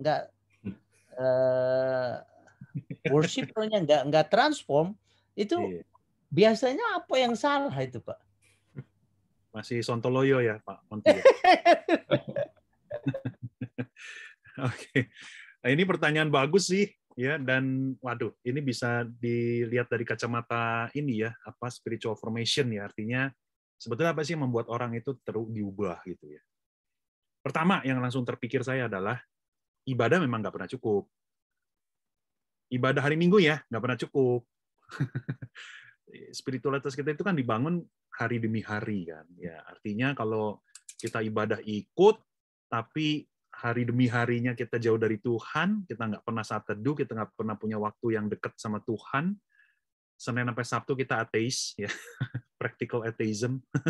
nggak uh, [LAUGHS] worshipnya nggak nggak transform itu iya. biasanya apa yang salah itu pak? Masih sontoloyo ya pak ya? [LAUGHS] [LAUGHS] Oke, okay. nah, ini pertanyaan bagus sih ya dan waduh ini bisa dilihat dari kacamata ini ya apa spiritual formation ya artinya sebetulnya apa sih yang membuat orang itu terus diubah gitu ya pertama yang langsung terpikir saya adalah ibadah memang nggak pernah cukup ibadah hari minggu ya nggak pernah cukup [LAUGHS] spiritualitas kita itu kan dibangun hari demi hari kan ya artinya kalau kita ibadah ikut tapi hari demi harinya kita jauh dari Tuhan, kita nggak pernah saat teduh, kita nggak pernah punya waktu yang dekat sama Tuhan. Senin sampai Sabtu kita ateis, ya, [LAUGHS] practical atheism. [LAUGHS]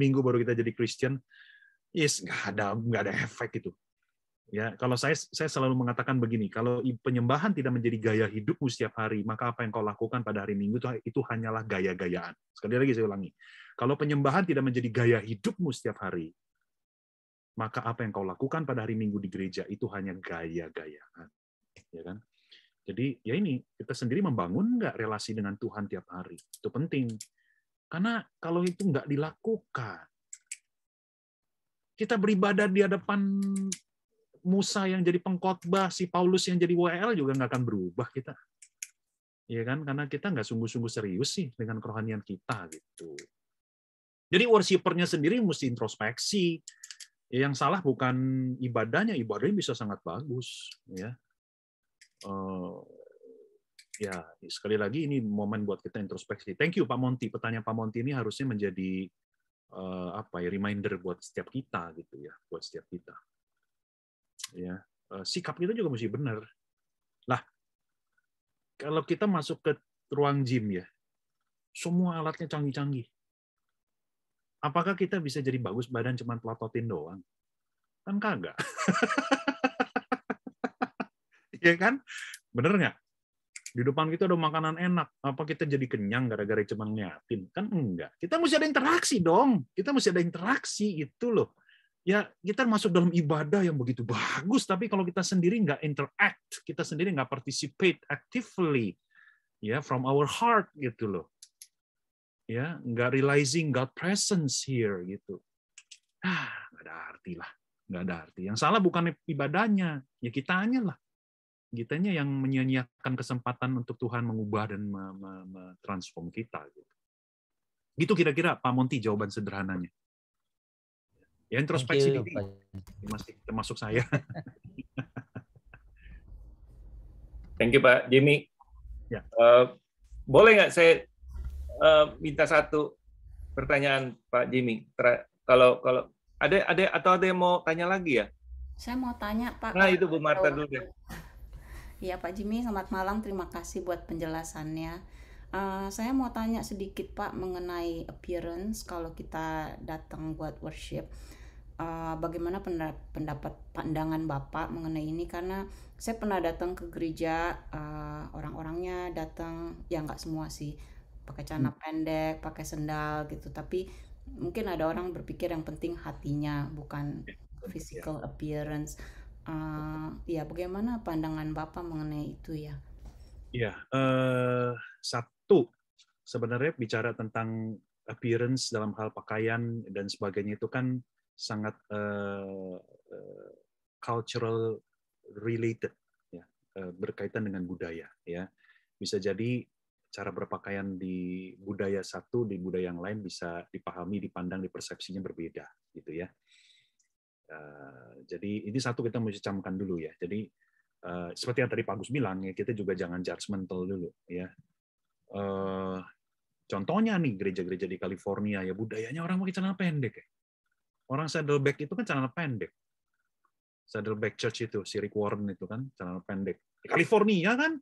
Minggu baru kita jadi Christian. Yes, nggak ada nggak ada efek itu. Ya, kalau saya saya selalu mengatakan begini, kalau penyembahan tidak menjadi gaya hidupmu setiap hari, maka apa yang kau lakukan pada hari Minggu itu, itu hanyalah gaya-gayaan. Sekali lagi saya ulangi, kalau penyembahan tidak menjadi gaya hidupmu setiap hari, maka apa yang kau lakukan pada hari Minggu di gereja itu hanya gaya-gayaan. Ya kan? Jadi ya ini kita sendiri membangun nggak relasi dengan Tuhan tiap hari itu penting karena kalau itu nggak dilakukan kita beribadah di hadapan Musa yang jadi pengkhotbah si Paulus yang jadi WL juga nggak akan berubah kita ya kan karena kita nggak sungguh-sungguh serius sih dengan kerohanian kita gitu jadi worshipernya sendiri mesti introspeksi yang salah bukan ibadahnya, ibadahnya bisa sangat bagus, ya. Uh, ya sekali lagi ini momen buat kita introspeksi. Thank you Pak Monti. Pertanyaan Pak Monti ini harusnya menjadi uh, apa ya reminder buat setiap kita gitu ya, buat setiap kita. Ya, uh, sikap kita juga mesti benar. Lah, kalau kita masuk ke ruang gym ya, semua alatnya canggih-canggih. Apakah kita bisa jadi bagus badan cuma pelototin doang? Kan kagak. [LAUGHS] Iya kan? Bener nggak? Di depan kita ada makanan enak. Apa kita jadi kenyang gara-gara cuma ngeliatin? Kan enggak. Kita mesti ada interaksi dong. Kita mesti ada interaksi itu loh. Ya kita masuk dalam ibadah yang begitu bagus, tapi kalau kita sendiri nggak interact, kita sendiri nggak participate actively, ya from our heart gitu loh ya nggak realizing God presence here gitu ah nggak ada arti lah nggak ada arti yang salah bukan ibadahnya ya hanya lah kitanya yang menyanyiakan kesempatan untuk Tuhan mengubah dan transform kita gitu gitu kira-kira Pak Monti jawaban sederhananya ya introspeksi diri masih termasuk saya [LAUGHS] thank you Pak Jimmy ya. uh, boleh nggak saya Eh, minta satu pertanyaan Pak Jimmy. kalau kalau ada ada atau ada yang mau tanya lagi ya? Saya mau tanya Pak. Nah itu Bu Marta dulu ya Iya Pak Jimmy, selamat malam. Terima kasih buat penjelasannya. Uh, saya mau tanya sedikit Pak mengenai appearance kalau kita datang buat worship. Uh, bagaimana pendapat pandangan Bapak mengenai ini karena saya pernah datang ke gereja uh, orang-orangnya datang ya nggak semua sih pakai celana hmm. pendek, pakai sendal gitu. Tapi mungkin ada orang berpikir yang penting hatinya, bukan iya, physical iya. appearance. Uh, ya, bagaimana pandangan Bapak mengenai itu ya? Ya, uh, satu sebenarnya bicara tentang appearance dalam hal pakaian dan sebagainya itu kan sangat uh, cultural related ya uh, berkaitan dengan budaya ya bisa jadi cara berpakaian di budaya satu di budaya yang lain bisa dipahami, dipandang, dipersepsinya berbeda gitu ya. Eh, jadi ini satu kita mesti camkan dulu ya. Jadi eh, seperti yang tadi Pak Gus bilang ya kita juga jangan judgmental dulu ya. Eh, contohnya nih gereja-gereja di California ya budayanya orang pakai celana pendek. Ya. Orang saddleback itu kan celana pendek. Saddleback Church itu, si Rick Warren itu kan celana pendek. Di California kan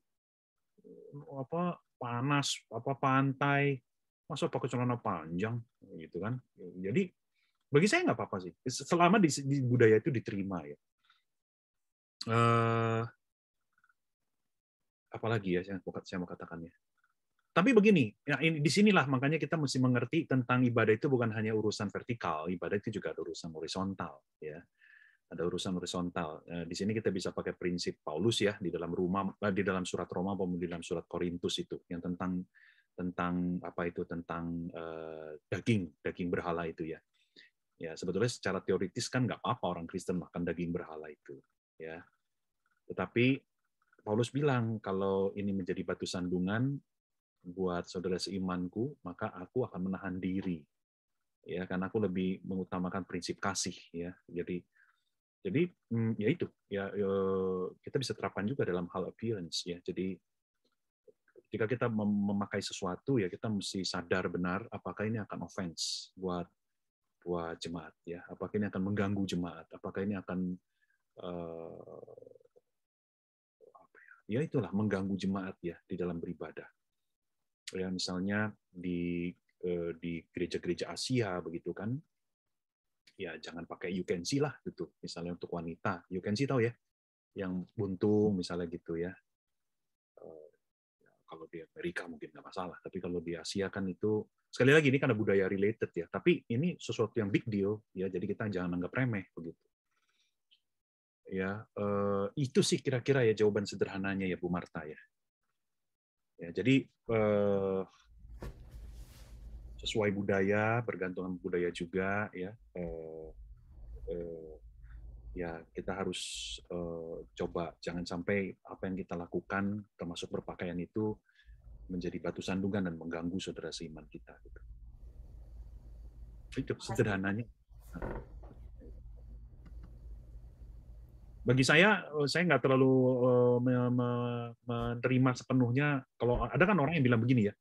apa panas apa pantai masa pakai celana panjang gitu kan jadi bagi saya nggak apa-apa sih selama di, budaya itu diterima ya eh, apalagi ya saya mau saya mau katakannya tapi begini ya ini disinilah makanya kita mesti mengerti tentang ibadah itu bukan hanya urusan vertikal ibadah itu juga ada urusan horizontal ya ada urusan horizontal. Eh, di sini kita bisa pakai prinsip Paulus ya di dalam rumah eh, di dalam surat Roma maupun di dalam surat Korintus itu yang tentang tentang apa itu tentang uh, daging daging berhala itu ya. Ya sebetulnya secara teoritis kan nggak apa-apa orang Kristen makan daging berhala itu ya. Tetapi Paulus bilang kalau ini menjadi batu sandungan buat saudara seimanku maka aku akan menahan diri ya karena aku lebih mengutamakan prinsip kasih ya jadi jadi hmm, ya itu ya, ya kita bisa terapkan juga dalam hal appearance ya. Jadi jika kita memakai sesuatu ya kita mesti sadar benar apakah ini akan offense buat buat jemaat ya. Apakah ini akan mengganggu jemaat? Apakah ini akan uh, ya itulah mengganggu jemaat ya di dalam beribadah. Ya misalnya di eh, di gereja-gereja Asia begitu kan ya jangan pakai you can see lah gitu. Misalnya untuk wanita, you can see tahu ya, yang buntung misalnya gitu ya. Eh, ya kalau di Amerika mungkin nggak masalah, tapi kalau di Asia kan itu sekali lagi ini karena budaya related ya. Tapi ini sesuatu yang big deal ya, jadi kita jangan anggap remeh begitu. Ya eh, itu sih kira-kira ya jawaban sederhananya ya Bu Marta ya. Ya, jadi eh, sesuai budaya, bergantungan budaya juga ya. Eh, eh, ya kita harus eh, coba jangan sampai apa yang kita lakukan termasuk berpakaian itu menjadi batu sandungan dan mengganggu saudara seiman kita. Gitu. Itu sederhananya. Bagi saya, eh, saya nggak terlalu eh, menerima sepenuhnya. Kalau ada kan orang yang bilang begini ya,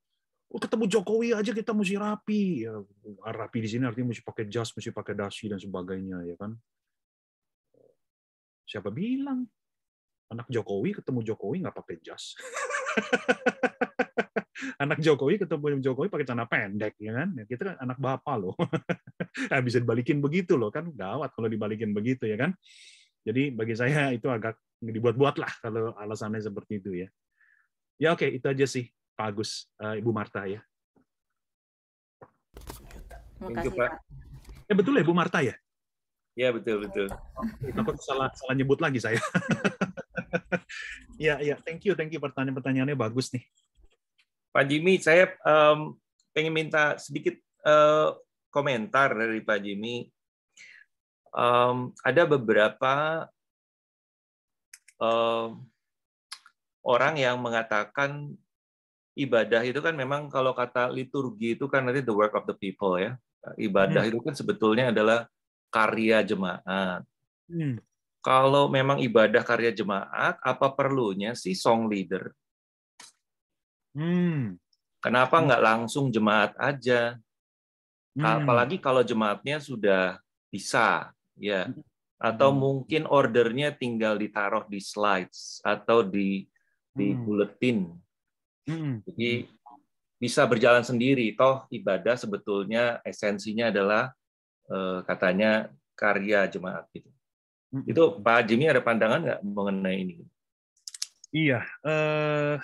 Oh, ketemu Jokowi aja kita mesti rapi. Ya, ah, rapi di sini artinya mesti pakai jas, mesti pakai dasi dan sebagainya ya kan. Siapa bilang anak Jokowi ketemu Jokowi nggak pakai jas? [LAUGHS] anak Jokowi ketemu Jokowi pakai celana pendek ya kan ya, kita kan anak bapak loh [LAUGHS] nah, bisa dibalikin begitu loh kan gawat kalau dibalikin begitu ya kan jadi bagi saya itu agak dibuat-buat lah kalau alasannya seperti itu ya ya oke okay, itu aja sih Pak Agus, uh, Ibu Marta ya. Terima kasih, Pak. Ya betul ya, Bu Marta ya? Ya betul betul. Takut salah salah nyebut lagi saya. [LAUGHS] ya ya, thank you thank you pertanyaan pertanyaannya bagus nih. Pak Jimmy, saya um, pengen minta sedikit uh, komentar dari Pak Jimmy. Um, ada beberapa um, orang yang mengatakan ibadah itu kan memang kalau kata liturgi itu kan nanti the work of the people ya. Eh, ibadah hmm. itu kan sebetulnya adalah karya jemaat. Hmm. Kalau memang ibadah karya jemaat, apa perlunya sih song leader? Hmm. Kenapa hmm. nggak langsung jemaat aja? Hmm. Apalagi kalau jemaatnya sudah bisa, ya. Hmm. Atau hmm. mungkin ordernya tinggal ditaruh di slides atau di di hmm. bulletin Hmm. Jadi bisa berjalan sendiri. Toh ibadah sebetulnya esensinya adalah eh, katanya karya jemaat itu. Hmm. Itu Pak Jimmy ada pandangan nggak mengenai ini? Iya, uh,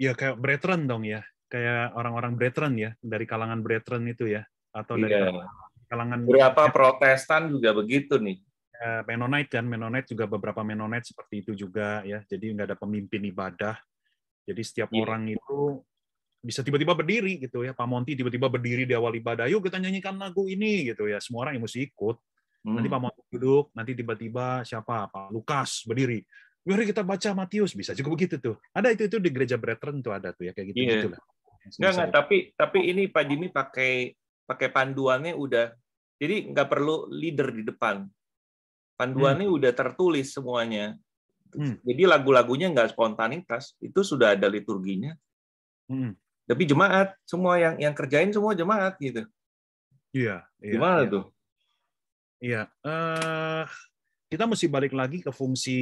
ya kayak brethren dong ya, kayak orang-orang brethren ya dari kalangan brethren itu ya, atau iya. dari kalangan berapa Protestan juga begitu nih. Ya, Menonite dan Menonite juga beberapa Menonite seperti itu juga ya. Jadi nggak ada pemimpin ibadah, jadi setiap yeah. orang itu bisa tiba-tiba berdiri gitu ya. Pak Monti tiba-tiba berdiri di awal ibadah, yuk kita nyanyikan lagu ini gitu ya. Semua orang yang mesti ikut. Hmm. Nanti Pak Monti duduk, nanti tiba-tiba siapa? Pak Lukas berdiri. Mari kita baca Matius, bisa juga begitu tuh. Ada itu itu di gereja Brethren tuh ada tuh ya kayak gitu yeah. gitu lah. Enggak, enggak, tapi tapi ini Pak Jimmy pakai pakai panduannya udah jadi nggak perlu leader di depan. Panduannya hmm. udah tertulis semuanya. Hmm. Jadi lagu-lagunya nggak spontanitas, itu sudah ada liturginya. Hmm. Tapi jemaat, semua yang yang kerjain semua jemaat gitu. Iya. iya Gimana iya. tuh? Iya. Uh, kita mesti balik lagi ke fungsi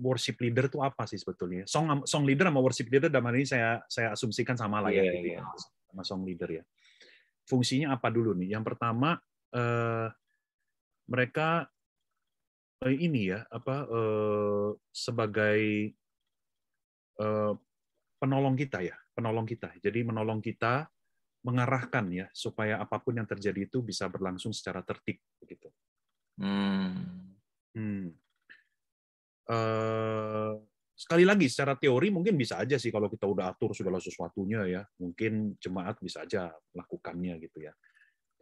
worship leader itu apa sih sebetulnya? Song song leader sama worship leader dalam hal ini saya saya asumsikan sama lah yeah, ya, iya, gitu yeah. sama song leader ya. Fungsinya apa dulu nih? Yang pertama, uh, mereka Eh, ini ya apa eh, sebagai eh, penolong kita ya, penolong kita. Jadi menolong kita mengarahkan ya supaya apapun yang terjadi itu bisa berlangsung secara tertib begitu. Hmm. Hmm. Uh, sekali lagi secara teori mungkin bisa aja sih kalau kita udah atur segala sesuatunya ya mungkin jemaat bisa aja melakukannya gitu ya.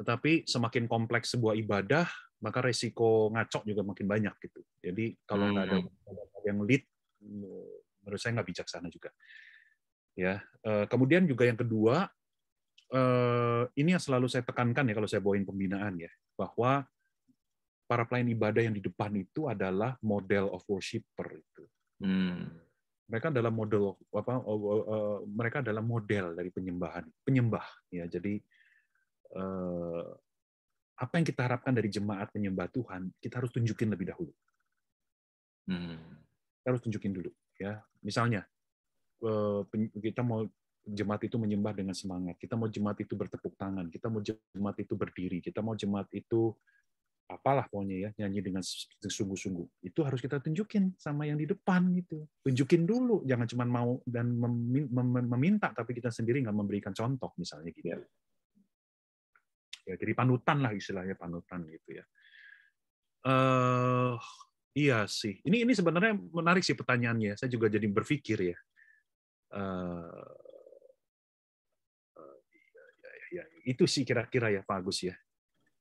Tetapi semakin kompleks sebuah ibadah maka resiko ngaco juga makin banyak gitu. Jadi kalau nggak hmm. ada yang lead, menurut saya nggak bijaksana juga. Ya, eh, kemudian juga yang kedua, eh, ini yang selalu saya tekankan ya kalau saya bawain pembinaan ya, bahwa para pelayan ibadah yang di depan itu adalah model of worshipper itu. Hmm. Mereka adalah model apa? Eh, mereka adalah model dari penyembahan, penyembah ya. Jadi apa yang kita harapkan dari jemaat penyembah Tuhan, kita harus tunjukin lebih dahulu. Hmm. Kita harus tunjukin dulu, ya. Misalnya eh, kita mau jemaat itu menyembah dengan semangat, kita mau jemaat itu bertepuk tangan, kita mau jemaat itu berdiri, kita mau jemaat itu apalah pokoknya ya nyanyi dengan sungguh-sungguh. Itu harus kita tunjukin sama yang di depan gitu. Tunjukin dulu, jangan cuma mau dan meminta tapi kita sendiri nggak memberikan contoh misalnya gitu. Ya ya jadi panutan lah istilahnya panutan gitu ya uh, iya sih ini ini sebenarnya menarik sih pertanyaannya saya juga jadi berpikir ya uh, itu sih kira-kira ya Pak Agus ya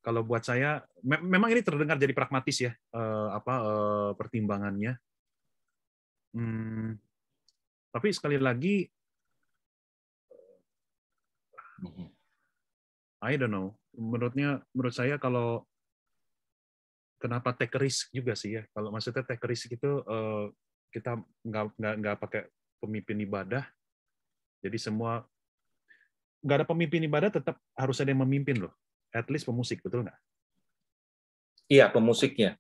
kalau buat saya me memang ini terdengar jadi pragmatis ya uh, apa uh, pertimbangannya hmm, tapi sekali lagi mhm. I don't know menurutnya menurut saya kalau kenapa take risk juga sih ya kalau maksudnya take risk itu eh, kita nggak nggak nggak pakai pemimpin ibadah jadi semua nggak ada pemimpin ibadah tetap harus ada yang memimpin loh at least pemusik betul nggak iya pemusiknya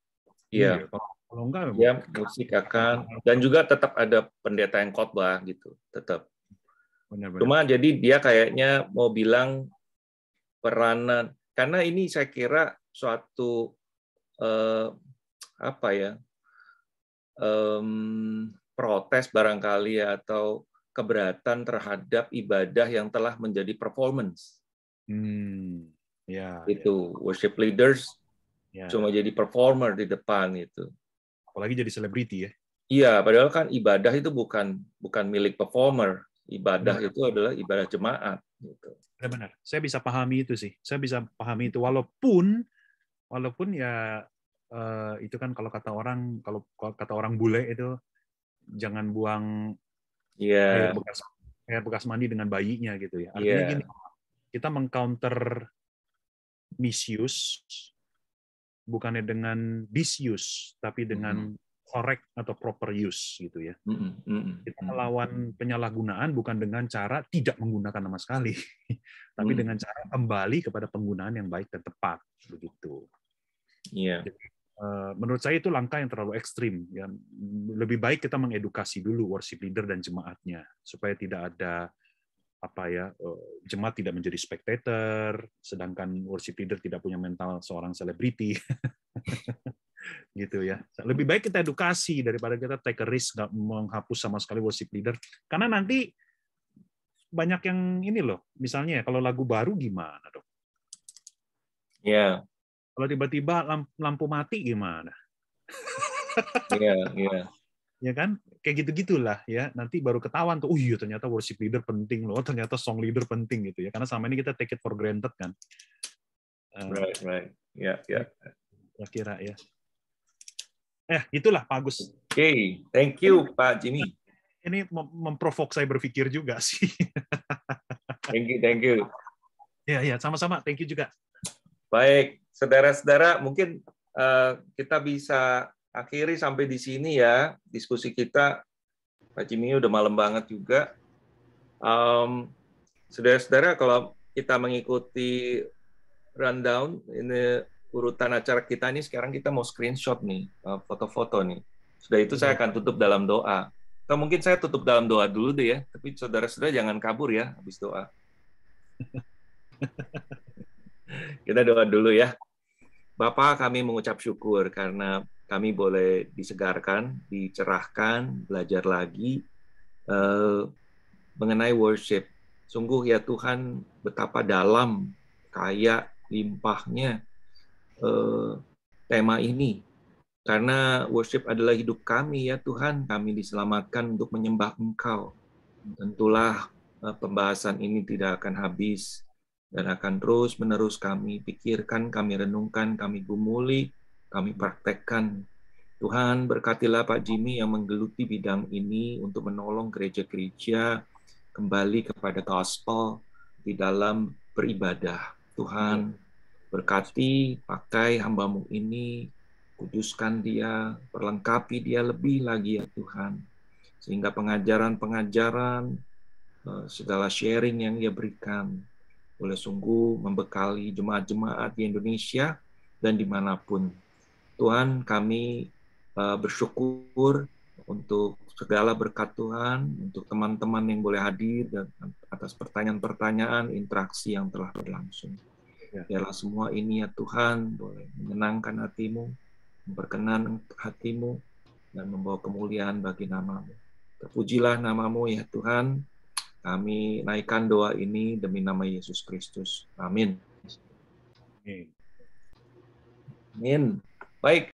iya, iya kalau enggak ya musik akan dan juga tetap ada pendeta yang khotbah gitu tetap benar, benar. cuma jadi dia kayaknya mau bilang peranan karena ini saya kira suatu eh, apa ya eh, protes barangkali atau keberatan terhadap ibadah yang telah menjadi performance. Hmm, ya. Itu ya. worship leaders ya. cuma jadi performer di depan itu. Apalagi jadi selebriti ya. Iya, padahal kan ibadah itu bukan bukan milik performer. Ibadah hmm. itu adalah ibadah jemaat. Gitu. Iya, benar, saya bisa pahami itu sih. Saya bisa pahami itu walaupun walaupun ya eh, itu kan kalau kata orang kalau, kata orang bule itu jangan buang yeah. bekas bekas mandi dengan bayinya gitu ya. Artinya yeah. gini, kita mengcounter misuse bukannya dengan disuse tapi dengan mm -hmm correct atau proper use gitu ya. Mm -mm. Kita melawan penyalahgunaan bukan dengan cara tidak menggunakan sama sekali, [LAUGHS] tapi mm. dengan cara kembali kepada penggunaan yang baik dan tepat begitu. Iya. Yeah. Menurut saya itu langkah yang terlalu ekstrim. Ya. Lebih baik kita mengedukasi dulu worship leader dan jemaatnya supaya tidak ada apa ya eh, jemaat tidak menjadi spectator, sedangkan worship leader tidak punya mental seorang selebriti. [LAUGHS] gitu ya. Lebih baik kita edukasi daripada kita take a risk nggak menghapus sama sekali worship leader karena nanti banyak yang ini loh. Misalnya ya, kalau lagu baru gimana dong? Ya. Yeah. Kalau tiba-tiba lampu mati gimana? Iya, iya. Ya kan? Kayak gitu-gitulah ya. Nanti baru ketahuan tuh, oh iya ternyata worship leader penting loh, ternyata song leader penting gitu ya. Karena sama ini kita take it for granted kan. Eh, right, right. Iya, iya. Ya, yeah, ya. Yeah. Kira-kira ya. Eh, itulah Pak Agus. Oke, okay. thank you Pak Jimmy. Ini memprovok saya berpikir juga [LAUGHS] sih. thank you, thank you. Ya, ya, sama-sama. Thank you juga. Baik, saudara-saudara, mungkin uh, kita bisa akhiri sampai di sini ya diskusi kita. Pak Jimmy udah malam banget juga. Um, saudara-saudara, kalau kita mengikuti rundown ini urutan acara kita ini sekarang kita mau screenshot nih eh, foto-foto nih. Sudah itu saya iya. akan tutup dalam doa. Atau mungkin saya tutup dalam doa dulu deh ya. Tapi saudara-saudara jangan kabur ya habis doa. [LAUGHS] kita doa dulu ya. Bapak kami mengucap syukur karena kami boleh disegarkan, dicerahkan, belajar lagi eh, mengenai worship. Sungguh ya Tuhan betapa dalam, kaya, limpahnya eh, tema ini karena worship adalah hidup kami ya Tuhan kami diselamatkan untuk menyembah Engkau tentulah eh, pembahasan ini tidak akan habis dan akan terus menerus kami pikirkan kami renungkan kami gumuli kami praktekkan Tuhan berkatilah Pak Jimmy yang menggeluti bidang ini untuk menolong gereja-gereja kembali kepada gospel di dalam beribadah. Tuhan Berkati pakai hambamu ini, kuduskan dia, perlengkapi dia lebih lagi ya Tuhan. Sehingga pengajaran-pengajaran, eh, segala sharing yang dia berikan, boleh sungguh membekali jemaat-jemaat di Indonesia dan dimanapun. Tuhan kami eh, bersyukur untuk segala berkat Tuhan, untuk teman-teman yang boleh hadir dan atas pertanyaan-pertanyaan, interaksi yang telah berlangsung. Ya. Biarlah semua ini ya Tuhan boleh menyenangkan hatimu, memperkenan hatimu, dan membawa kemuliaan bagi namamu. Terpujilah namamu ya Tuhan. Kami naikkan doa ini demi nama Yesus Kristus. Amin. Amin. Amin. Baik,